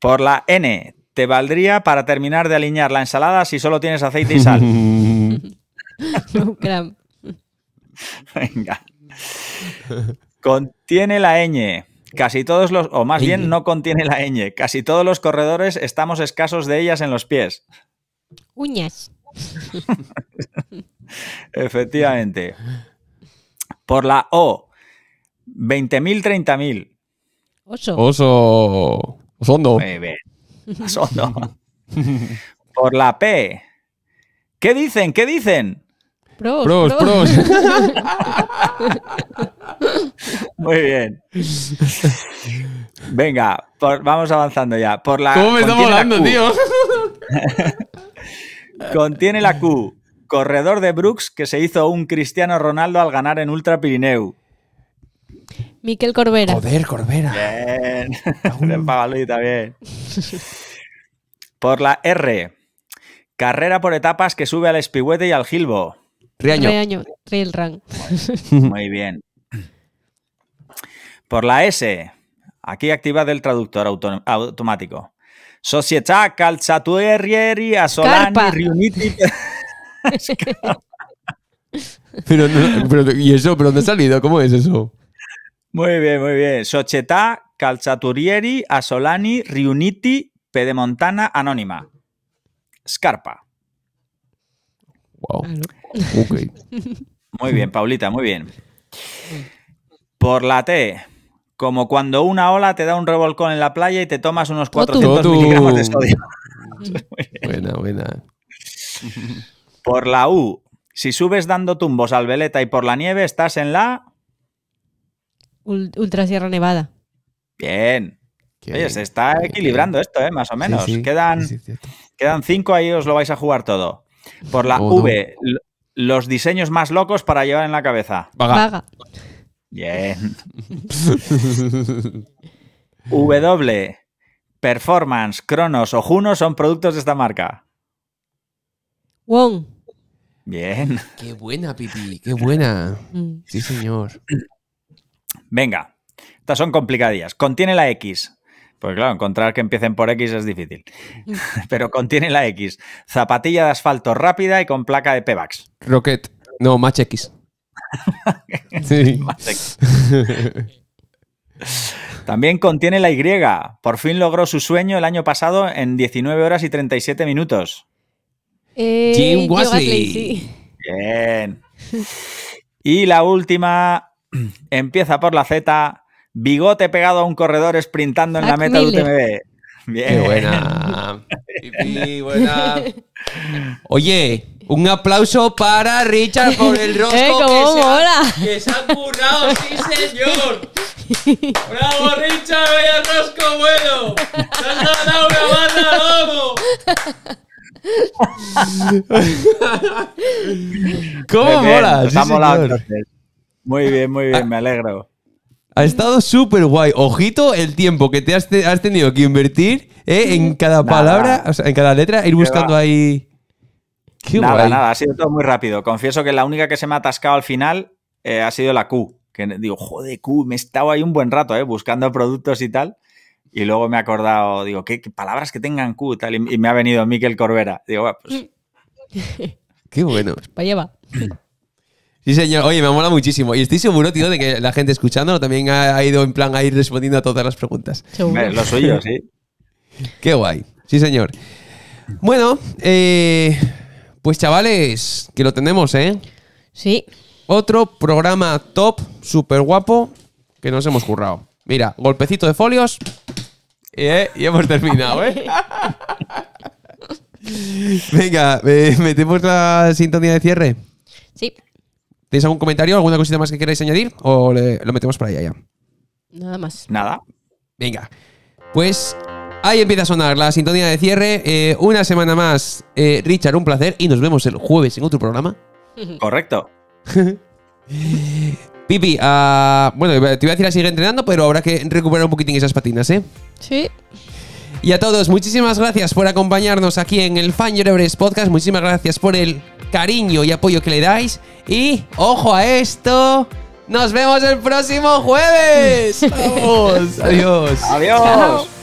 por la N, te valdría para terminar de alinear la ensalada si solo tienes aceite y sal. Venga. Contiene la ñ. Casi todos los, o más bien no contiene la ñ. Casi todos los corredores estamos escasos de ellas en los pies. Uñas. Efectivamente. Por la O. 20.000, 30.000. Oso. Oso. Osondo. Por la P. ¿Qué dicen? ¿Qué dicen? Pros, pros. Muy bien. Venga, vamos avanzando ya. ¿Cómo me está volando, tío? contiene la Q. Corredor de Brooks que se hizo un Cristiano Ronaldo al ganar en Ultra Pirineu. Miquel Corbera. Joder, Corbera. Bien. De bien. Por la R. Carrera por etapas que sube al espigüete y al gilbo. Riaño. Riaño, Muy bien. Por la S, aquí activa el traductor automático. Società Calzaturieri Asolani Riuniti. pero, ¿Y eso? ¿Pero dónde ha salido? ¿Cómo es eso? Muy bien, muy bien. Società Calzaturieri Asolani Riuniti Pedemontana Anónima. Scarpa. Wow. Okay. Muy bien, Paulita, muy bien. Por la T, como cuando una ola te da un revolcón en la playa y te tomas unos 400 miligramos de sodio. buena, buena. Por la U, si subes dando tumbos al veleta y por la nieve, estás en la... Ultra Sierra Nevada. Bien. Oye, se está equilibrando esto, ¿eh? más o menos. quedan, quedan cinco, ahí os lo vais a jugar todo. Por la V, los diseños más locos para llevar en la cabeza. Vaga. Bien. w. Performance, Kronos o Juno son productos de esta marca. Wong. Bien. Qué buena, Pipi, qué buena. Mm. Sí, señor. Venga, estas son complicadillas. Contiene la X. Pues claro, encontrar que empiecen por X es difícil. Pero contiene la X. Zapatilla de asfalto rápida y con placa de Pebax. Rocket. No, Match X. sí. También contiene la Y. Por fin logró su sueño el año pasado en 19 horas y 37 minutos. Eh, Jim Wesley. Bien. Y la última empieza por la Z Bigote pegado a un corredor sprintando en la ah, meta de UTMB. Bien. buena. Oye, un aplauso para Richard por el rosco eh, que, se ha, que, se ha, currado, sí señor. ¡Bravo, Richard! ¡Vaya rosco bueno! ¡Te has una banda, vamos ¿Cómo mola? sí, muy bien, muy bien, ah. me alegro. Ha estado súper guay. Ojito el tiempo que te has, tenido que invertir eh, en cada palabra, en cada letra, ir buscando ahí. nada, nada, ha sido todo muy rápido. Confieso que la única que se me ha atascado al final eh, ha sido la Q. Que digo, joder, Q, me he estado ahí un buen rato, eh, buscando productos y tal. Y luego me he acordado, digo, ¿qué, palabras que tengan Q? Tal, y, me ha venido Miquel Corbera. Digo, ah, pues Qué bueno. Pues para llevar. Sí, señor. Oye, me mola muchísimo. Y estoy seguro, tío, de que la gente escuchándolo también ha, ido en plan a ir respondiendo a todas las preguntas. Seguro. Lo suyo, sí. Qué guay. Sí, señor. Bueno, eh, pues chavales, que lo tenemos, ¿eh? Sí. Otro programa top, súper guapo, que nos hemos currado. Mira, golpecito de folios y eh, hemos terminado, ¿eh? Venga, eh, ¿metemos la sintonía de cierre? Sí. ¿Tenéis algún comentario, alguna cosita más que queráis añadir? ¿O lo metemos para allá ya? Nada más. Nada. Venga. Pues ahí empieza a sonar la sintonía de cierre. Eh, una semana más, eh, Richard, un placer. Y nos vemos el jueves en otro programa. Correcto. Pipi, ah, bueno, te voy a decir a seguir entrenando, pero habrá que recuperar un poquitín esas patinas, ¿eh? Sí. Y a todos, muchísimas gracias por acompañarnos aquí en el Fan Podcast. Muchísimas gracias por el cariño y apoyo que le dais. Y ojo a esto. Nos vemos el próximo jueves. Vamos. Adiós. Adiós.